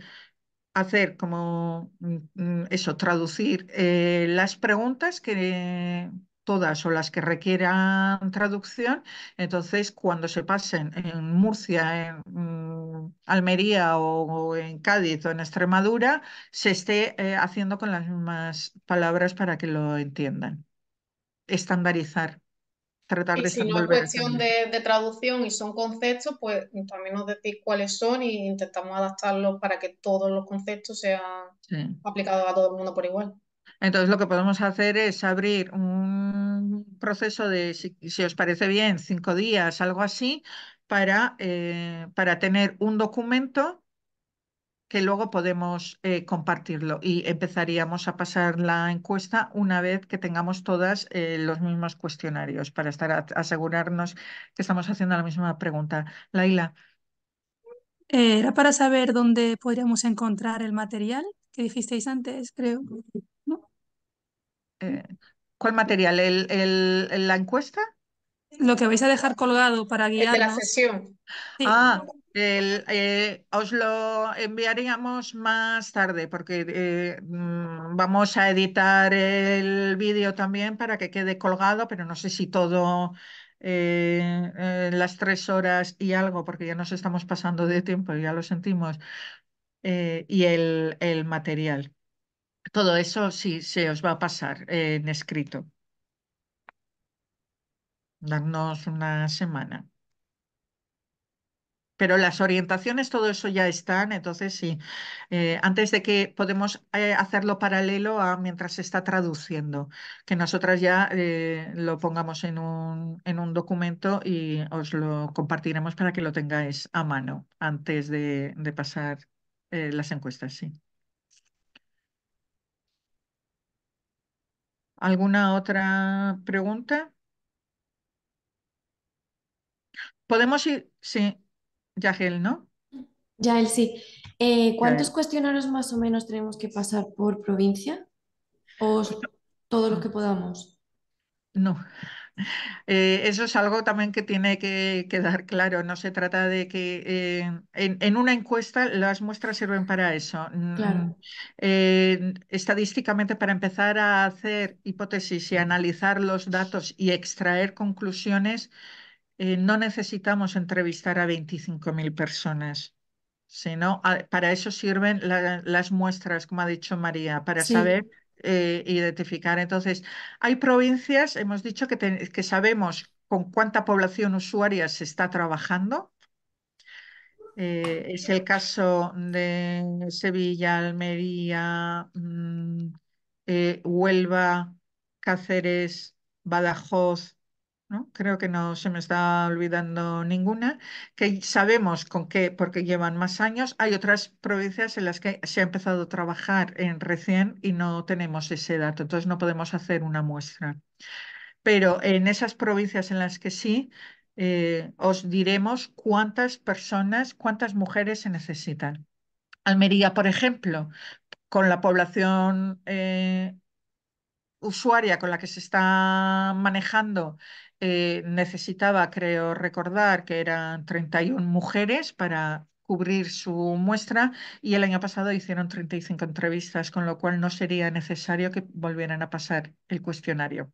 hacer como mm, mm, eso, traducir eh, las preguntas que, todas o las que requieran traducción. Entonces, cuando se pasen en Murcia, en mm, Almería o, en Cádiz o en Extremadura, se esté eh, haciendo con las mismas palabras para que lo entiendan. Estandarizar. Tratar y de si no es cuestión de, traducción y son conceptos, pues también nos decís cuáles son e intentamos adaptarlos para que todos los conceptos sean aplicados a todo el mundo por igual. Entonces, lo que podemos hacer es abrir un proceso de, si, os parece bien, cinco días, algo así, para, eh, para tener un documento que luego podemos eh, compartirlo y empezaríamos a pasar la encuesta una vez que tengamos todas eh, los mismos cuestionarios para estar asegurarnos que estamos haciendo la misma pregunta. Laila. Era para saber dónde podríamos encontrar el material que dijisteis antes, creo. Eh, ¿Cuál material? ¿El, la encuesta? Lo que vais a dejar colgado para guiar la sesión. Ah, eh, os lo enviaríamos más tarde porque eh, vamos a editar el vídeo también para que quede colgado, pero no sé si todo las tres horas y algo, porque ya nos estamos pasando de tiempo, ya lo sentimos, y el, el material. Todo eso sí se os va a pasar en escrito. Darnos una semana. Pero las orientaciones, todo eso ya están, entonces sí, eh, antes de que podemos eh, hacerlo paralelo a mientras se está traduciendo, que nosotras ya eh, lo pongamos en un, en un documento y os lo compartiremos para que lo tengáis a mano antes de, de pasar las encuestas, sí. ¿Alguna otra pregunta? Podemos ir, sí, Yael, ¿no? Yael, sí. Eh, ¿Cuántos cuestionarios más o menos tenemos que pasar por provincia? ¿O todos los que podamos? No, eh, eso es algo también que tiene que quedar claro. No se trata de que eh, en, una encuesta las muestras sirven para eso. Mm, eh, estadísticamente, para empezar a hacer hipótesis y analizar los datos y extraer conclusiones, no necesitamos entrevistar a 25.000 personas. Sino, para eso sirven las muestras, como ha dicho María, para saber eh, identificar. Entonces, hay provincias, hemos dicho que, sabemos con cuánta población usuaria se está trabajando. Eh, es el caso de Sevilla, Almería, mm, eh, Huelva, Cáceres, Badajoz, creo que no se me está olvidando ninguna, que sabemos con qué, porque llevan más años. Hay otras provincias en las que se ha empezado a trabajar en recién y no tenemos ese dato, entonces no podemos hacer una muestra. Pero en esas provincias en las que sí, eh, os diremos cuántas personas, cuántas mujeres se necesitan. Almería, por ejemplo, con la población eh, usuaria con la que se está manejando eh, necesitaba, creo recordar, que eran 31 mujeres para cubrir su muestra y el año pasado hicieron 35 entrevistas, con lo cual no sería necesario que volvieran a pasar el cuestionario.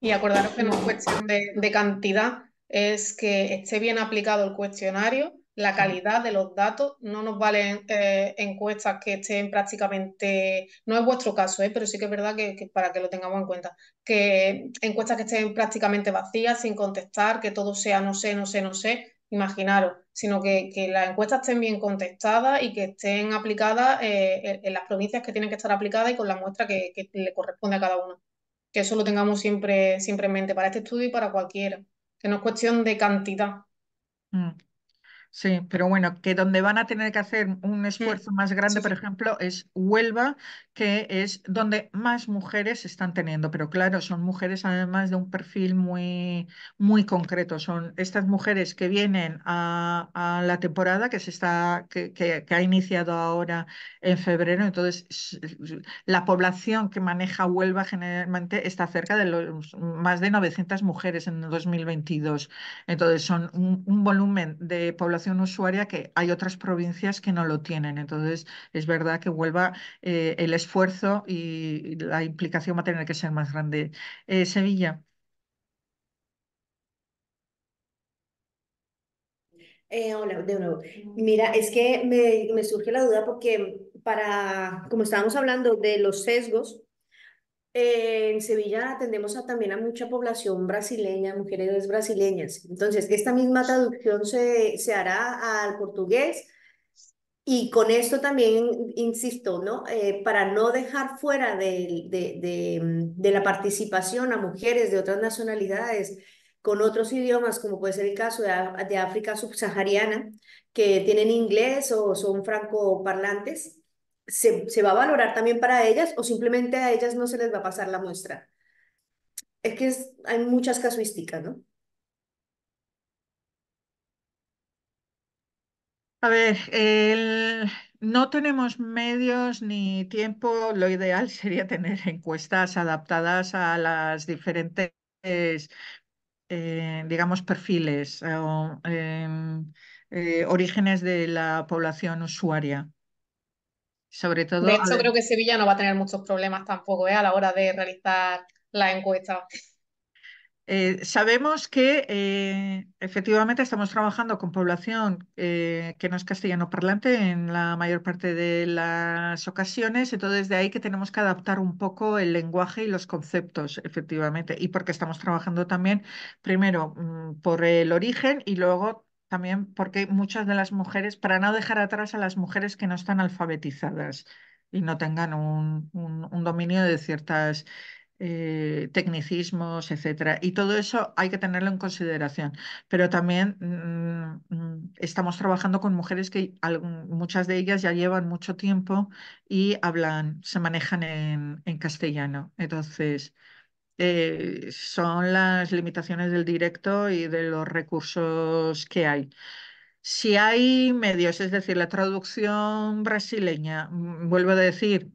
Y acordaros que no es cuestión de cantidad, es que esté bien aplicado el cuestionario la calidad de los datos. No nos valen eh, encuestas que estén prácticamente, no es vuestro caso, eh, pero sí que es verdad que, para que lo tengamos en cuenta, que encuestas que estén prácticamente vacías, sin contestar, que todo sea no sé, no sé, no sé, imaginaros, sino que, las encuestas estén bien contestadas y que estén aplicadas eh, en, las provincias que tienen que estar aplicadas y con la muestra que, le corresponde a cada uno. Que eso lo tengamos siempre, siempre en mente para este estudio y para cualquiera, que no es cuestión de cantidad. Mm. Sí, pero bueno, que donde van a tener que hacer un esfuerzo más grande, por ejemplo, es Huelva, que es donde más mujeres están teniendo. Pero claro, son mujeres además de un perfil muy, muy concreto. Son estas mujeres que vienen a, la temporada que se está, que, ha iniciado ahora en febrero. Entonces, la población que maneja Huelva generalmente está cerca de los más de 900 mujeres en 2022. Entonces, son un volumen de población usuaria que hay otras provincias que no lo tienen. Entonces, es verdad que vuelva eh, el esfuerzo y la implicación va a tener que ser más grande. Eh, Sevilla. Eh, hola, de nuevo. Mira, es que me, me surge la duda porque para, como estábamos hablando de los sesgos, eh, en Sevilla atendemos a, también a mucha población brasileña, mujeres brasileñas. Entonces, esta misma traducción se, hará al portugués. Y con esto también, insisto, ¿no? Eh, para no dejar fuera de, de, la participación a mujeres de otras nacionalidades con otros idiomas, como puede ser el caso de, África subsahariana, que tienen inglés o son francoparlantes, se, va a valorar también para ellas o simplemente a ellas no se les va a pasar la muestra. Es que hay muchas casuísticas, ¿no? A ver, no tenemos medios ni tiempo. Lo ideal (laughs) sería tener encuestas adaptadas a las diferentes, eh, digamos, perfiles o em, eh, orígenes de la población usuaria. Sobre todo. De hecho, creo que Sevilla no va a tener muchos problemas tampoco ¿eh? a la hora de realizar la encuesta. Eh, sabemos que eh, efectivamente estamos trabajando con población que no es castellano parlante en la mayor parte de las ocasiones, entonces de ahí que tenemos que adaptar un poco el lenguaje y los conceptos, efectivamente, y porque estamos trabajando también primero mm, por el origen y luego también porque muchas de las mujeres, para no dejar atrás a las mujeres que no están alfabetizadas y no tengan un, dominio de ciertas eh, tecnicismos, etc. Y todo eso hay que tenerlo en consideración. Pero también mm, mm, estamos trabajando con mujeres que muchas de ellas ya llevan mucho tiempo y hablan, se manejan en, en castellano. Entonces, eh, son las limitaciones del directo y de los recursos que hay. Si hay medios, es decir, la traducción brasileña, mm, vuelvo a decir,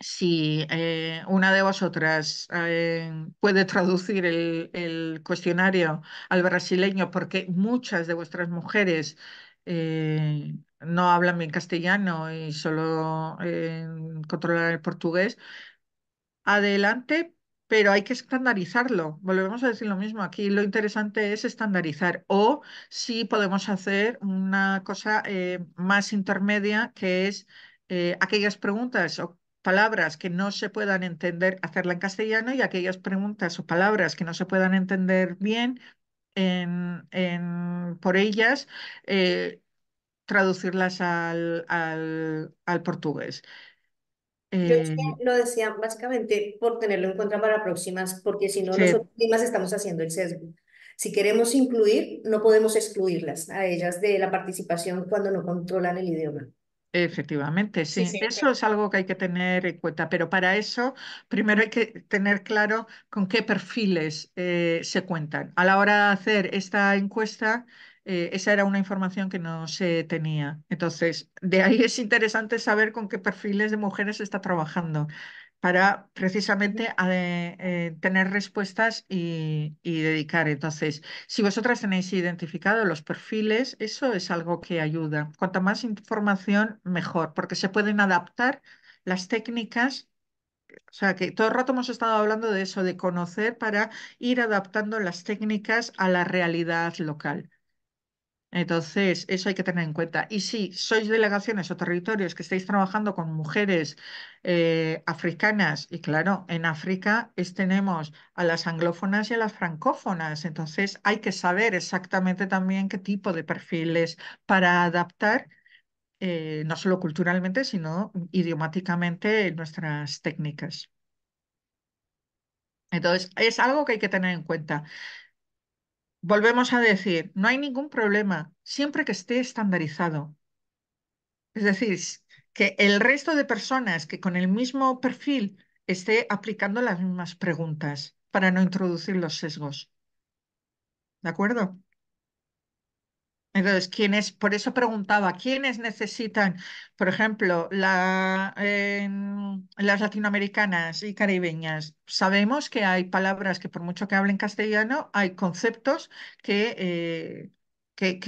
si eh, una de vosotras eh, puede traducir el, cuestionario al brasileño, porque muchas de vuestras mujeres no hablan bien castellano y solo controlan el portugués, adelante, pero hay que estandarizarlo. Volvemos a decir lo mismo aquí. Lo interesante es estandarizar o si podemos hacer una cosa eh, más intermedia, que es eh, aquellas preguntas o palabras que no se puedan entender, hacerla en castellano y aquellas preguntas o palabras que no se puedan entender bien por ellas, eh, traducirlas al portugués. Yo eh, lo decía básicamente por tenerlo en cuenta para próximas, porque si no, sí. nosotros mismas estamos haciendo el sesgo. Si queremos incluir, no podemos excluirlas a ellas de la participación cuando no controlan el idioma. Efectivamente, sí. eso es algo que hay que tener en cuenta, pero para eso primero hay que tener claro con qué perfiles eh, se cuentan. A la hora de hacer esta encuesta, eh, esa era una información que no se tenía. Entonces, de ahí es interesante saber con qué perfiles de mujeres se está trabajando para precisamente eh, eh, tener respuestas y, dedicar. Entonces, si vosotras tenéis identificado los perfiles, eso es algo que ayuda. Cuanta más información, mejor, porque se pueden adaptar las técnicas. O sea, que todo el rato hemos estado hablando de eso, de conocer para ir adaptando las técnicas a la realidad local. Entonces, eso hay que tener en cuenta. Y si sois delegaciones o territorios que estáis trabajando con mujeres eh, africanas, y claro, en África es, tenemos a las anglófonas y a las francófonas, entonces hay que saber exactamente también qué tipo de perfiles para adaptar, eh, no solo culturalmente, sino idiomáticamente nuestras técnicas. Entonces, es algo que hay que tener en cuenta volvemos a decir, no hay ningún problema siempre que esté estandarizado. Es decir, que el resto de personas que con el mismo perfil esté aplicando las mismas preguntas para no introducir los sesgos. ¿De acuerdo? Entonces, quiénes, por eso preguntaba, ¿quiénes necesitan, por ejemplo, la, las latinoamericanas y caribeñas? Sabemos que hay palabras que por mucho que hablen castellano, hay conceptos que, eh,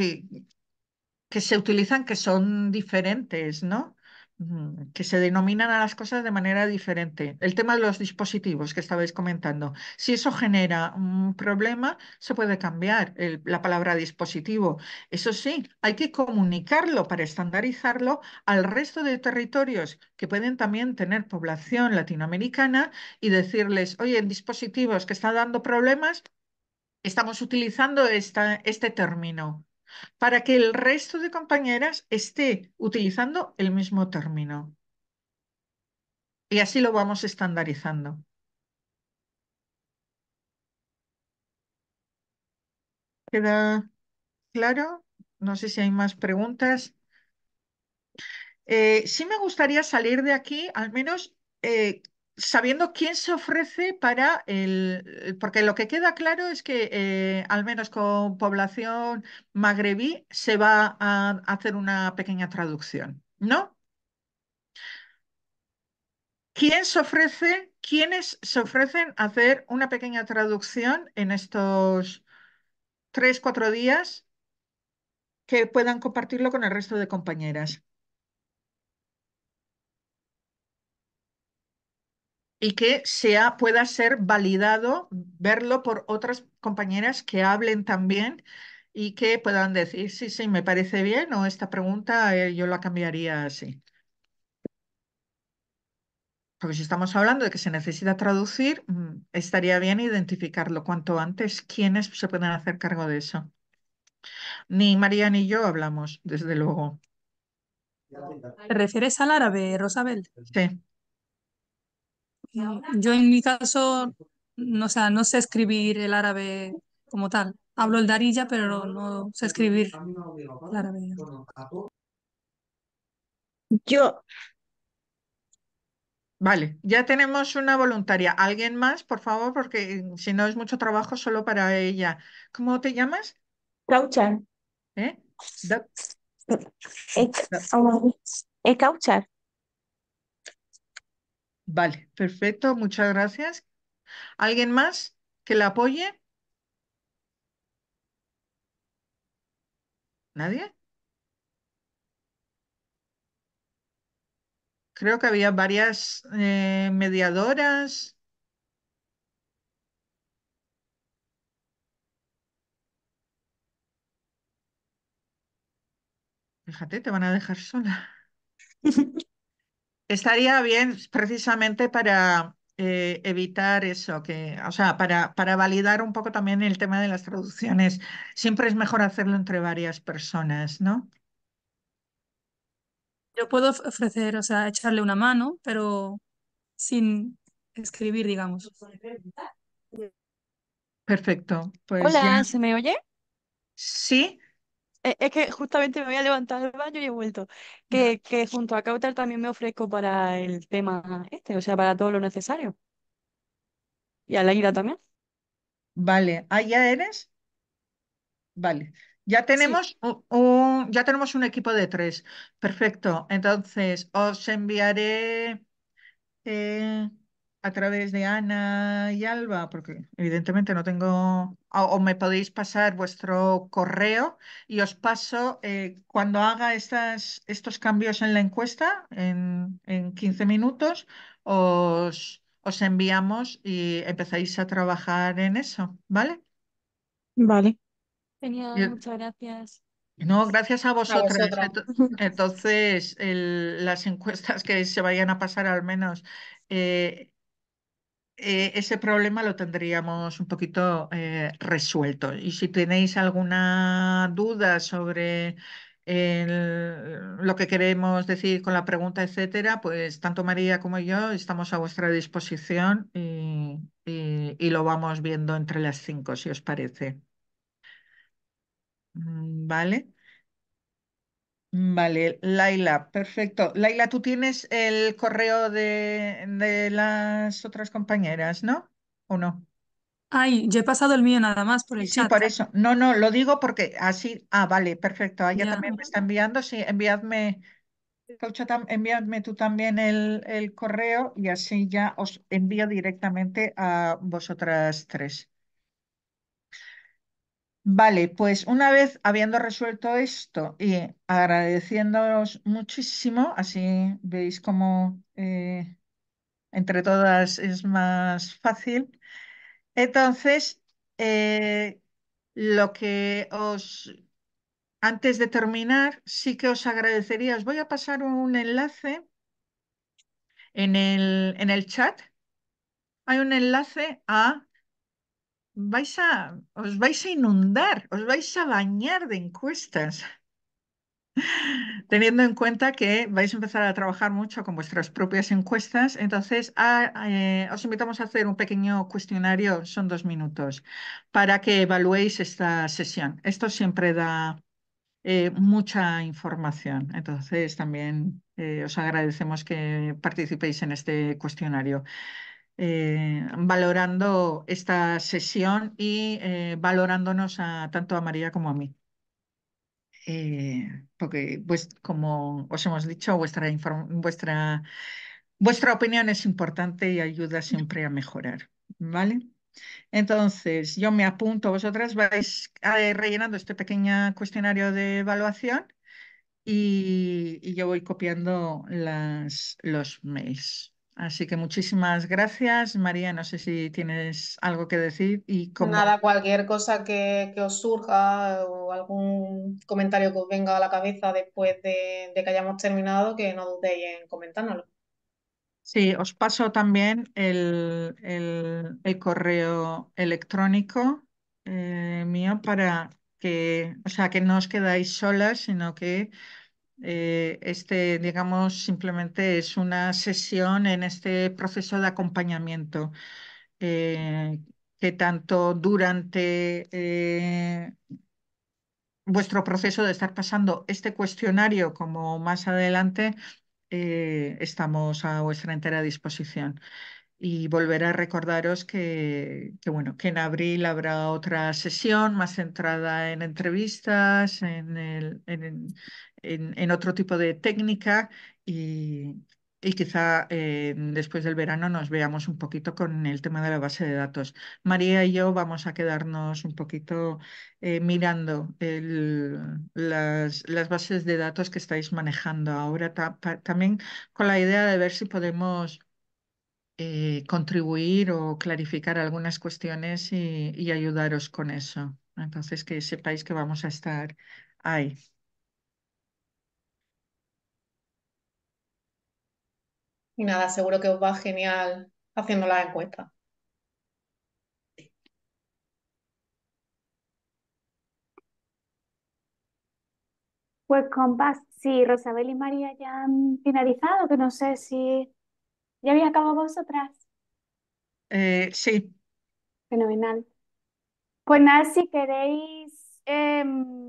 que se utilizan que son diferentes, ¿no? que se denominan a las cosas de manera diferente. El tema de los dispositivos que estabais comentando. Si eso genera un problema, se puede cambiar la palabra dispositivo. Eso sí, hay que comunicarlo para estandarizarlo al resto de territorios que pueden también tener población latinoamericana y decirles, oye, en dispositivos que están dando problemas, estamos utilizando esta, este término para que el resto de compañeras esté utilizando el mismo término. Y así lo vamos estandarizando. ¿Queda claro? No sé si hay más preguntas. Eh, sí me gustaría salir de aquí, al menos eh, sabiendo quién se ofrece para el... Porque lo que queda claro es que, eh, al menos con población magrebí, se va a hacer una pequeña traducción, ¿no? ¿Quién se ofrece, quiénes se ofrecen a hacer una pequeña traducción en estos tres, cuatro días que puedan compartirlo con el resto de compañeras? y que sea, pueda ser validado, verlo por otras compañeras que hablen también y que puedan decir, sí, sí, me parece bien o esta pregunta eh, yo la cambiaría así. Porque si estamos hablando de que se necesita traducir, mm, estaría bien identificarlo cuanto antes, quiénes se pueden hacer cargo de eso. Ni María ni yo hablamos, desde luego. ¿Te refieres al árabe, Rosabel? Sí. Mm, yo en mi caso, no, no sé escribir el árabe como tal. Hablo el darilla, pero no sé escribir el árabe. Yo. Vale, ya tenemos una voluntaria. ¿Alguien más, por favor? Porque mm, si no es mucho trabajo solo para ella. ¿Cómo te llamas? Cauchar. ¿Eh? eh, eh Vale, perfecto, muchas gracias. ¿Alguien más que la apoye? ¿Nadie? Creo que había varias eh, mediadoras. Fíjate, te van a dejar sola. (laughs) Estaría bien precisamente para eh, evitar eso, que, o sea, para, para validar un poco también el tema de las traducciones. Siempre es mejor hacerlo entre varias personas, ¿no? Yo puedo ofrecer, o sea, echarle una mano, pero sin escribir, digamos. Perfecto. Pues Hola, ¿se me oye? Sí. Eh, es que justamente me voy a levantar del baño y he vuelto. Que, junto a Cauter también me ofrezco para el tema este, o sea, para todo lo necesario. Y a la ira también. Vale, ahí ya eres? Vale. Ya tenemos un, ya tenemos un equipo de tres. Perfecto. Entonces, os enviaré. Eh, a través de Ana y Alba, porque evidentemente no tengo, o, me podéis pasar vuestro correo y os paso eh, cuando haga estas, estos cambios en la encuesta, en, en 15 minutos, os, enviamos y empezáis a trabajar en eso, ¿vale? Vale. Genial, muchas gracias. No, gracias a vosotros. Entonces, las encuestas que se vayan a pasar al menos eh, eh, ese problema lo tendríamos un poquito eh, resuelto. Y si tenéis alguna duda sobre lo que queremos decir con la pregunta, etcétera, pues tanto María como yo estamos a vuestra disposición y, y lo vamos viendo entre las cinco, si os parece. Mm, vale. Vale, Laila, perfecto. Laila, tú tienes el correo de, las otras compañeras, ¿no? ¿O no? Ay, yo he pasado el mío nada más por el chat. Sí, por eso. No, no, lo digo porque así. Ah, vale, perfecto. Ella también me está enviando. Sí, enviadme, Envíadme tú también el, el correo y así ya os envío directamente a vosotras tres. Vale, pues una vez habiendo resuelto esto y agradeciéndolos muchísimo, así veis cómo eh, entre todas es más fácil, entonces eh, lo que os, antes de terminar, sí que os agradecería, os voy a pasar un enlace en el, en el chat, hay un enlace a vais a, os vais a inundar, os vais a bañar de encuestas, (laughs) teniendo en cuenta que vais a empezar a trabajar mucho con vuestras propias encuestas. Entonces, eh, os invitamos a hacer un pequeño cuestionario, son dos minutos, para que evaluéis esta sesión. Esto siempre da eh, mucha información. Entonces, también eh, os agradecemos que participéis en este cuestionario. Eh, valorando esta sesión y eh, valorándonos a, tanto a María como a mí. Eh, porque, pues, como os hemos dicho, vuestra, vuestra, vuestra opinión es importante y ayuda siempre a mejorar, ¿vale? Entonces, yo me apunto, vosotras vais rellenando este pequeño cuestionario de evaluación y, y yo voy copiando las, los mails. Así que muchísimas gracias, María. No sé si tienes algo que decir y Nada, cualquier cosa que, os surja o algún comentario que os venga a la cabeza después de, que hayamos terminado, que no dudéis en comentárnoslo. Sí, os paso también el, correo electrónico eh, mío para que, o sea, que no os quedáis solas, sino que eh, este, digamos, simplemente es una sesión en este proceso de acompañamiento eh, que tanto durante eh, vuestro proceso de estar pasando este cuestionario como más adelante estamos a vuestra entera disposición y volver a recordaros que, bueno, que en abril habrá otra sesión más centrada en entrevistas, en, en, otro tipo de técnica y, quizá eh, después del verano nos veamos un poquito con el tema de la base de datos. María y yo vamos a quedarnos un poquito eh, mirando las, bases de datos que estáis manejando ahora, también con la idea de ver si podemos eh, contribuir o clarificar algunas cuestiones y, y, ayudaros con eso. Entonces, que sepáis que vamos a estar ahí. Y nada, seguro que os va genial haciendo la encuesta. Pues compas, sí, Rosabel y María ya han finalizado, que no sé si ¿Ya habéis acabado vosotras? Eh, sí. Fenomenal. Pues nada, si queréis, em,